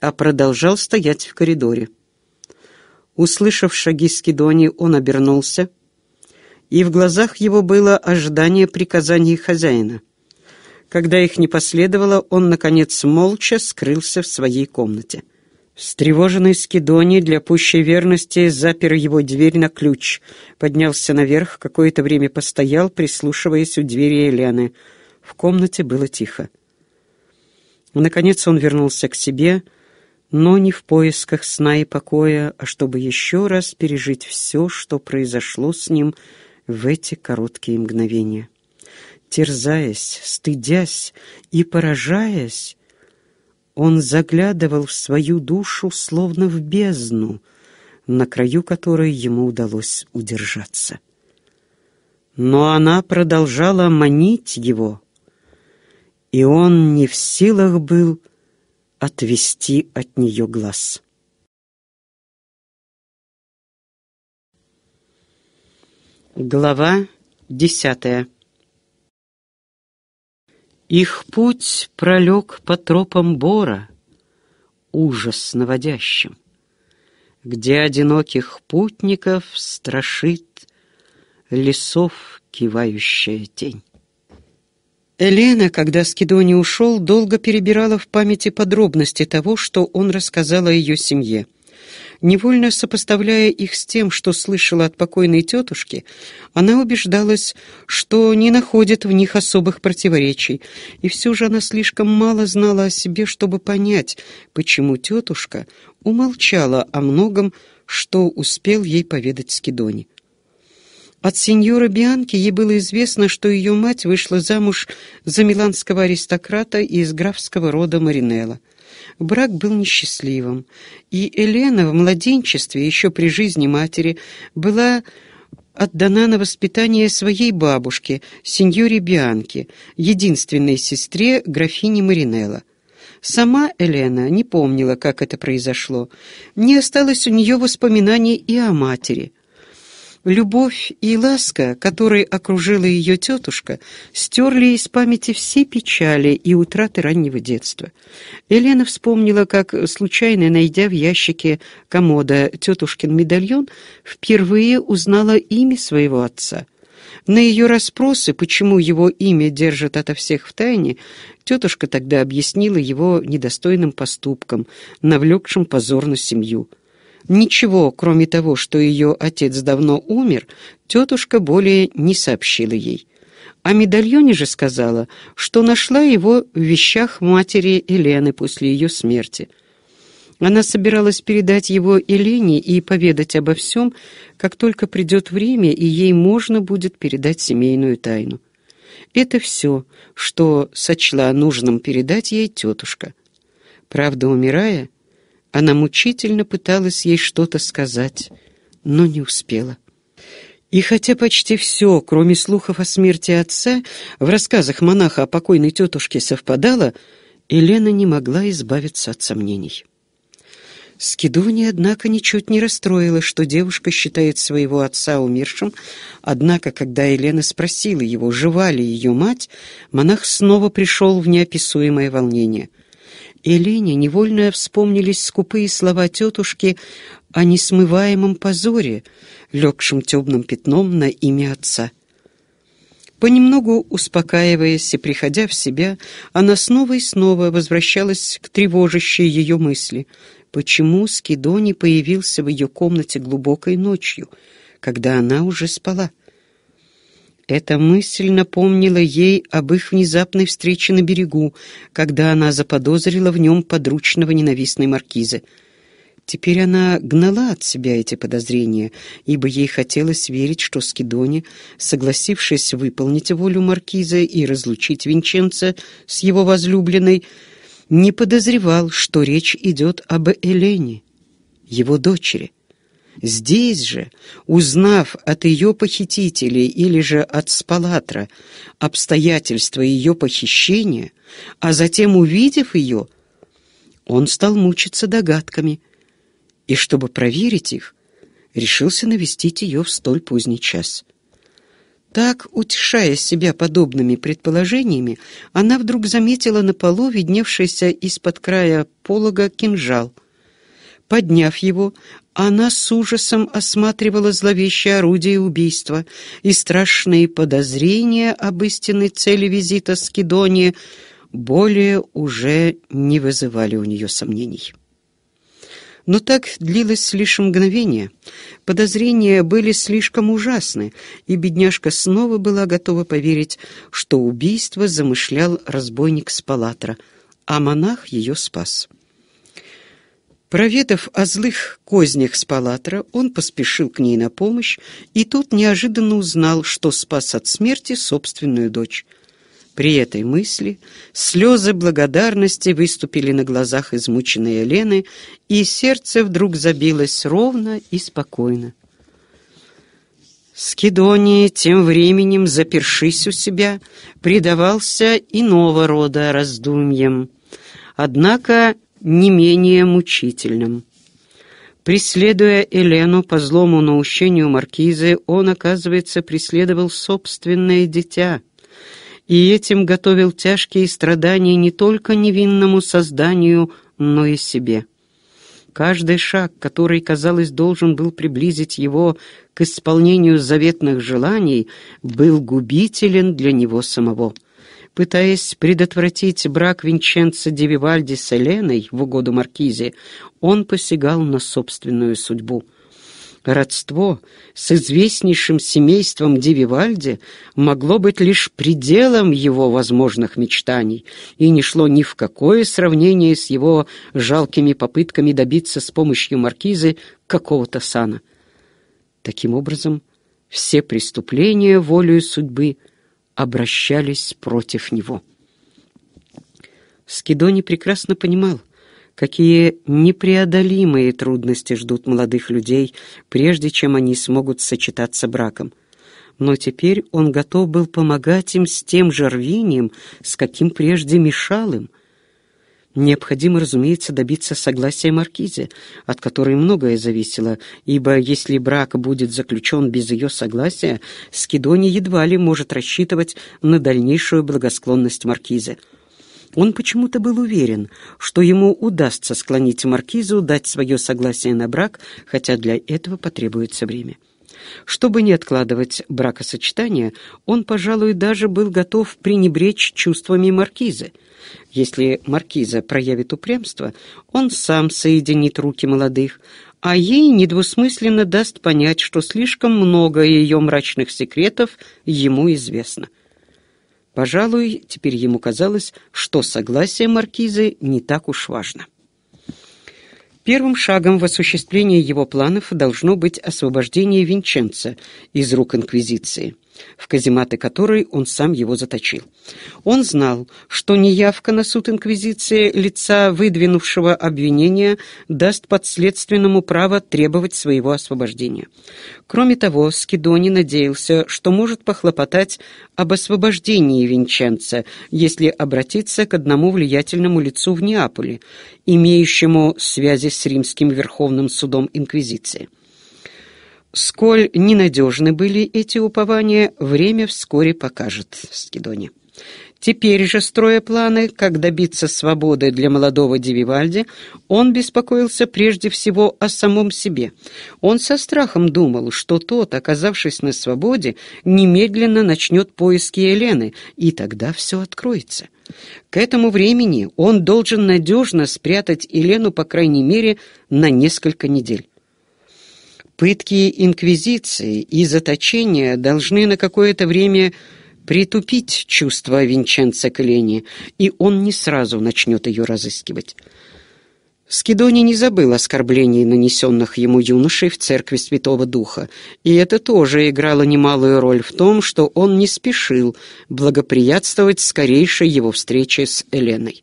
а продолжал стоять в коридоре. Услышав шаги Скидони, он обернулся, и в глазах его было ожидание приказаний хозяина. Когда их не последовало, он, наконец, молча скрылся в своей комнате. Стревоженный Скидони для пущей верности запер его дверь на ключ, поднялся наверх, какое-то время постоял, прислушиваясь у двери Елены. В комнате было тихо. Наконец он вернулся к себе, но не в поисках сна и покоя, а чтобы еще раз пережить все, что произошло с ним в эти короткие мгновения. Терзаясь, стыдясь и поражаясь, он заглядывал в свою душу, словно в бездну, на краю которой ему удалось удержаться. Но она продолжала манить его, и он не в силах был отвести от нее глаз. Глава десятая их путь пролег по тропам бора, ужас наводящим, где одиноких путников страшит лесов кивающая тень. Элена, когда Скидони ушел, долго перебирала в памяти подробности того, что он рассказал о ее семье — Невольно сопоставляя их с тем, что слышала от покойной тетушки, она убеждалась, что не находит в них особых противоречий, и все же она слишком мало знала о себе, чтобы понять, почему тетушка умолчала о многом, что успел ей поведать Скидони. От сеньора Бианки ей было известно, что ее мать вышла замуж за миланского аристократа из графского рода Маринелла. Брак был несчастливым, и Елена в младенчестве, еще при жизни матери, была отдана на воспитание своей бабушке, сеньоре Бианке, единственной сестре графини Маринелла. Сама Елена не помнила, как это произошло. Не осталось у нее воспоминаний и о матери – Любовь и ласка, которой окружила ее тетушка, стерли из памяти все печали и утраты раннего детства. Елена вспомнила, как, случайно найдя в ящике комода тетушкин медальон, впервые узнала имя своего отца. На ее расспросы, почему его имя держат ото всех в тайне, тетушка тогда объяснила его недостойным поступком, навлекшим позор на семью – Ничего, кроме того, что ее отец давно умер, тетушка более не сообщила ей. О а медальоне же сказала, что нашла его в вещах матери Елены после ее смерти. Она собиралась передать его Елене и поведать обо всем, как только придет время, и ей можно будет передать семейную тайну. Это все, что сочла нужным передать ей тетушка. Правда, умирая, она мучительно пыталась ей что-то сказать, но не успела. И хотя почти все, кроме слухов о смерти отца, в рассказах монаха о покойной тетушке совпадало, Елена не могла избавиться от сомнений. Скидуни, однако, ничуть не расстроила, что девушка считает своего отца умершим, однако, когда Елена спросила его, жива ли ее мать, монах снова пришел в неописуемое волнение — Элине невольно вспомнились скупые слова тетушки о несмываемом позоре, легшем темным пятном на имя отца. Понемногу успокаиваясь и приходя в себя, она снова и снова возвращалась к тревожащей ее мысли. Почему Скидони появился в ее комнате глубокой ночью, когда она уже спала? Эта мысль напомнила ей об их внезапной встрече на берегу, когда она заподозрила в нем подручного ненавистной маркизы. Теперь она гнала от себя эти подозрения, ибо ей хотелось верить, что Скидони, согласившись выполнить волю маркиза и разлучить Винченца с его возлюбленной, не подозревал, что речь идет об Элене, его дочери. Здесь же, узнав от ее похитителей или же от Спалатра обстоятельства ее похищения, а затем увидев ее, он стал мучиться догадками, и, чтобы проверить их, решился навестить ее в столь поздний час. Так, утешая себя подобными предположениями, она вдруг заметила на полу видневшийся из-под края полога кинжал — Подняв его, она с ужасом осматривала зловещее орудие убийства, и страшные подозрения об истинной цели визита Скидонии более уже не вызывали у нее сомнений. Но так длилось лишь мгновение. Подозрения были слишком ужасны, и бедняжка снова была готова поверить, что убийство замышлял разбойник с палатра, а монах ее спас. Проведав о злых кознях Спалатра, он поспешил к ней на помощь, и тут неожиданно узнал, что спас от смерти собственную дочь. При этой мысли слезы благодарности выступили на глазах измученной Елены, и сердце вдруг забилось ровно и спокойно. Скидоний тем временем, запершись у себя, предавался иного рода раздумьям. Однако не менее мучительным. Преследуя Елену по злому наущению маркизы, он, оказывается, преследовал собственное дитя и этим готовил тяжкие страдания не только невинному созданию, но и себе. Каждый шаг, который, казалось, должен был приблизить его к исполнению заветных желаний, был губителен для него самого — Пытаясь предотвратить брак Винченца де с Эленой в угоду Маркизе, он посягал на собственную судьбу. Родство с известнейшим семейством Девивальди могло быть лишь пределом его возможных мечтаний и не шло ни в какое сравнение с его жалкими попытками добиться с помощью маркизы какого-то сана. Таким образом, все преступления волею судьбы — обращались против него. Скидони прекрасно понимал, какие непреодолимые трудности ждут молодых людей, прежде чем они смогут сочетаться браком. Но теперь он готов был помогать им с тем же рвением, с каким прежде мешал им — Необходимо, разумеется, добиться согласия Маркизе, от которой многое зависело, ибо если брак будет заключен без ее согласия, Скидони едва ли может рассчитывать на дальнейшую благосклонность Маркизы. Он почему-то был уверен, что ему удастся склонить Маркизу дать свое согласие на брак, хотя для этого потребуется время. Чтобы не откладывать бракосочетание, он, пожалуй, даже был готов пренебречь чувствами маркизы. Если маркиза проявит упрямство, он сам соединит руки молодых, а ей недвусмысленно даст понять, что слишком много ее мрачных секретов ему известно. Пожалуй, теперь ему казалось, что согласие маркизы не так уж важно. Первым шагом в осуществлении его планов должно быть освобождение Винченца из рук Инквизиции – в казематы которой он сам его заточил. Он знал, что неявка на суд Инквизиции лица выдвинувшего обвинения даст подследственному право требовать своего освобождения. Кроме того, Скидони надеялся, что может похлопотать об освобождении Винченца, если обратиться к одному влиятельному лицу в Неаполе, имеющему связи с римским Верховным судом Инквизиции. Сколь ненадежны были эти упования, время вскоре покажет в Скидоне. Теперь же, строя планы, как добиться свободы для молодого Дививальди, он беспокоился прежде всего о самом себе. Он со страхом думал, что тот, оказавшись на свободе, немедленно начнет поиски Елены, и тогда все откроется. К этому времени он должен надежно спрятать Елену, по крайней мере, на несколько недель. Пытки инквизиции и заточения должны на какое-то время притупить чувство Винченца Клени, и он не сразу начнет ее разыскивать. Скидони не забыл оскорблений, нанесенных ему юношей в церкви Святого Духа, и это тоже играло немалую роль в том, что он не спешил благоприятствовать скорейшей его встрече с Эленой.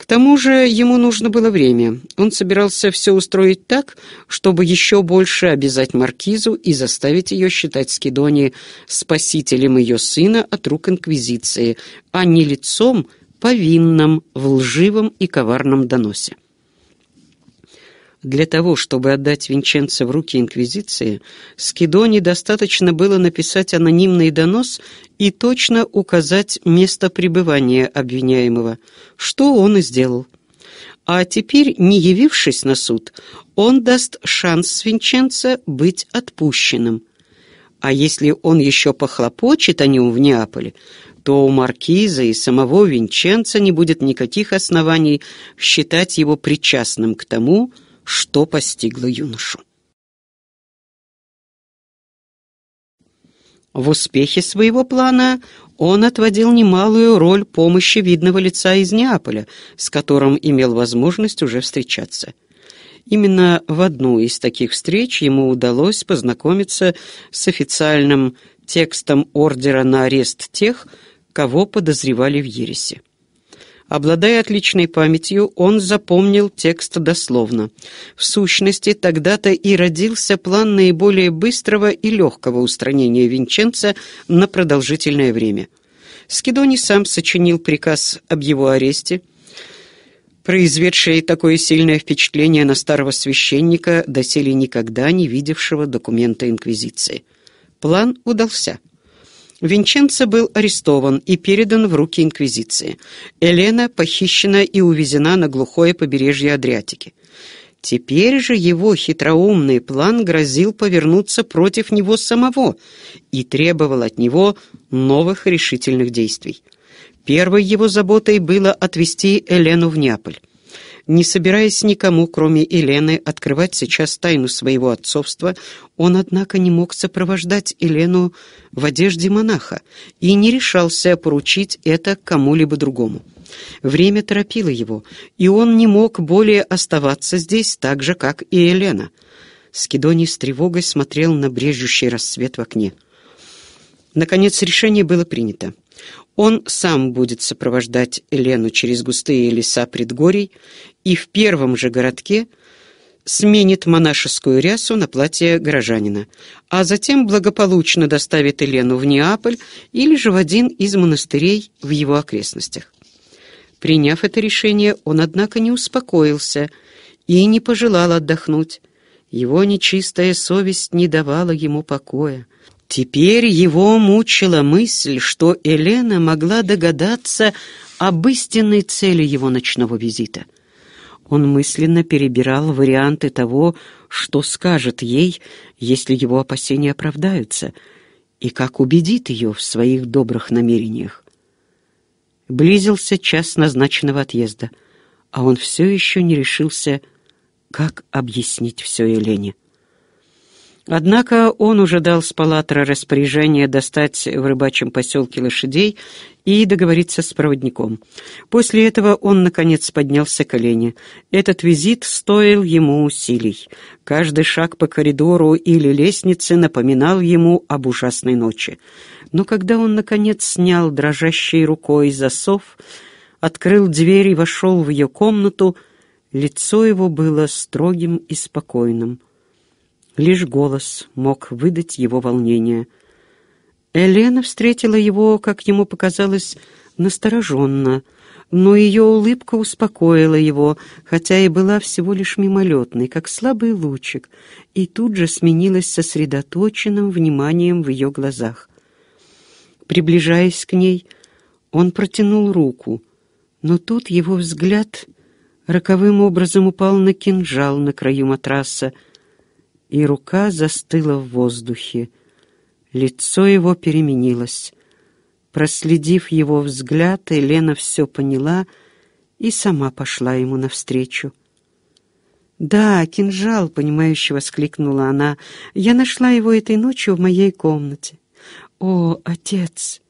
К тому же ему нужно было время. Он собирался все устроить так, чтобы еще больше обязать Маркизу и заставить ее считать Скидони спасителем ее сына от рук Инквизиции, а не лицом, повинным в лживом и коварном доносе. Для того, чтобы отдать Винченца в руки Инквизиции, Скидоне достаточно было написать анонимный донос и точно указать место пребывания обвиняемого, что он и сделал. А теперь, не явившись на суд, он даст шанс Винченца быть отпущенным. А если он еще похлопочет о нем в Неаполе, то у маркиза и самого Винченца не будет никаких оснований считать его причастным к тому, что что постигло юношу. В успехе своего плана он отводил немалую роль помощи видного лица из Неаполя, с которым имел возможность уже встречаться. Именно в одну из таких встреч ему удалось познакомиться с официальным текстом ордера на арест тех, кого подозревали в ересе. Обладая отличной памятью, он запомнил текст дословно. В сущности, тогда-то и родился план наиболее быстрого и легкого устранения Винченца на продолжительное время. Скидони сам сочинил приказ об его аресте, произведший такое сильное впечатление на старого священника, доселе никогда не видевшего документа Инквизиции. План удался. Винченцо был арестован и передан в руки инквизиции. Елена похищена и увезена на глухое побережье Адриатики. Теперь же его хитроумный план грозил повернуться против него самого и требовал от него новых решительных действий. Первой его заботой было отвезти Елену в Неаполь. Не собираясь никому, кроме Елены, открывать сейчас тайну своего отцовства, он, однако, не мог сопровождать Елену в одежде монаха и не решался поручить это кому-либо другому. Время торопило его, и он не мог более оставаться здесь так же, как и Елена. Скидоний с тревогой смотрел на брежущий рассвет в окне. Наконец решение было принято. Он сам будет сопровождать Елену через густые леса предгорий и в первом же городке сменит монашескую рясу на платье горожанина, а затем благополучно доставит Елену в Неаполь или же в один из монастырей в его окрестностях. Приняв это решение, он, однако, не успокоился и не пожелал отдохнуть. Его нечистая совесть не давала ему покоя. Теперь его мучила мысль, что Елена могла догадаться об истинной цели его ночного визита. Он мысленно перебирал варианты того, что скажет ей, если его опасения оправдаются, и как убедит ее в своих добрых намерениях. Близился час назначенного отъезда, а он все еще не решился, как объяснить все Елене. Однако он уже дал с палатра распоряжение достать в рыбачьем поселке лошадей и договориться с проводником. После этого он, наконец, поднялся к Олене. Этот визит стоил ему усилий. Каждый шаг по коридору или лестнице напоминал ему об ужасной ночи. Но когда он, наконец, снял дрожащей рукой засов, открыл дверь и вошел в ее комнату, лицо его было строгим и спокойным — Лишь голос мог выдать его волнение. Элена встретила его, как ему показалось, настороженно, но ее улыбка успокоила его, хотя и была всего лишь мимолетной, как слабый лучик, и тут же сменилась сосредоточенным вниманием в ее глазах. Приближаясь к ней, он протянул руку, но тут его взгляд роковым образом упал на кинжал на краю матраса — и рука застыла в воздухе. Лицо его переменилось. Проследив его взгляд, Елена все поняла и сама пошла ему навстречу. «Да, кинжал», — понимающе воскликнула она, — «я нашла его этой ночью в моей комнате». «О, отец!»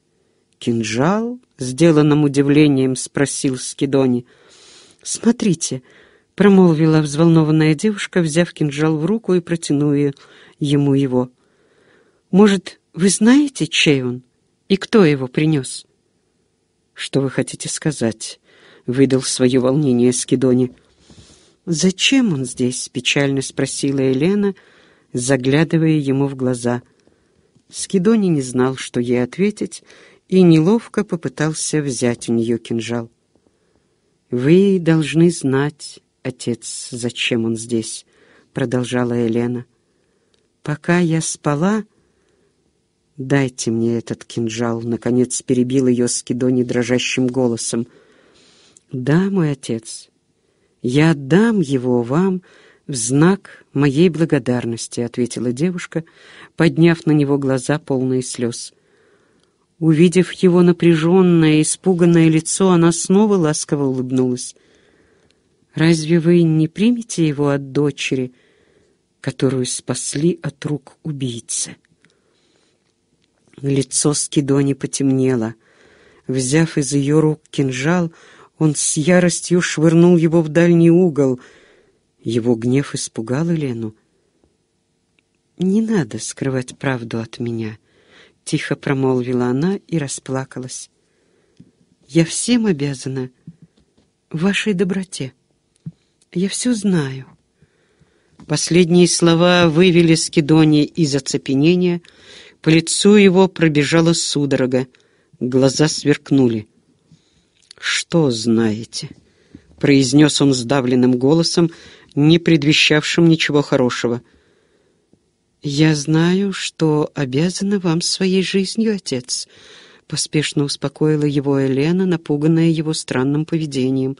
«Кинжал?» — сделанным удивлением спросил Скидони. «Смотрите, промолвила взволнованная девушка, взяв кинжал в руку и протянула ему его. «Может, вы знаете, чей он и кто его принес?» «Что вы хотите сказать?» — выдал свое волнение Скидони. «Зачем он здесь?» — печально спросила Елена, заглядывая ему в глаза. Скидони не знал, что ей ответить, и неловко попытался взять у нее кинжал. «Вы должны знать», отец, зачем он здесь?» — продолжала Елена. «Пока я спала...» «Дайте мне этот кинжал», — наконец перебил ее Скидони дрожащим голосом. «Да, мой отец, я отдам его вам в знак моей благодарности», — ответила девушка, подняв на него глаза полные слез. Увидев его напряженное, и испуганное лицо, она снова ласково улыбнулась — Разве вы не примете его от дочери, которую спасли от рук убийцы?» Лицо Скидони потемнело. Взяв из ее рук кинжал, он с яростью швырнул его в дальний угол. Его гнев испугал Елену. «Не надо скрывать правду от меня», — тихо промолвила она и расплакалась. «Я всем обязана вашей доброте». Я все знаю». Последние слова вывели Скидони из оцепенения. По лицу его пробежала судорога. Глаза сверкнули. «Что знаете?» — произнес он сдавленным голосом, не предвещавшим ничего хорошего. «Я знаю, что обязана вам своей жизнью, отец», Поспешно успокоила его Елена, напуганная его странным поведением.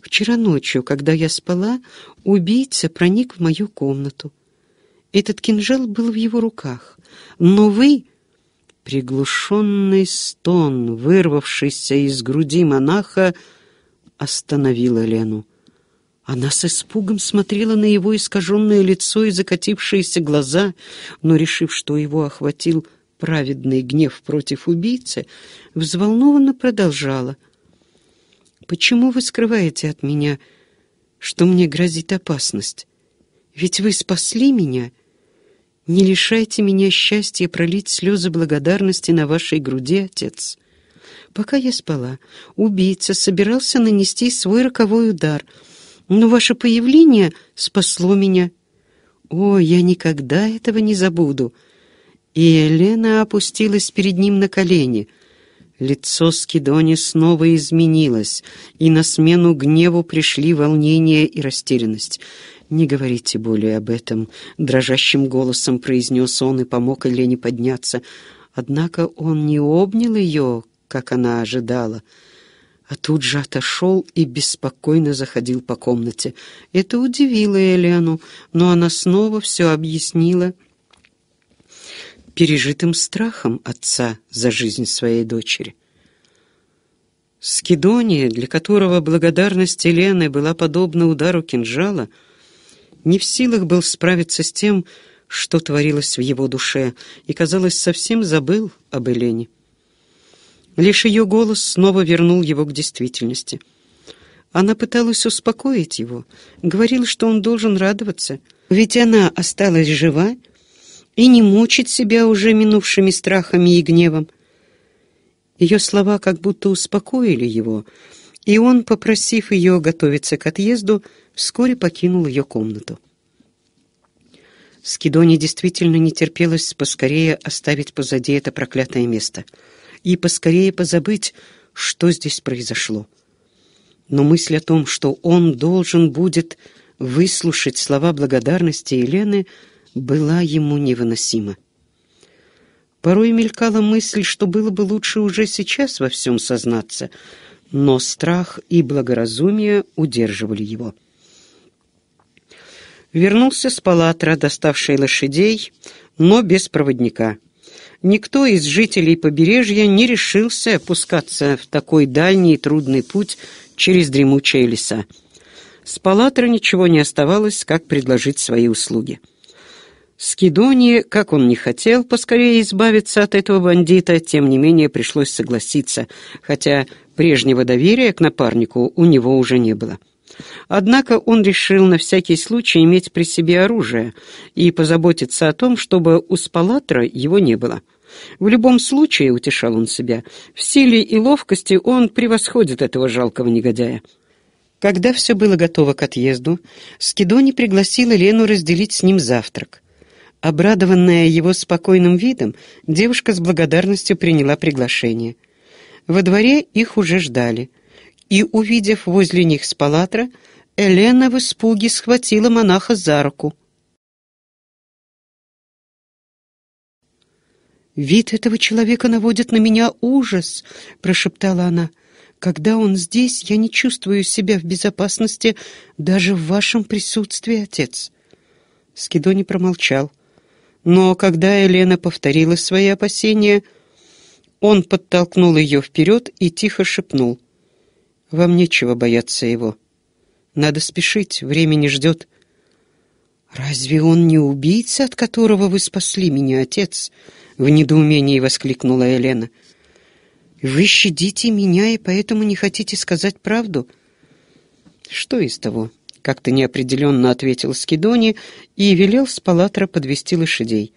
«Вчера ночью, когда я спала, убийца проник в мою комнату. Этот кинжал был в его руках. Но вы...» Приглушенный стон, вырвавшийся из груди монаха, остановил Елену. Она с испугом смотрела на его искаженное лицо и закатившиеся глаза, но, решив, что его охватил праведный гнев против убийцы, взволнованно продолжала. «Почему вы скрываете от меня, что мне грозит опасность? Ведь вы спасли меня. Не лишайте меня счастья пролить слезы благодарности на вашей груди, отец». Пока я спала, убийца собирался нанести свой роковой удар, но ваше появление спасло меня. О, я никогда этого не забуду и Елена опустилась перед ним на колени. Лицо Скидони снова изменилось, и на смену гневу пришли волнение и растерянность. «Не говорите более об этом», — дрожащим голосом произнес он и помог Елене подняться. Однако он не обнял ее, как она ожидала, а тут же отошел и беспокойно заходил по комнате. Это удивило Елену, но она снова все объяснила — пережитым страхом отца за жизнь своей дочери. Скидония, для которого благодарность Елены была подобна удару кинжала, не в силах был справиться с тем, что творилось в его душе, и, казалось, совсем забыл об Елене. Лишь ее голос снова вернул его к действительности. Она пыталась успокоить его, говорила, что он должен радоваться, ведь она осталась жива, и не мучить себя уже минувшими страхами и гневом. Ее слова как будто успокоили его, и он, попросив ее готовиться к отъезду, вскоре покинул ее комнату. Скидоне действительно не терпелось поскорее оставить позади это проклятое место и поскорее позабыть, что здесь произошло. Но мысль о том, что он должен будет выслушать слова благодарности Елены, — была ему невыносима. Порой мелькала мысль, что было бы лучше уже сейчас во всем сознаться, но страх и благоразумие удерживали его. Вернулся с палатра, доставший лошадей, но без проводника. Никто из жителей побережья не решился опускаться в такой дальний и трудный путь через дремучие леса. С палатра ничего не оставалось, как предложить свои услуги. Скидоне, как он не хотел поскорее избавиться от этого бандита, тем не менее пришлось согласиться, хотя прежнего доверия к напарнику у него уже не было. Однако он решил на всякий случай иметь при себе оружие и позаботиться о том, чтобы у Спалатра его не было. В любом случае, утешал он себя, в силе и ловкости он превосходит этого жалкого негодяя. Когда все было готово к отъезду, Скидони пригласила Лену разделить с ним завтрак. Обрадованная его спокойным видом, девушка с благодарностью приняла приглашение. Во дворе их уже ждали. И, увидев возле них с палатра, Елена в испуге схватила монаха за руку. «Вид этого человека наводит на меня ужас», — прошептала она. «Когда он здесь, я не чувствую себя в безопасности даже в вашем присутствии, отец». Скидони промолчал. Но когда Елена повторила свои опасения, он подтолкнул ее вперед и тихо шепнул. «Вам нечего бояться его. Надо спешить, время не ждет». «Разве он не убийца, от которого вы спасли меня, отец?» — в недоумении воскликнула Елена. «Вы щадите меня и поэтому не хотите сказать правду?» «Что из того?» как-то неопределенно ответил Скидони и велел с палатра подвести лошадей.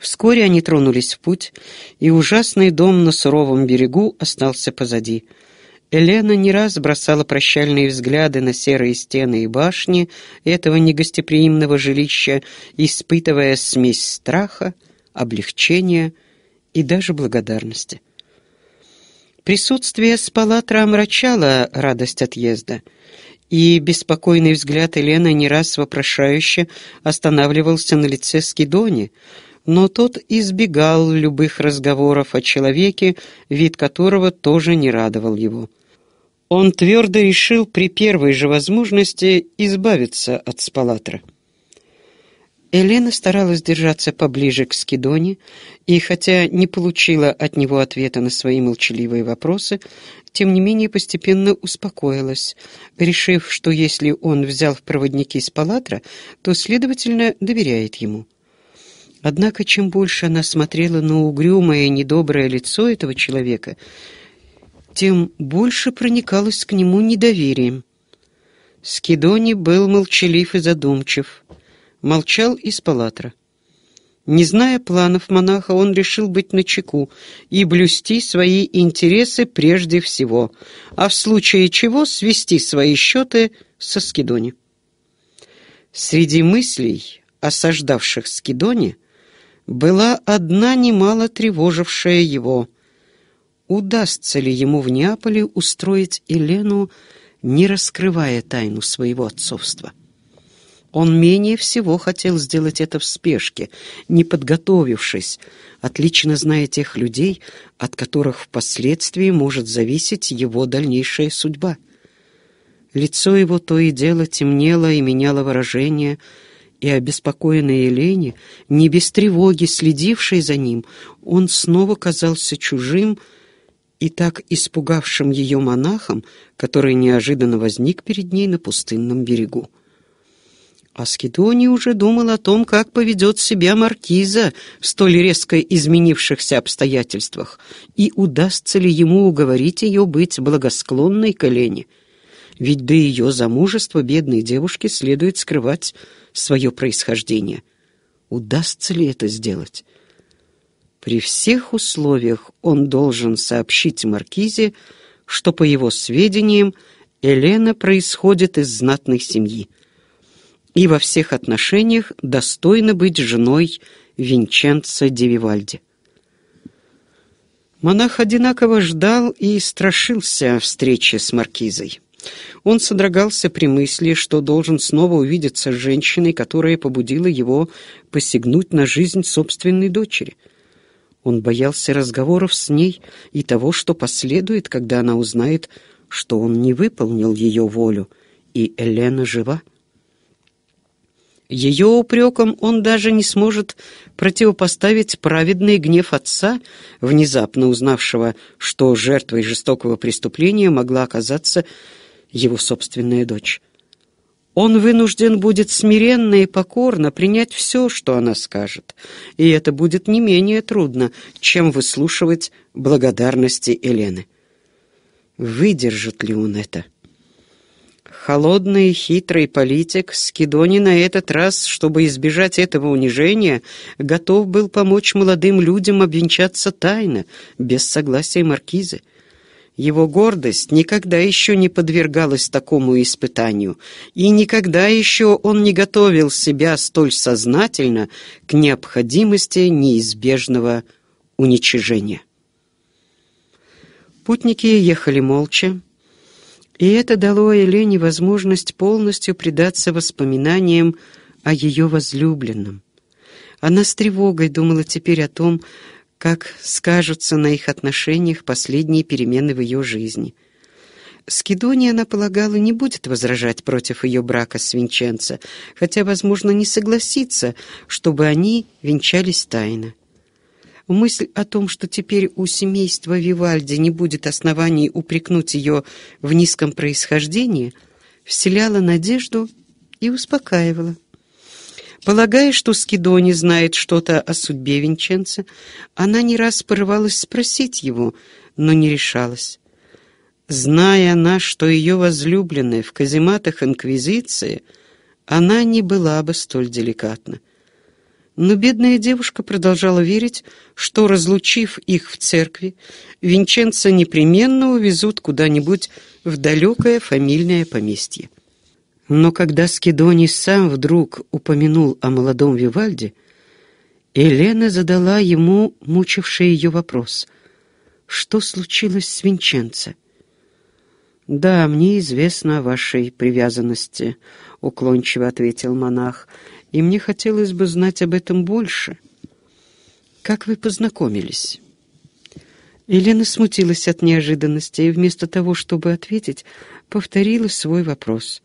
Вскоре они тронулись в путь, и ужасный дом на суровом берегу остался позади. Елена не раз бросала прощальные взгляды на серые стены и башни этого негостеприимного жилища, испытывая смесь страха, облегчения и даже благодарности. Присутствие Спалатра омрачало радость отъезда — и беспокойный взгляд Елены не раз вопрошающе останавливался на лице Скидони, но тот избегал любых разговоров о человеке, вид которого тоже не радовал его. Он твердо решил при первой же возможности избавиться от Спалатра. Елена старалась держаться поближе к Скидоне, и хотя не получила от него ответа на свои молчаливые вопросы, тем не менее постепенно успокоилась, решив, что если он взял в проводники из Палатра, то, следовательно, доверяет ему. Однако, чем больше она смотрела на угрюмое и недоброе лицо этого человека, тем больше проникалась к нему недоверием. Скидони был молчалив и задумчив — молчал из палатра. Не зная планов монаха, он решил быть начеку и блюсти свои интересы прежде всего, а в случае чего свести свои счеты со Скидони. Среди мыслей, осаждавших Скидони, была одна немало тревожившая его. Удастся ли ему в Неаполе устроить Елену, не раскрывая тайну своего отцовства? Он менее всего хотел сделать это в спешке, не подготовившись, отлично зная тех людей, от которых впоследствии может зависеть его дальнейшая судьба. Лицо его то и дело темнело и меняло выражение, и обеспокоенной Елене, не без тревоги следившей за ним, он снова казался чужим и так испугавшим ее монахом, который неожиданно возник перед ней на пустынном берегу. Аскидоний уже думал о том, как поведет себя маркиза в столь резко изменившихся обстоятельствах, и удастся ли ему уговорить ее быть благосклонной к Элене. Ведь до ее замужества бедной девушке следует скрывать свое происхождение. Удастся ли это сделать? При всех условиях он должен сообщить маркизе, что, по его сведениям, Елена происходит из знатной семьи — и во всех отношениях достойна быть женой Винченца де Монах одинаково ждал и страшился встречи с маркизой. Он содрогался при мысли, что должен снова увидеться с женщиной, которая побудила его посягнуть на жизнь собственной дочери. Он боялся разговоров с ней и того, что последует, когда она узнает, что он не выполнил ее волю, и Элена жива. Ее упреком он даже не сможет противопоставить праведный гнев отца, внезапно узнавшего, что жертвой жестокого преступления могла оказаться его собственная дочь. Он вынужден будет смиренно и покорно принять все, что она скажет, и это будет не менее трудно, чем выслушивать благодарности Елены. Выдержит ли он это? Холодный, хитрый политик Скидони на этот раз, чтобы избежать этого унижения, готов был помочь молодым людям обвенчаться тайно, без согласия маркизы. Его гордость никогда еще не подвергалась такому испытанию, и никогда еще он не готовил себя столь сознательно к необходимости неизбежного уничижения. Путники ехали молча, и это дало Елене возможность полностью предаться воспоминаниям о ее возлюбленном. Она с тревогой думала теперь о том, как скажутся на их отношениях последние перемены в ее жизни. Скидония, она полагала, не будет возражать против ее брака с Винченцо, хотя, возможно, не согласится, чтобы они венчались тайно. Мысль о том, что теперь у семейства Вивальди не будет оснований упрекнуть ее в низком происхождении, вселяла надежду и успокаивала. Полагая, что Скидони знает что-то о судьбе Винченца, она не раз порывалась спросить его, но не решалась. Зная она, что ее возлюбленная в казематах Инквизиции, она не была бы столь деликатна. Но бедная девушка продолжала верить, что, разлучив их в церкви, Винченца непременно увезут куда-нибудь в далекое фамильное поместье. Но когда Скидони сам вдруг упомянул о молодом Вивальде, Елена задала ему мучивший ее вопрос. «Что случилось с Винченце?» «Да, мне известно о вашей привязанности», — уклончиво ответил монах и мне хотелось бы знать об этом больше. Как вы познакомились?» Елена смутилась от неожиданности и вместо того, чтобы ответить, повторила свой вопрос.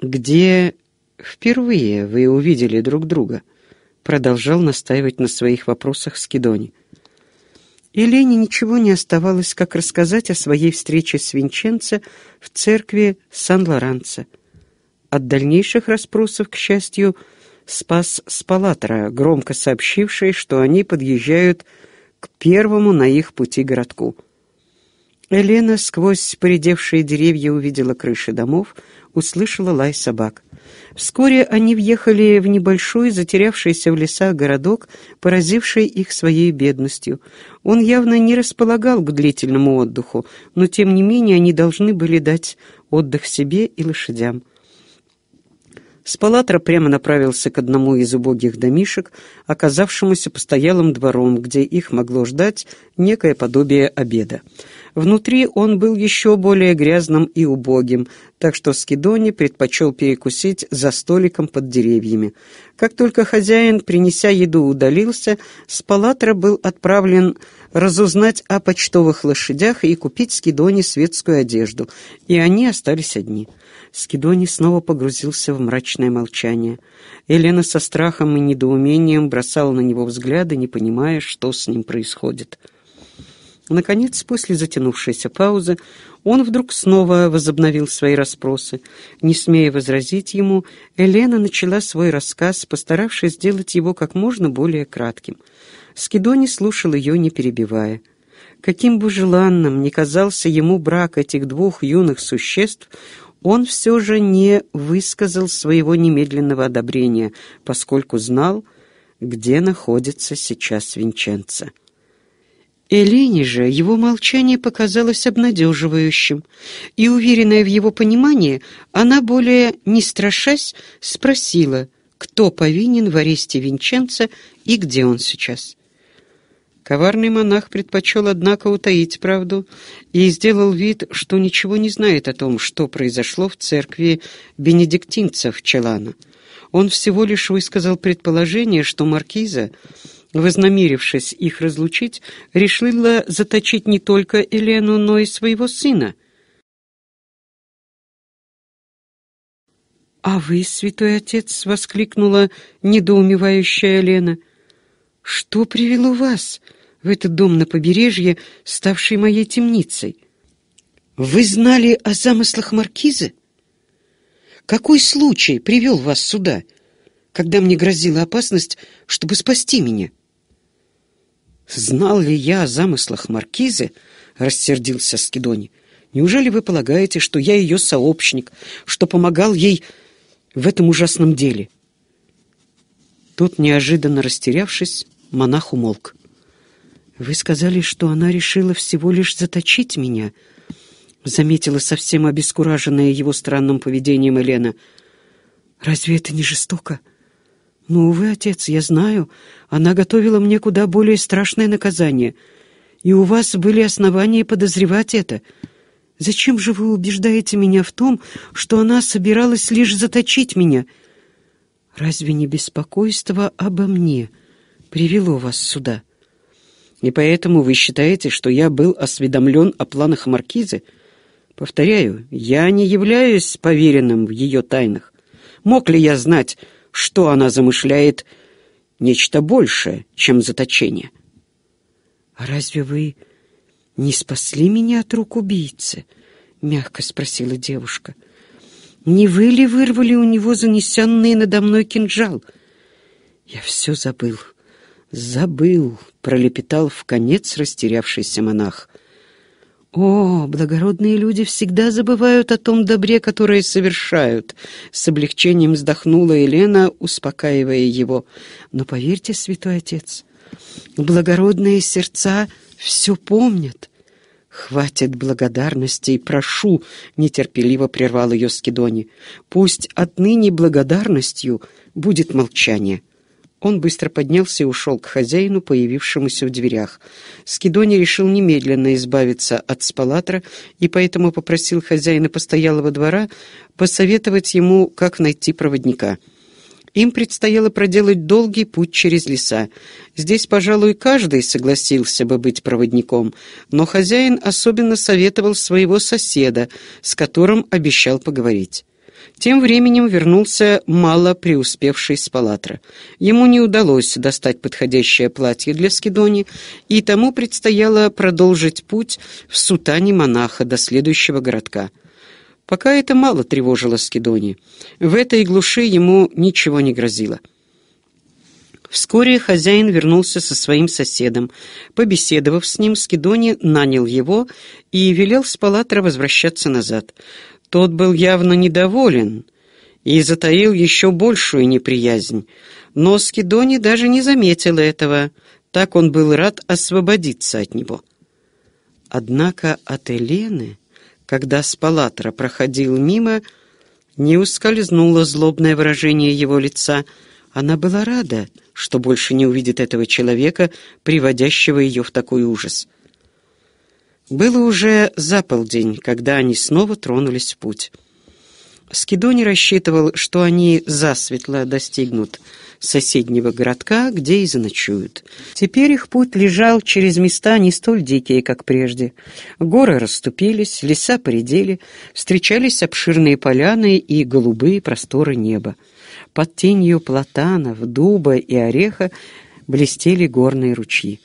«Где впервые вы увидели друг друга?» Продолжал настаивать на своих вопросах Скидони. Елене ничего не оставалось, как рассказать о своей встрече с Винченце в церкви Сан-Лоранце — от дальнейших расспросов, к счастью, спас спалатора, громко сообщивший, что они подъезжают к первому на их пути городку. Елена сквозь поредевшие деревья увидела крыши домов, услышала лай собак. Вскоре они въехали в небольшой, затерявшийся в лесах городок, поразивший их своей бедностью. Он явно не располагал к длительному отдыху, но тем не менее они должны были дать отдых себе и лошадям. Спалатра прямо направился к одному из убогих домишек, оказавшемуся постоялым двором, где их могло ждать некое подобие обеда. Внутри он был еще более грязным и убогим, так что Скидони предпочел перекусить за столиком под деревьями. Как только хозяин, принеся еду, удалился, Спалатра был отправлен разузнать о почтовых лошадях и купить Скидони светскую одежду, и они остались одни. Скидони снова погрузился в мрачное молчание. Елена со страхом и недоумением бросала на него взгляды, не понимая, что с ним происходит. Наконец, после затянувшейся паузы, он вдруг снова возобновил свои расспросы. Не смея возразить ему, Елена начала свой рассказ, постаравшись сделать его как можно более кратким. Скидони слушал ее, не перебивая. Каким бы желанным ни казался ему брак этих двух юных существ, он все же не высказал своего немедленного одобрения, поскольку знал, где находится сейчас Винченцо. Элине же его молчание показалось обнадеживающим, и, уверенная в его понимании, она, более не страшась, спросила, кто повинен в аресте Винченца и где он сейчас. Коварный монах предпочел, однако, утаить правду и сделал вид, что ничего не знает о том, что произошло в церкви бенедиктинцев Челана. Он всего лишь высказал предположение, что маркиза, вознамерившись их разлучить, решила заточить не только Елену, но и своего сына. «А вы, святой отец!» — воскликнула недоумевающая Елена — что привело вас в этот дом на побережье, ставший моей темницей? Вы знали о замыслах маркизы? Какой случай привел вас сюда, когда мне грозила опасность, чтобы спасти меня? Знал ли я о замыслах маркизы? Рассердился Скидони. Неужели вы полагаете, что я ее сообщник, что помогал ей в этом ужасном деле? Тот, неожиданно растерявшись, Монах умолк. «Вы сказали, что она решила всего лишь заточить меня», — заметила совсем обескураженная его странным поведением Елена. «Разве это не жестоко?» «Ну, увы, отец, я знаю, она готовила мне куда более страшное наказание, и у вас были основания подозревать это. Зачем же вы убеждаете меня в том, что она собиралась лишь заточить меня? Разве не беспокойство обо мне?» привело вас сюда. И поэтому вы считаете, что я был осведомлен о планах маркизы? Повторяю, я не являюсь поверенным в ее тайнах. Мог ли я знать, что она замышляет нечто большее, чем заточение? А разве вы не спасли меня от рук убийцы?» — мягко спросила девушка. «Не вы ли вырвали у него занесенный надо мной кинжал?» «Я все забыл», «Забыл», — пролепетал в конец растерявшийся монах. «О, благородные люди всегда забывают о том добре, которое совершают!» С облегчением вздохнула Елена, успокаивая его. «Но поверьте, святой отец, благородные сердца все помнят. «Хватит благодарностей, прошу!» — нетерпеливо прервал ее Скидони. «Пусть отныне благодарностью будет молчание». Он быстро поднялся и ушел к хозяину, появившемуся в дверях. Скидони решил немедленно избавиться от спалатра и поэтому попросил хозяина постоялого двора посоветовать ему, как найти проводника. Им предстояло проделать долгий путь через леса. Здесь, пожалуй, каждый согласился бы быть проводником, но хозяин особенно советовал своего соседа, с которым обещал поговорить. Тем временем вернулся мало преуспевший с палатра. Ему не удалось достать подходящее платье для Скидони, и тому предстояло продолжить путь в сутане монаха до следующего городка. Пока это мало тревожило Скидони. В этой глуши ему ничего не грозило. Вскоре хозяин вернулся со своим соседом. Побеседовав с ним, Скидони нанял его и велел с палатра возвращаться назад. Тот был явно недоволен и затаил еще большую неприязнь, но Скидони даже не заметил этого, так он был рад освободиться от него. Однако от Елены, когда Спалатра проходил мимо, не ускользнуло злобное выражение его лица. Она была рада, что больше не увидит этого человека, приводящего ее в такой ужас. Было уже заполдень, когда они снова тронулись в путь. Скидони рассчитывал, что они засветло достигнут соседнего городка, где и заночуют. Теперь их путь лежал через места не столь дикие, как прежде. Горы расступились, леса поредели, встречались обширные поляны и голубые просторы неба. Под тенью платанов, дуба и ореха блестели горные ручьи.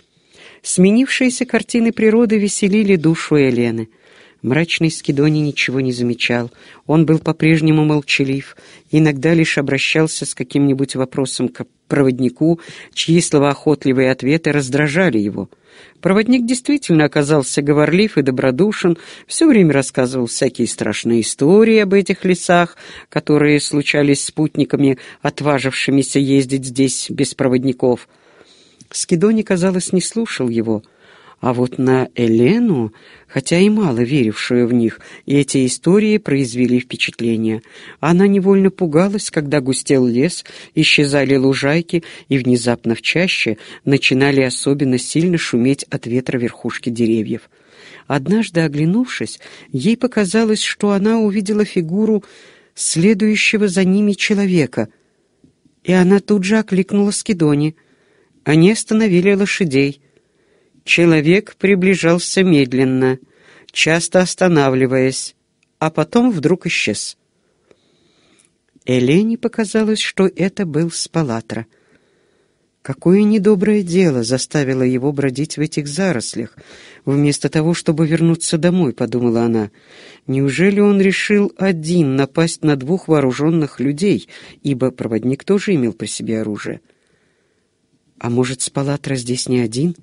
Сменившиеся картины природы веселили душу Елены. Мрачный Скидони ничего не замечал. Он был по-прежнему молчалив, иногда лишь обращался с каким-нибудь вопросом к проводнику, чьи слова охотливые ответы раздражали его. Проводник действительно оказался говорлив и добродушен, все время рассказывал всякие страшные истории об этих лесах, которые случались с спутниками, отважившимися ездить здесь без проводников — Скидони, казалось, не слушал его, а вот на Элену, хотя и мало верившую в них, эти истории произвели впечатление. Она невольно пугалась, когда густел лес, исчезали лужайки, и внезапно в чаще начинали особенно сильно шуметь от ветра верхушки деревьев. Однажды, оглянувшись, ей показалось, что она увидела фигуру следующего за ними человека, и она тут же окликнула Скидони — они остановили лошадей. Человек приближался медленно, часто останавливаясь, а потом вдруг исчез. Элене показалось, что это был Спалатра. Какое недоброе дело заставило его бродить в этих зарослях, вместо того, чтобы вернуться домой, подумала она. Неужели он решил один напасть на двух вооруженных людей, ибо проводник тоже имел при себе оружие? А может, Спалатра здесь не один?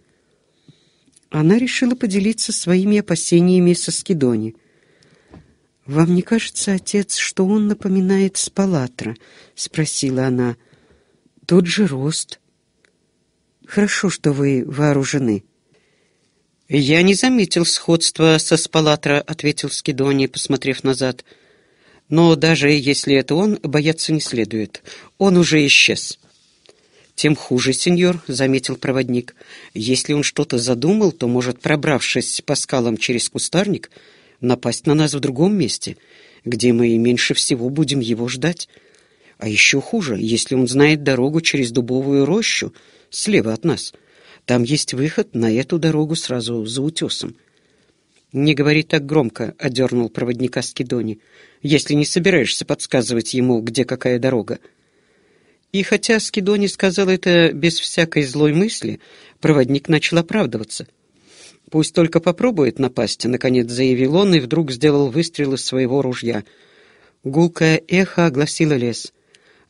Она решила поделиться своими опасениями со Скидони. «Вам не кажется, отец, что он напоминает Спалатра?» — спросила она. «Тот же рост». «Хорошо, что вы вооружены». «Я не заметил сходства со Спалатра», — ответил Скидони, посмотрев назад. «Но даже если это он, бояться не следует. Он уже исчез». «Тем хуже, сеньор», — заметил проводник. «Если он что-то задумал, то может, пробравшись по скалам через кустарник, напасть на нас в другом месте, где мы и меньше всего будем его ждать. А еще хуже, если он знает дорогу через дубовую рощу слева от нас. Там есть выход на эту дорогу сразу за утесом». «Не говори так громко», — одернул проводника Скидони, «если не собираешься подсказывать ему, где какая дорога». И хотя Скидони сказал это без всякой злой мысли, проводник начал оправдываться. «Пусть только попробует напасть», — наконец заявил он и вдруг сделал выстрел из своего ружья. Гулкое эхо огласило лес.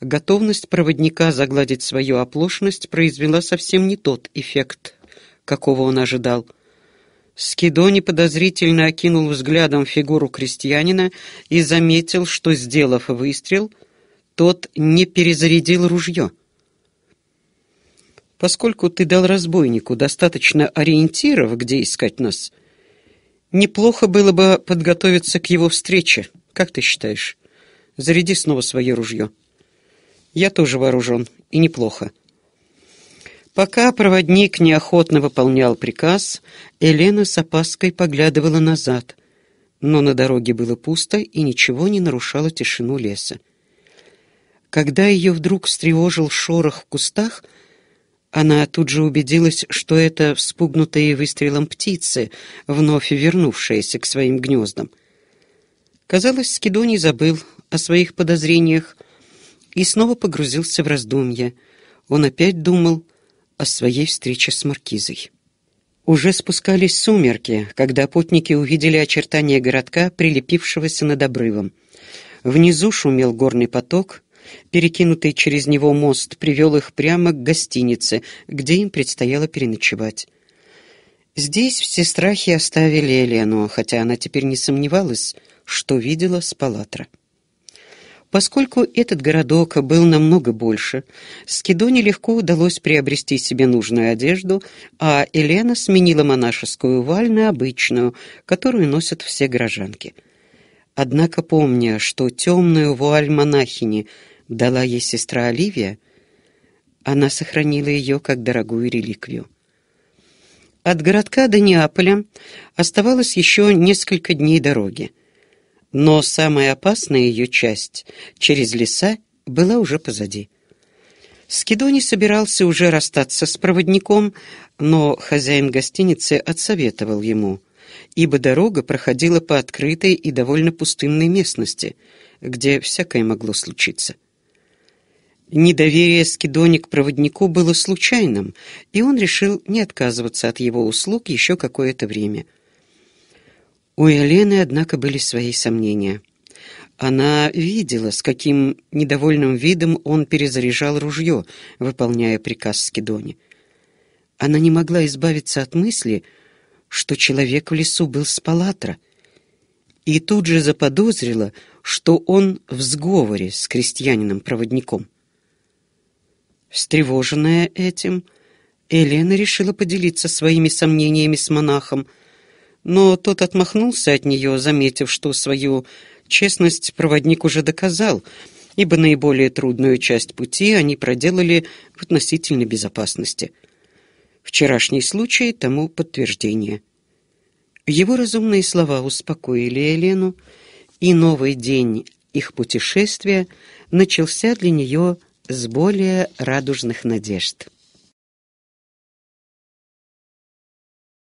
Готовность проводника загладить свою оплошность произвела совсем не тот эффект, какого он ожидал. Скидони подозрительно окинул взглядом фигуру крестьянина и заметил, что, сделав выстрел, — тот не перезарядил ружье. Поскольку ты дал разбойнику достаточно ориентиров, где искать нас, неплохо было бы подготовиться к его встрече. Как ты считаешь? Заряди снова свое ружье. Я тоже вооружен, и неплохо. Пока проводник неохотно выполнял приказ, Елена с опаской поглядывала назад, но на дороге было пусто и ничего не нарушало тишину леса. Когда ее вдруг встревожил шорох в кустах, она тут же убедилась, что это вспугнутые выстрелом птицы, вновь вернувшиеся к своим гнездам. Казалось, Скидоний забыл о своих подозрениях и снова погрузился в раздумья. Он опять думал о своей встрече с Маркизой. Уже спускались сумерки, когда путники увидели очертания городка, прилепившегося над обрывом. Внизу шумел горный поток, Перекинутый через него мост привел их прямо к гостинице, где им предстояло переночевать. Здесь все страхи оставили Елену, хотя она теперь не сомневалась, что видела с Палатра. Поскольку этот городок был намного больше, Скидоне легко удалось приобрести себе нужную одежду, а Елена сменила монашескую валь на обычную, которую носят все горожанки. Однако, помня, что темную вуаль монахини дала ей сестра Оливия, она сохранила ее как дорогую реликвию. От городка до Неаполя оставалось еще несколько дней дороги, но самая опасная ее часть, через леса, была уже позади. Скидони собирался уже расстаться с проводником, но хозяин гостиницы отсоветовал ему, ибо дорога проходила по открытой и довольно пустынной местности, где всякое могло случиться. Недоверие Скидони к проводнику было случайным, и он решил не отказываться от его услуг еще какое-то время. У Елены, однако, были свои сомнения. Она видела, с каким недовольным видом он перезаряжал ружье, выполняя приказ Скидони. Она не могла избавиться от мысли, что человек в лесу был с палатра, и тут же заподозрила, что он в сговоре с крестьянином-проводником. Встревоженная этим, Елена решила поделиться своими сомнениями с монахом, но тот отмахнулся от нее, заметив, что свою честность проводник уже доказал, ибо наиболее трудную часть пути они проделали в относительной безопасности. Вчерашний случай тому подтверждение. Его разумные слова успокоили Елену, и новый день их путешествия начался для нее с более радужных надежд.